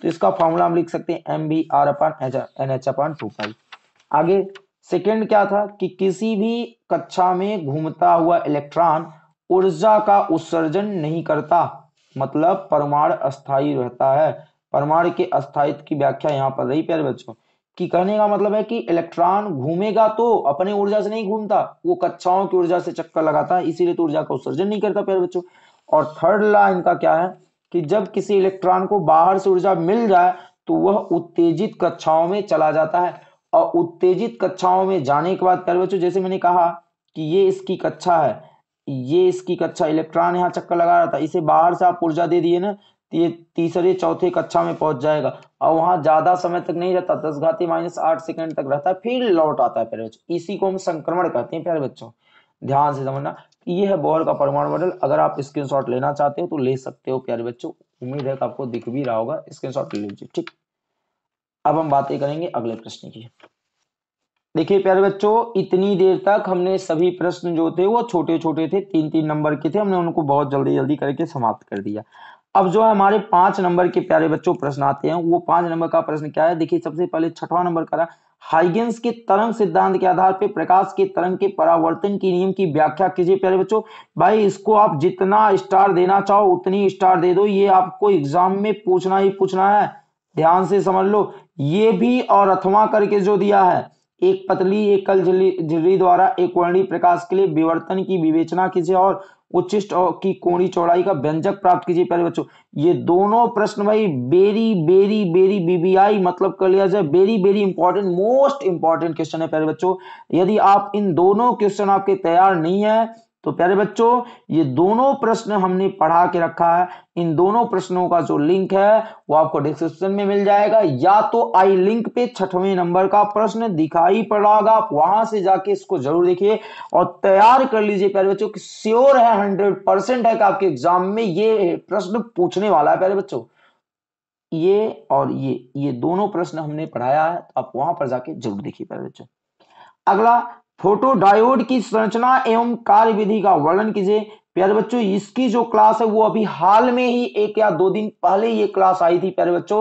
तो इसका फॉर्मूला हम लिख सकते हैं M B R upon N H upon two pi आगे सेकेंड क्या था कि किसी भी कक्षा में घूमता हुआ इलेक्ट्रॉन ऊर्जा का उत्सर्जन नहीं करता मतलब परमाणु अस्थायी रहता है परमाणु के अस्थायित्व की व्याख्या यहाँ पर रही प्यारे बच्चों कि कहने का मतलब है कि इलेक्ट्रॉन घूमेगा तो अपने ऊर्जा से नहीं घूमता वो कक्षाओं की ऊर्जा से चक्कर लगाता है इसीलिए तो ऊर्जा का उत्सर्जन नहीं करता प्यारे बच्चों और थर्ड लाइन इनका क्या है कि जब किसी इलेक्ट्रॉन को बाहर से ऊर्जा मिल जाए तो वह उत्तेजित कक्षाओं में चला जाता है और उत्तेजित कक्षाओं में जाने के बाद प्यारे बच्चों जैसे मैंने कहा कि ये इसकी कक्षा है ये इसकी कक्षा इलेक्ट्रॉन यहाँ चक्कर लगा रहा था इसे बाहर से आप ऊर्जा दे दिए ना तो ये तीसरे चौथे कक्षा में पहुंच जाएगा और वहां ज़्यादा समय तक नहीं रहता दस घाती माइनस आठ सेकेंड तक रहता है फिर लौट आता है प्यारे बच्चों इसी को हम संक्रमण कहते हैं प्यारे बच्चों ध्यान से समझना ये है बोहर का परमाणु मॉडल अगर आप स्क्रीनशॉट लेना चाहते हो तो ले सकते हो प्यारे बच्चों उम्मीद है कि आपको दिख भी रहा होगा स्क्रीनशॉट ले लीजिए ठीक अब हम बातें करेंगे अगले प्रश्न की देखिए प्यारे बच्चों इतनी देर तक हमने सभी प्रश्न जो थे वो छोटे छोटे थे तीन तीन नंबर के थे हमने उनको बहुत जल्दी जल्दी करके समाप्त कर दिया अब जो है हमारे पांच नंबर के प्यारे बच्चों प्रश्न आते हैं वो पांच नंबर का प्रश्न क्या है देखिए सबसे पहले छठवां नंबर का रहा हाइगेंस के तरंग सिद्धांत के आधार पर प्रकाश के तरंग के परावर्तन की नियम की व्याख्या कीजिए प्यारे बच्चों भाई इसको आप जितना स्टार देना चाहो उतनी स्टार दे दो ये आपको एग्जाम में पूछना ही पूछना है ध्यान से समझ लो ये भी और अथवा करके जो दिया है एक पतली एक कल झिल्ली द्वारा एक वर्णी प्रकाश के लिए विवर्तन की विवेचना कीजिए और उच्चिष्ट की कोणी चौड़ाई का व्यंजक प्राप्त कीजिए पहले बच्चों ये दोनों प्रश्न भाई बेरी बेरी बेरी बीबीआई मतलब कर लिया जाए very very important most important question है पहले बच्चों यदि आप इन दोनों क्वेश्चन आपके तैयार नहीं है तो प्यारे बच्चों ये दोनों प्रश्न हमने पढ़ा के रखा है इन दोनों प्रश्नों का जो लिंक है वो आपको डिस्क्रिप्शन में मिल जाएगा या तो आई लिंक पे छठवें नंबर का प्रश्न दिखाई पड़ेगा आप वहां से जाके इसको जरूर देखिए और तैयार कर लीजिए प्यारे बच्चों कि श्योर है हंड्रेड परसेंट है कि आपके एग्जाम में ये प्रश्न पूछने वाला है प्यारे बच्चों ये और ये ये दोनों प्रश्न हमने पढ़ाया है तो आप वहां पर जाके जरूर देखिए प्यारे बच्चों अगला फोटोडायोड की संरचना एवं कार्य विधि का वर्णन कीजिए प्यारे बच्चों इसकी जो क्लास है वो अभी हाल में ही एक या दो दिन पहले ये क्लास आई थी प्यारे बच्चों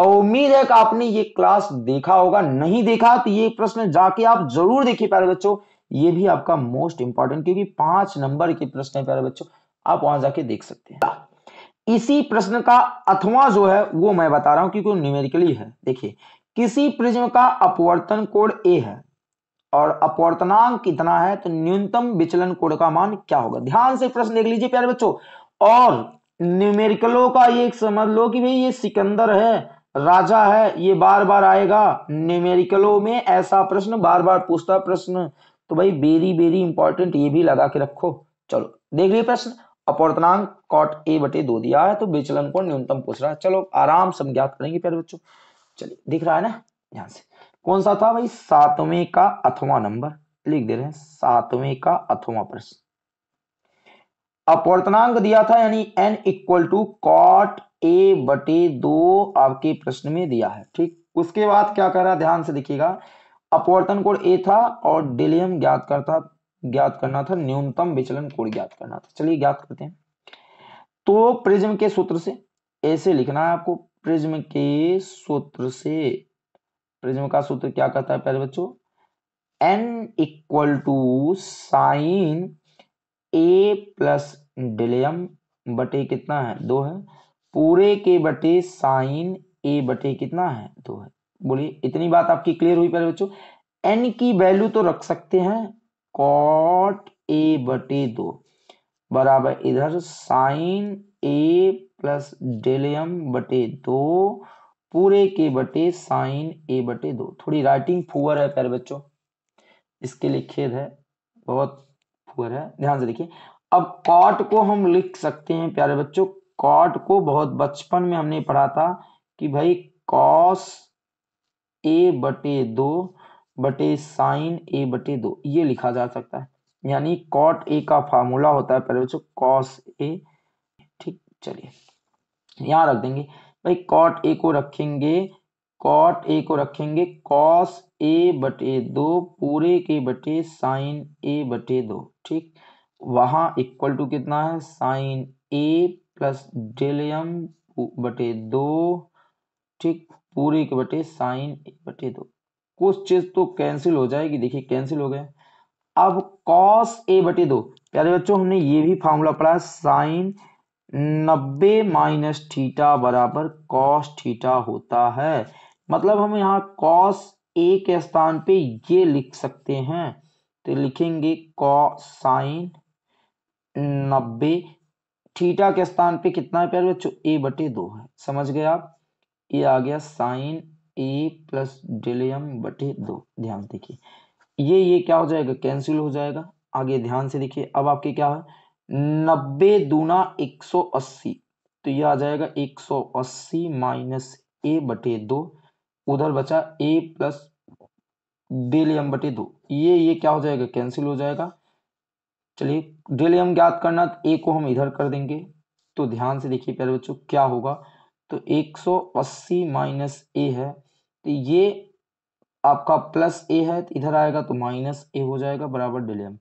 और उम्मीद है कि आपने ये क्लास देखा होगा नहीं देखा तो ये प्रश्न जाके आप जरूर देखिए प्यारे बच्चों ये भी आपका मोस्ट इंपॉर्टेंट क्योंकि पांच नंबर के प्रश्न है प्यारे बच्चों आप वहां जाके देख सकते हैं इसी प्रश्न का अथवा जो है वो मैं बता रहा हूं क्योंकि न्यूमेरिकली है देखिए किसी प्रिज्म का अपवर्तन कोण ए है और अपवर्तनांक कितना है तो न्यूनतम विचलन कोण का मान क्या होगा ध्यान से प्रश्न देख लीजिए प्यारे बच्चों और न्यूमेरिकलों का ये समझ लो कि भाई ये सिकंदर है राजा है ये बार बार आएगा न्यूमेरिकलों में ऐसा प्रश्न बार बार पूछता प्रश्न तो भाई वेरी वेरी इंपॉर्टेंट ये भी लगा के रखो चलो देख लिए प्रश्न अपवर्तनांक कॉट ए बटे दो दिया है तो विचलन को न्यूनतम पूछ रहा है चलो आराम से ज्ञात करेंगे प्यारे बच्चों चलिए दिख रहा है ना ध्यान से कौन सा था भाई सातवें का अथवा नंबर लिख दे रहे हैं सातवें का अथवा प्रश्न अपवर्तनांक दिया था यानी n equal to cot A बटे दो आपके प्रश्न में दिया है ठीक उसके बाद क्या कर रहा है ध्यान से देखिएगा अपवर्तन कोण ए था और डिलियम ज्ञात करता ज्ञात करना था न्यूनतम विचलन कोण ज्ञात करना था चलिए ज्ञात करते हैं तो प्रिज्म के सूत्र से ऐसे लिखना है आपको प्रिज्म के सूत्र से प्रिज्म का सूत्र क्या कहता है पहले बच्चों N equal to sine A plus delta बटे कितना है दो है पूरे के बटे साइन ए बटे कितना है दो है बोलिए इतनी बात आपकी क्लियर हुई पहले बच्चों एन की वैल्यू तो रख सकते हैं कॉट ए बटे दो बराबर इधर साइन ए प्लस डेलियम बटे दो पूरे के बटे साइन ए बटे दो थोड़ी राइटिंग फुअर है प्यारे बच्चों इसके लिए खेद है बहुत फुअर है ध्यान से देखिए अब कॉट को हम लिख सकते हैं प्यारे बच्चों कॉट को बहुत बचपन में हमने पढ़ा था कि भाई कॉस ए बटे दो बटे साइन ए बटे दो ये लिखा जा सकता है यानी कॉट ए का फार्मूला होता है प्यारे बच्चों कॉस ए ठीक चलिए यहां रख देंगे भाई कॉट ए को रखेंगे कॉट ए को रखेंगे कॉस ए बटे दो पूरे के बटे साइन ए बटे दो ठीक वहां इक्वल टू कितना है साइन ए प्लस डेलियम बटे दो ठीक पूरे के बटे साइन ए बटे दो कुछ चीज तो कैंसिल हो जाएगी देखिए कैंसिल हो गए अब कॉस ए बटे दो प्यारे बच्चों हमने ये भी फॉर्मूला पढ़ा साइन नब्बे माइनस थीटा बराबर कॉस थीटा होता है मतलब हम यहाँ कॉस ए के स्थान पे ये लिख सकते हैं तो लिखेंगे कॉस साइन नब्बे थीटा के स्थान पे कितना है प्यार बच्चों ए बटे दो है समझ गए आप ये आ गया साइन ए प्लस डेलियम बटे दो ध्यान देखिए ये ये क्या हो जाएगा कैंसिल हो जाएगा आगे ध्यान से देखिए अब आपके क्या है नब्बे दूना एक सौ अस्सी तो ये आ जाएगा एक सौ अस्सी माइनस ए बटे दो उधर बचा ए प्लस डेलियम एम बटे दो ये ये क्या हो जाएगा कैंसिल हो जाएगा चलिए डेलियम ज्ञात करना ए को हम इधर कर देंगे तो ध्यान से देखिए प्यारे बच्चों क्या होगा तो 180 सौ अस्सी माइनस ए है तो ये आपका प्लस ए है तो इधर आएगा तो माइनस ए हो जाएगा बराबर delta M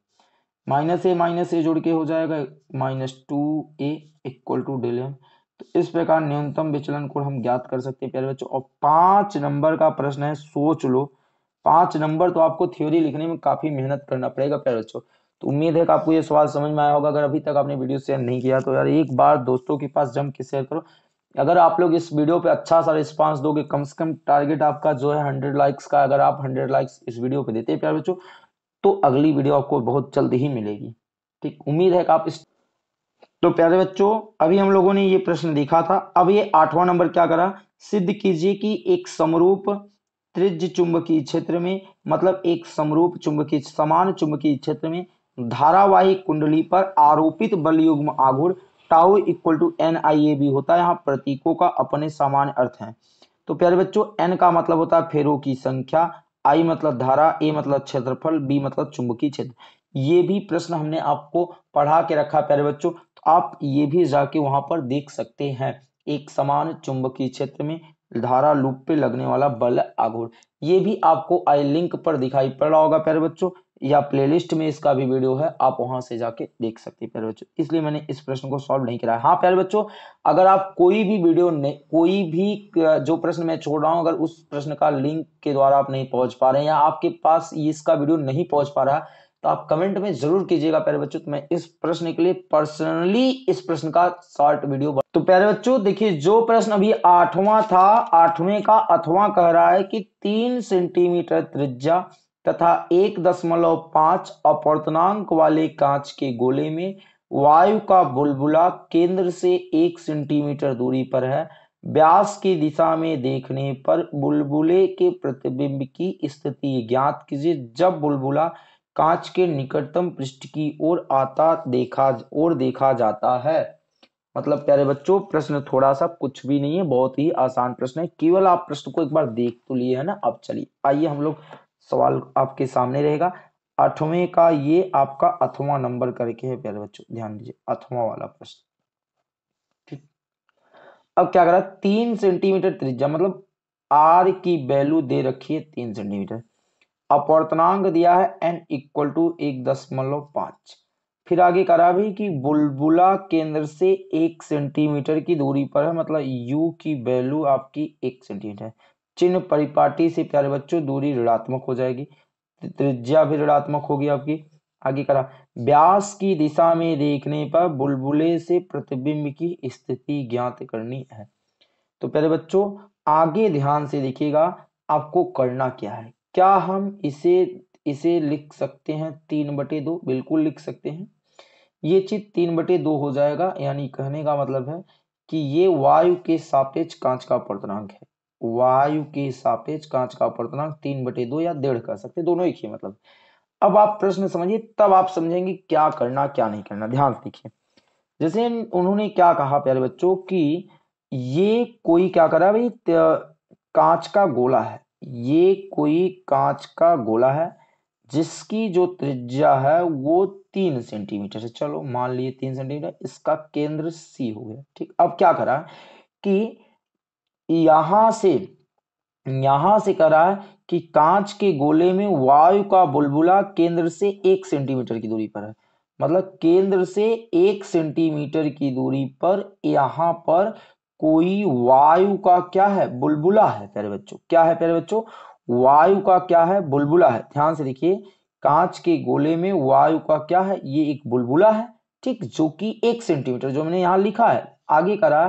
minus A minus A जोड़ के हो जाएगा minus two A equal to del M तो इस प्रकार न्यूनतम विचलन को हम ज्ञात कर सकते हैं प्यारे बच्चों और पांच नंबर का प्रश्न है सोच लो पांच नंबर तो आपको थ्योरी लिखने में काफी मेहनत करना पड़ेगा प्यारे बच्चों तो उम्मीद है कि आपको ये सवाल समझ में आया होगा अगर अभी तक आपने वीडियो शेयर नहीं किया तो यार एक बार दोस्तों के पास जम के शेयर करो अगर आप लोग इस वीडियो पे अच्छा सा रिस्पांस दोगे कम से कम टारगेट आपका जो है हंड्रेड लाइक्स का अगर आप हंड्रेड लाइक्स इस वीडियो पे देते हैं प्यार बच्चों तो अगली वीडियो आपको बहुत जल्द ही मिलेगी ठीक उम्मीद है कि आप इस तो प्यारे बच्चों अभी हम लोगों ने ये प्रश्न देखा था अब ये आठवां नंबर क्या करा सिद्ध कीजिए कि एक समरूप त्रिज चुंबकीय क्षेत्र में मतलब एक समरूप चुंबकीय समान चुंबकीय क्षेत्र में धारावाहिक कुंडली पर आरोपित बल युग्म आघूर्ण tau equal to N I A B होता है यहाँ प्रतीकों का अपने सामान्य अर्थ है तो प्यारे बच्चों एन का मतलब होता है फेरों की संख्या आई मतलब धारा ए मतलब क्षेत्रफल बी मतलब चुंबकीय क्षेत्र ये भी प्रश्न हमने आपको पढ़ा के रखा प्यारे बच्चों तो आप ये भी जाके वहां पर देख सकते हैं एक समान चुंबकीय क्षेत्र में धारा लूप पे लगने वाला बल आघूर्ण ये भी आपको आई लिंक पर दिखाई पड़ रहा होगा प्यारे बच्चों या प्लेलिस्ट में इसका भी वीडियो है आप वहां से जाके देख सकते हैं प्यारे बच्चों इसलिए मैंने इस प्रश्न को सॉल्व नहीं कराया हाँ प्यारे बच्चों अगर आप कोई भी वीडियो ने कोई भी जो प्रश्न मैं छोड़ रहा हूं अगर उस प्रश्न का लिंक के द्वारा आप नहीं पहुंच पा रहे हैं या आपके पास इसका वीडियो नहीं पहुंच पा रहा तो आप कमेंट में जरूर कीजिएगा प्यारे बच्चों तो मैं इस प्रश्न के लिए पर्सनली इस प्रश्न का शॉर्ट वीडियो तो प्यारे बच्चों देखिए जो प्रश्न अभी आठवां था आठवें का अथवा कह रहा है कि तीन सेंटीमीटर त्रिज्या तथा एक दशमलव पांच अपवर्तनांक वाले कांच के गोले में वायु का बुलबुला केंद्र से एक सेंटीमीटर दूरी पर है व्यास की दिशा में देखने पर बुलबुले के प्रतिबिंब की स्थिति ज्ञात कीजिए जब बुलबुला कांच के निकटतम पृष्ठ की ओर आता देखा और देखा जाता है मतलब प्यारे बच्चों प्रश्न थोड़ा सा कुछ भी नहीं है बहुत ही आसान प्रश्न है केवल आप प्रश्न को एक बार देख तो लिए है ना अब चलिए आइए हम लोग सवाल आपके सामने रहेगा अठवे का ये आपका अथवा नंबर करके है प्यारे बच्चों ध्यान दीजिए अथवा वाला प्रश्न ठीक अब क्या करा तीन सेंटीमीटर त्रिज्या मतलब आर की वैल्यू दे रखी है तीन सेंटीमीटर अपवर्तनांक दिया है एन इक्वल टू एक दशमलव पांच फिर आगे करा भी कि बुलबुला केंद्र से एक सेंटीमीटर की दूरी पर है मतलब यू की वैल्यू आपकी एक सेंटीमीटर है चिन्ह परिपाटी से प्यारे बच्चों दूरी ऋणात्मक हो जाएगी त्रिज्या भी ऋणात्मक होगी आपकी आगे करा व्यास की दिशा में देखने पर बुलबुले से प्रतिबिंब की स्थिति ज्ञात करनी है तो प्यारे बच्चों आगे ध्यान से देखिएगा आपको करना क्या है क्या हम इसे इसे लिख सकते हैं तीन बटे दो बिल्कुल लिख सकते हैं ये चीज तीन बटे दो हो जाएगा यानी कहने का मतलब है कि ये वायु के सापेक्ष कांच का अपर्णांक है वायु के सापेक्ष कांच का अपवर्तनांक तीन बटे दो या डेढ़ कर सकते दोनों एक ही मतलब अब आप प्रश्न समझिए तब आप समझेंगे क्या करना क्या नहीं करना ध्यान से देखिए जैसे उन्होंने क्या कहा प्यारे बच्चों कि ये कोई क्या करा भाई कांच का गोला है ये कोई कांच का गोला है जिसकी जो त्रिज्या है वो तीन सेंटीमीटर है चलो मान लिए तीन सेंटीमीटर इसका केंद्र सी हो गया ठीक अब क्या करा कि यहां से यहां से करा है कि कांच के गोले में वायु का बुलबुला केंद्र से एक सेंटीमीटर की दूरी पर है मतलब केंद्र से एक सेंटीमीटर की दूरी पर यहां पर कोई वायु का क्या है बुलबुला है प्यारे बच्चों क्या है प्यारे बच्चों वायु का क्या है बुलबुला है ध्यान से देखिए कांच के गोले में वायु का क्या है ये एक बुलबुला है ठीक जो कि एक सेंटीमीटर जो मैंने यहां लिखा है आगे करा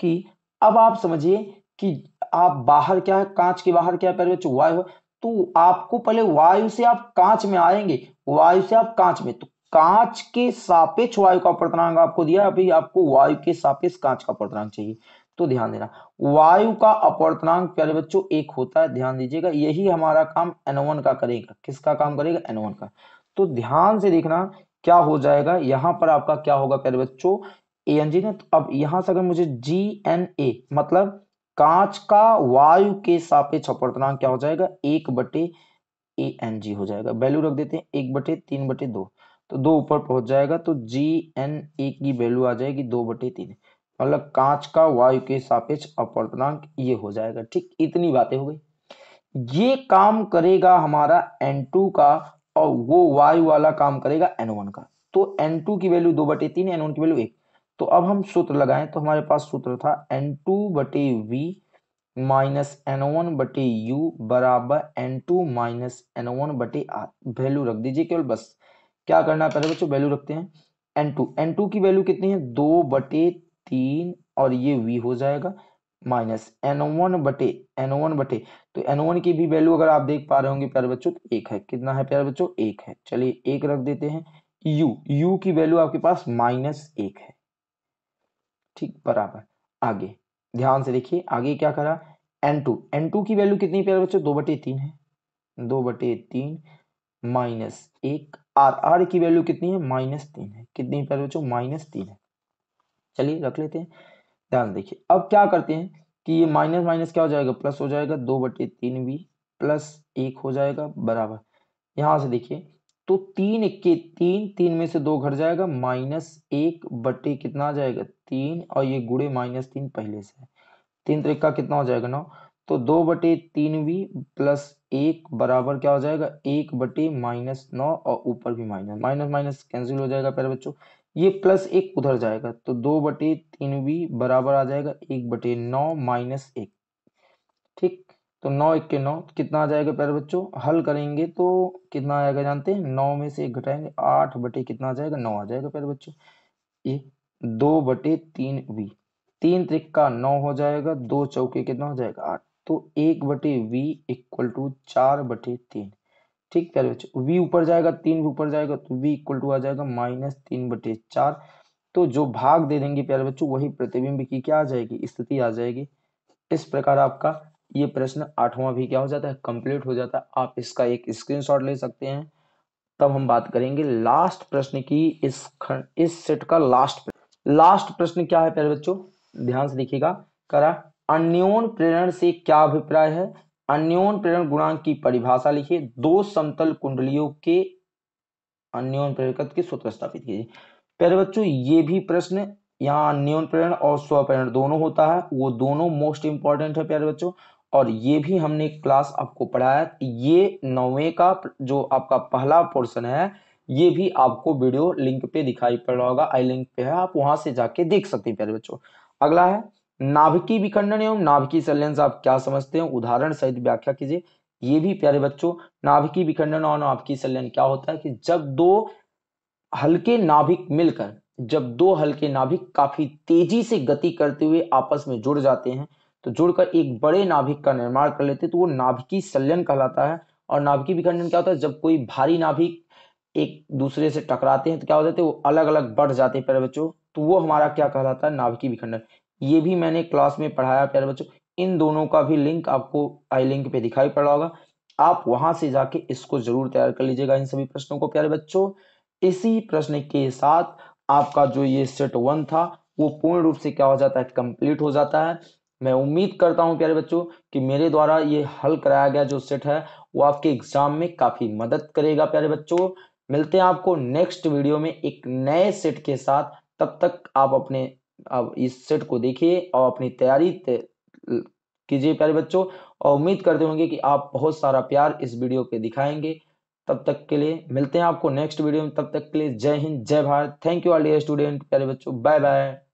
कि अब आप समझिए कि आप बाहर क्या है कांच के बाहर क्या परिवेश वायु है तो आपको पहले वायु से आप कांच में आएंगे वायु से आप कांच में तो कांच के सापेक्ष वायु का अपवर्तनांक आपको दिया अभी आपको वायु के सापेक्ष कांच का अपवर्तनांक चाहिए तो ध्यान देना वायु का अपवर्तनांक प्यारे बच्चों एक होता है ध्यान दीजिएगा यही हमारा काम एनोवन का करेगा किसका काम करेगा एनोवन का तो ध्यान से देखना क्या हो जाएगा यहाँ पर आपका क्या होगा प्यारे बच्चों ए एन जी ने तो अब यहां से अगर मुझे जी एन ए मतलब कांच का वायु के सापेक्ष अपवर्तनांक क्या हो जाएगा एक बटे ए एन जी हो जाएगा वैल्यू रख देते हैं एक बटे तीन बटे दो तो दो ऊपर पहुंच जाएगा तो जी एन ए की वैल्यू आ जाएगी दो बटे तीन मतलब कांच का वायु के सापेक्ष अपवर्तनांक ये हो जाएगा ठीक इतनी बातें हो गई ये काम करेगा हमारा एन टू का और वो वायु वाला काम करेगा एन वन का तो एन टू की वैल्यू दो बटे तीन एन वन की वैल्यू एक तो अब हम सूत्र लगाएं तो हमारे पास सूत्र था एन टू बटे वी माइनस एन वन बटे यू बराबर n two minus n one बटे आर वैल्यू रख दीजिए केवल बस क्या करना पहले बच्चों वैल्यू रखते हैं एन टू एन टू की वैल्यू कितनी है दो बटे तीन और ये वी हो जाएगा माइनस एन वन बटे एन वन बटे तो एन वन की भी वैल्यू अगर आप देख पा रहे होंगे प्यारे बच्चों तो एक है कितना है प्यारे बच्चों एक है चलिए एक रख देते हैं यू यू की वैल्यू आपके पास माइनस एक है ठीक बराबर आगे ध्यान से देखिए आगे क्या करा एन टू एन टू की वैल्यू कितनी प्यारे बच्चों दो बटे तीन है दो बटे तीन माइनस एक आर आर की वैल्यू कितनी है माइनस तीन है कितनी प्यारे बच्चों माइनस तीन है चलिए रख लेते हैं ध्यान देखिए अब क्या करते हैं कि ये माइनस माइनस क्या हो जाएगा प्लस हो जाएगा दो बटे तीन भी प्लस एक हो जाएगा बराबर यहाँ से देखिए तो तीन इक्के तीन तीन में से दो घट जाएगा माइनस एक बटे कितना आ जाएगा तीन और ये गुड़े माइनस तीन पहले से तीन तरीका कितना हो जाएगा नौ तो दो बटे तीन भी प्लस एक बराबर क्या हो जाएगा एक बटे माइनस नौ और ऊपर भी माइनस माइनस माइनस कैंसिल हो जाएगा पहले बच्चों ये प्लस एक उधर जाएगा तो दो बटे तीन भी बराबर आ जाएगा एक बटे नौ माइनस एक ठीक तो नौ इक्के नौ तो कितना आ जाएगा प्यारे बच्चों हल करेंगे तो कितना आ जाएगा जानते हैं नौ में से एक घटाएंगे आठ बटे कितना आ जाएगा नौ आ जाएगा प्यारे बच्चों ये दो बटे तीन वी तीन त्रिक्का नौ हो जाएगा दो चौके कितना हो जाएगा आठ तो एक बटे वी इक्वल टू चार बटे तीन ठीक प्यारे बच्चों वी ऊपर जाएगा तीन भी ऊपर जाएगा तो वी इक्वल टू आ जाएगा माइनस तीन बटे चार तो जो भाग दे देंगे प्यारे बच्चों वही प्रतिबिंब की क्या आ जाएगी स्थिति आ जाएगी इस प्रकार आपका ये प्रश्न आठवां भी क्या हो जाता है कंप्लीट हो जाता है आप इसका एक स्क्रीनशॉट ले सकते हैं तब हम बात करेंगे लास्ट प्रश्न की इस खंड इस सेट का लास्ट लास्ट प्रश्न क्या है प्यारे बच्चों ध्यान से देखिएगा करा अन्योन प्रेरण से क्या अभिप्राय है अन्योन प्रेरण गुणांक की परिभाषा लिखिए दो समतल कुंडलियों के अन्योन प्रेरकत्व के सूत्र स्थापित कीजिए प्यारे बच्चों ये भी प्रश्न यहाँ अन्योन प्रेरण और स्वप्रेरण दोनों होता है वो दोनों मोस्ट इंपॉर्टेंट है प्यारे बच्चों और ये भी हमने क्लास आपको पढ़ाया ये नौवे का जो आपका पहला पोर्शन है ये भी आपको वीडियो लिंक पे दिखाई पड़ रहा होगा आई लिंक पे है आप वहां से जाके देख सकते हैं प्यारे बच्चों अगला है नाभिकी विखंडन एवं नाभिकी संलयन आप क्या समझते हैं उदाहरण सहित व्याख्या कीजिए ये भी प्यारे बच्चों नाभिकी विखंडन और नाभिकी संलयन क्या होता है कि जब दो हल्के नाभिक मिलकर जब दो हल्के नाभिक काफी तेजी से गति करते हुए आपस में जुड़ जाते हैं तो जुड़कर एक बड़े नाभिक का निर्माण कर लेते तो वो नाभिकी संलयन कहलाता है और नाभिकी विखंडन क्या होता है जब कोई भारी नाभिक एक दूसरे से टकराते हैं तो क्या हो जाते हैं वो अलग अलग बढ़ जाते हैं प्यारे बच्चों तो वो हमारा क्या कहलाता है नाभिकी विखंडन ये भी मैंने क्लास में पढ़ाया प्यारे बच्चों इन दोनों का भी लिंक आपको आई लिंक पे दिखाई पड़ा होगा आप वहां से जाके इसको जरूर तैयार कर लीजिएगा इन सभी प्रश्नों को प्यारे बच्चों इसी प्रश्न के साथ आपका जो ये सेट वन था वो पूर्ण रूप से क्या हो जाता है कंप्लीट हो जाता है मैं उम्मीद करता हूं प्यारे बच्चों कि मेरे द्वारा ये हल कराया गया जो सेट है वो आपके एग्जाम में काफ़ी मदद करेगा प्यारे बच्चों मिलते हैं आपको नेक्स्ट वीडियो में एक नए सेट के साथ तब तक आप अपने आप इस सेट को देखिए और अपनी तैयारी कीजिए प्यारे बच्चों और उम्मीद करते होंगे कि आप बहुत सारा प्यार इस वीडियो पे दिखाएंगे तब तक के लिए मिलते हैं आपको नेक्स्ट वीडियो में तब तक के लिए जय हिंद जय Bharat thank you all dear student प्यारे बच्चों बाय बाय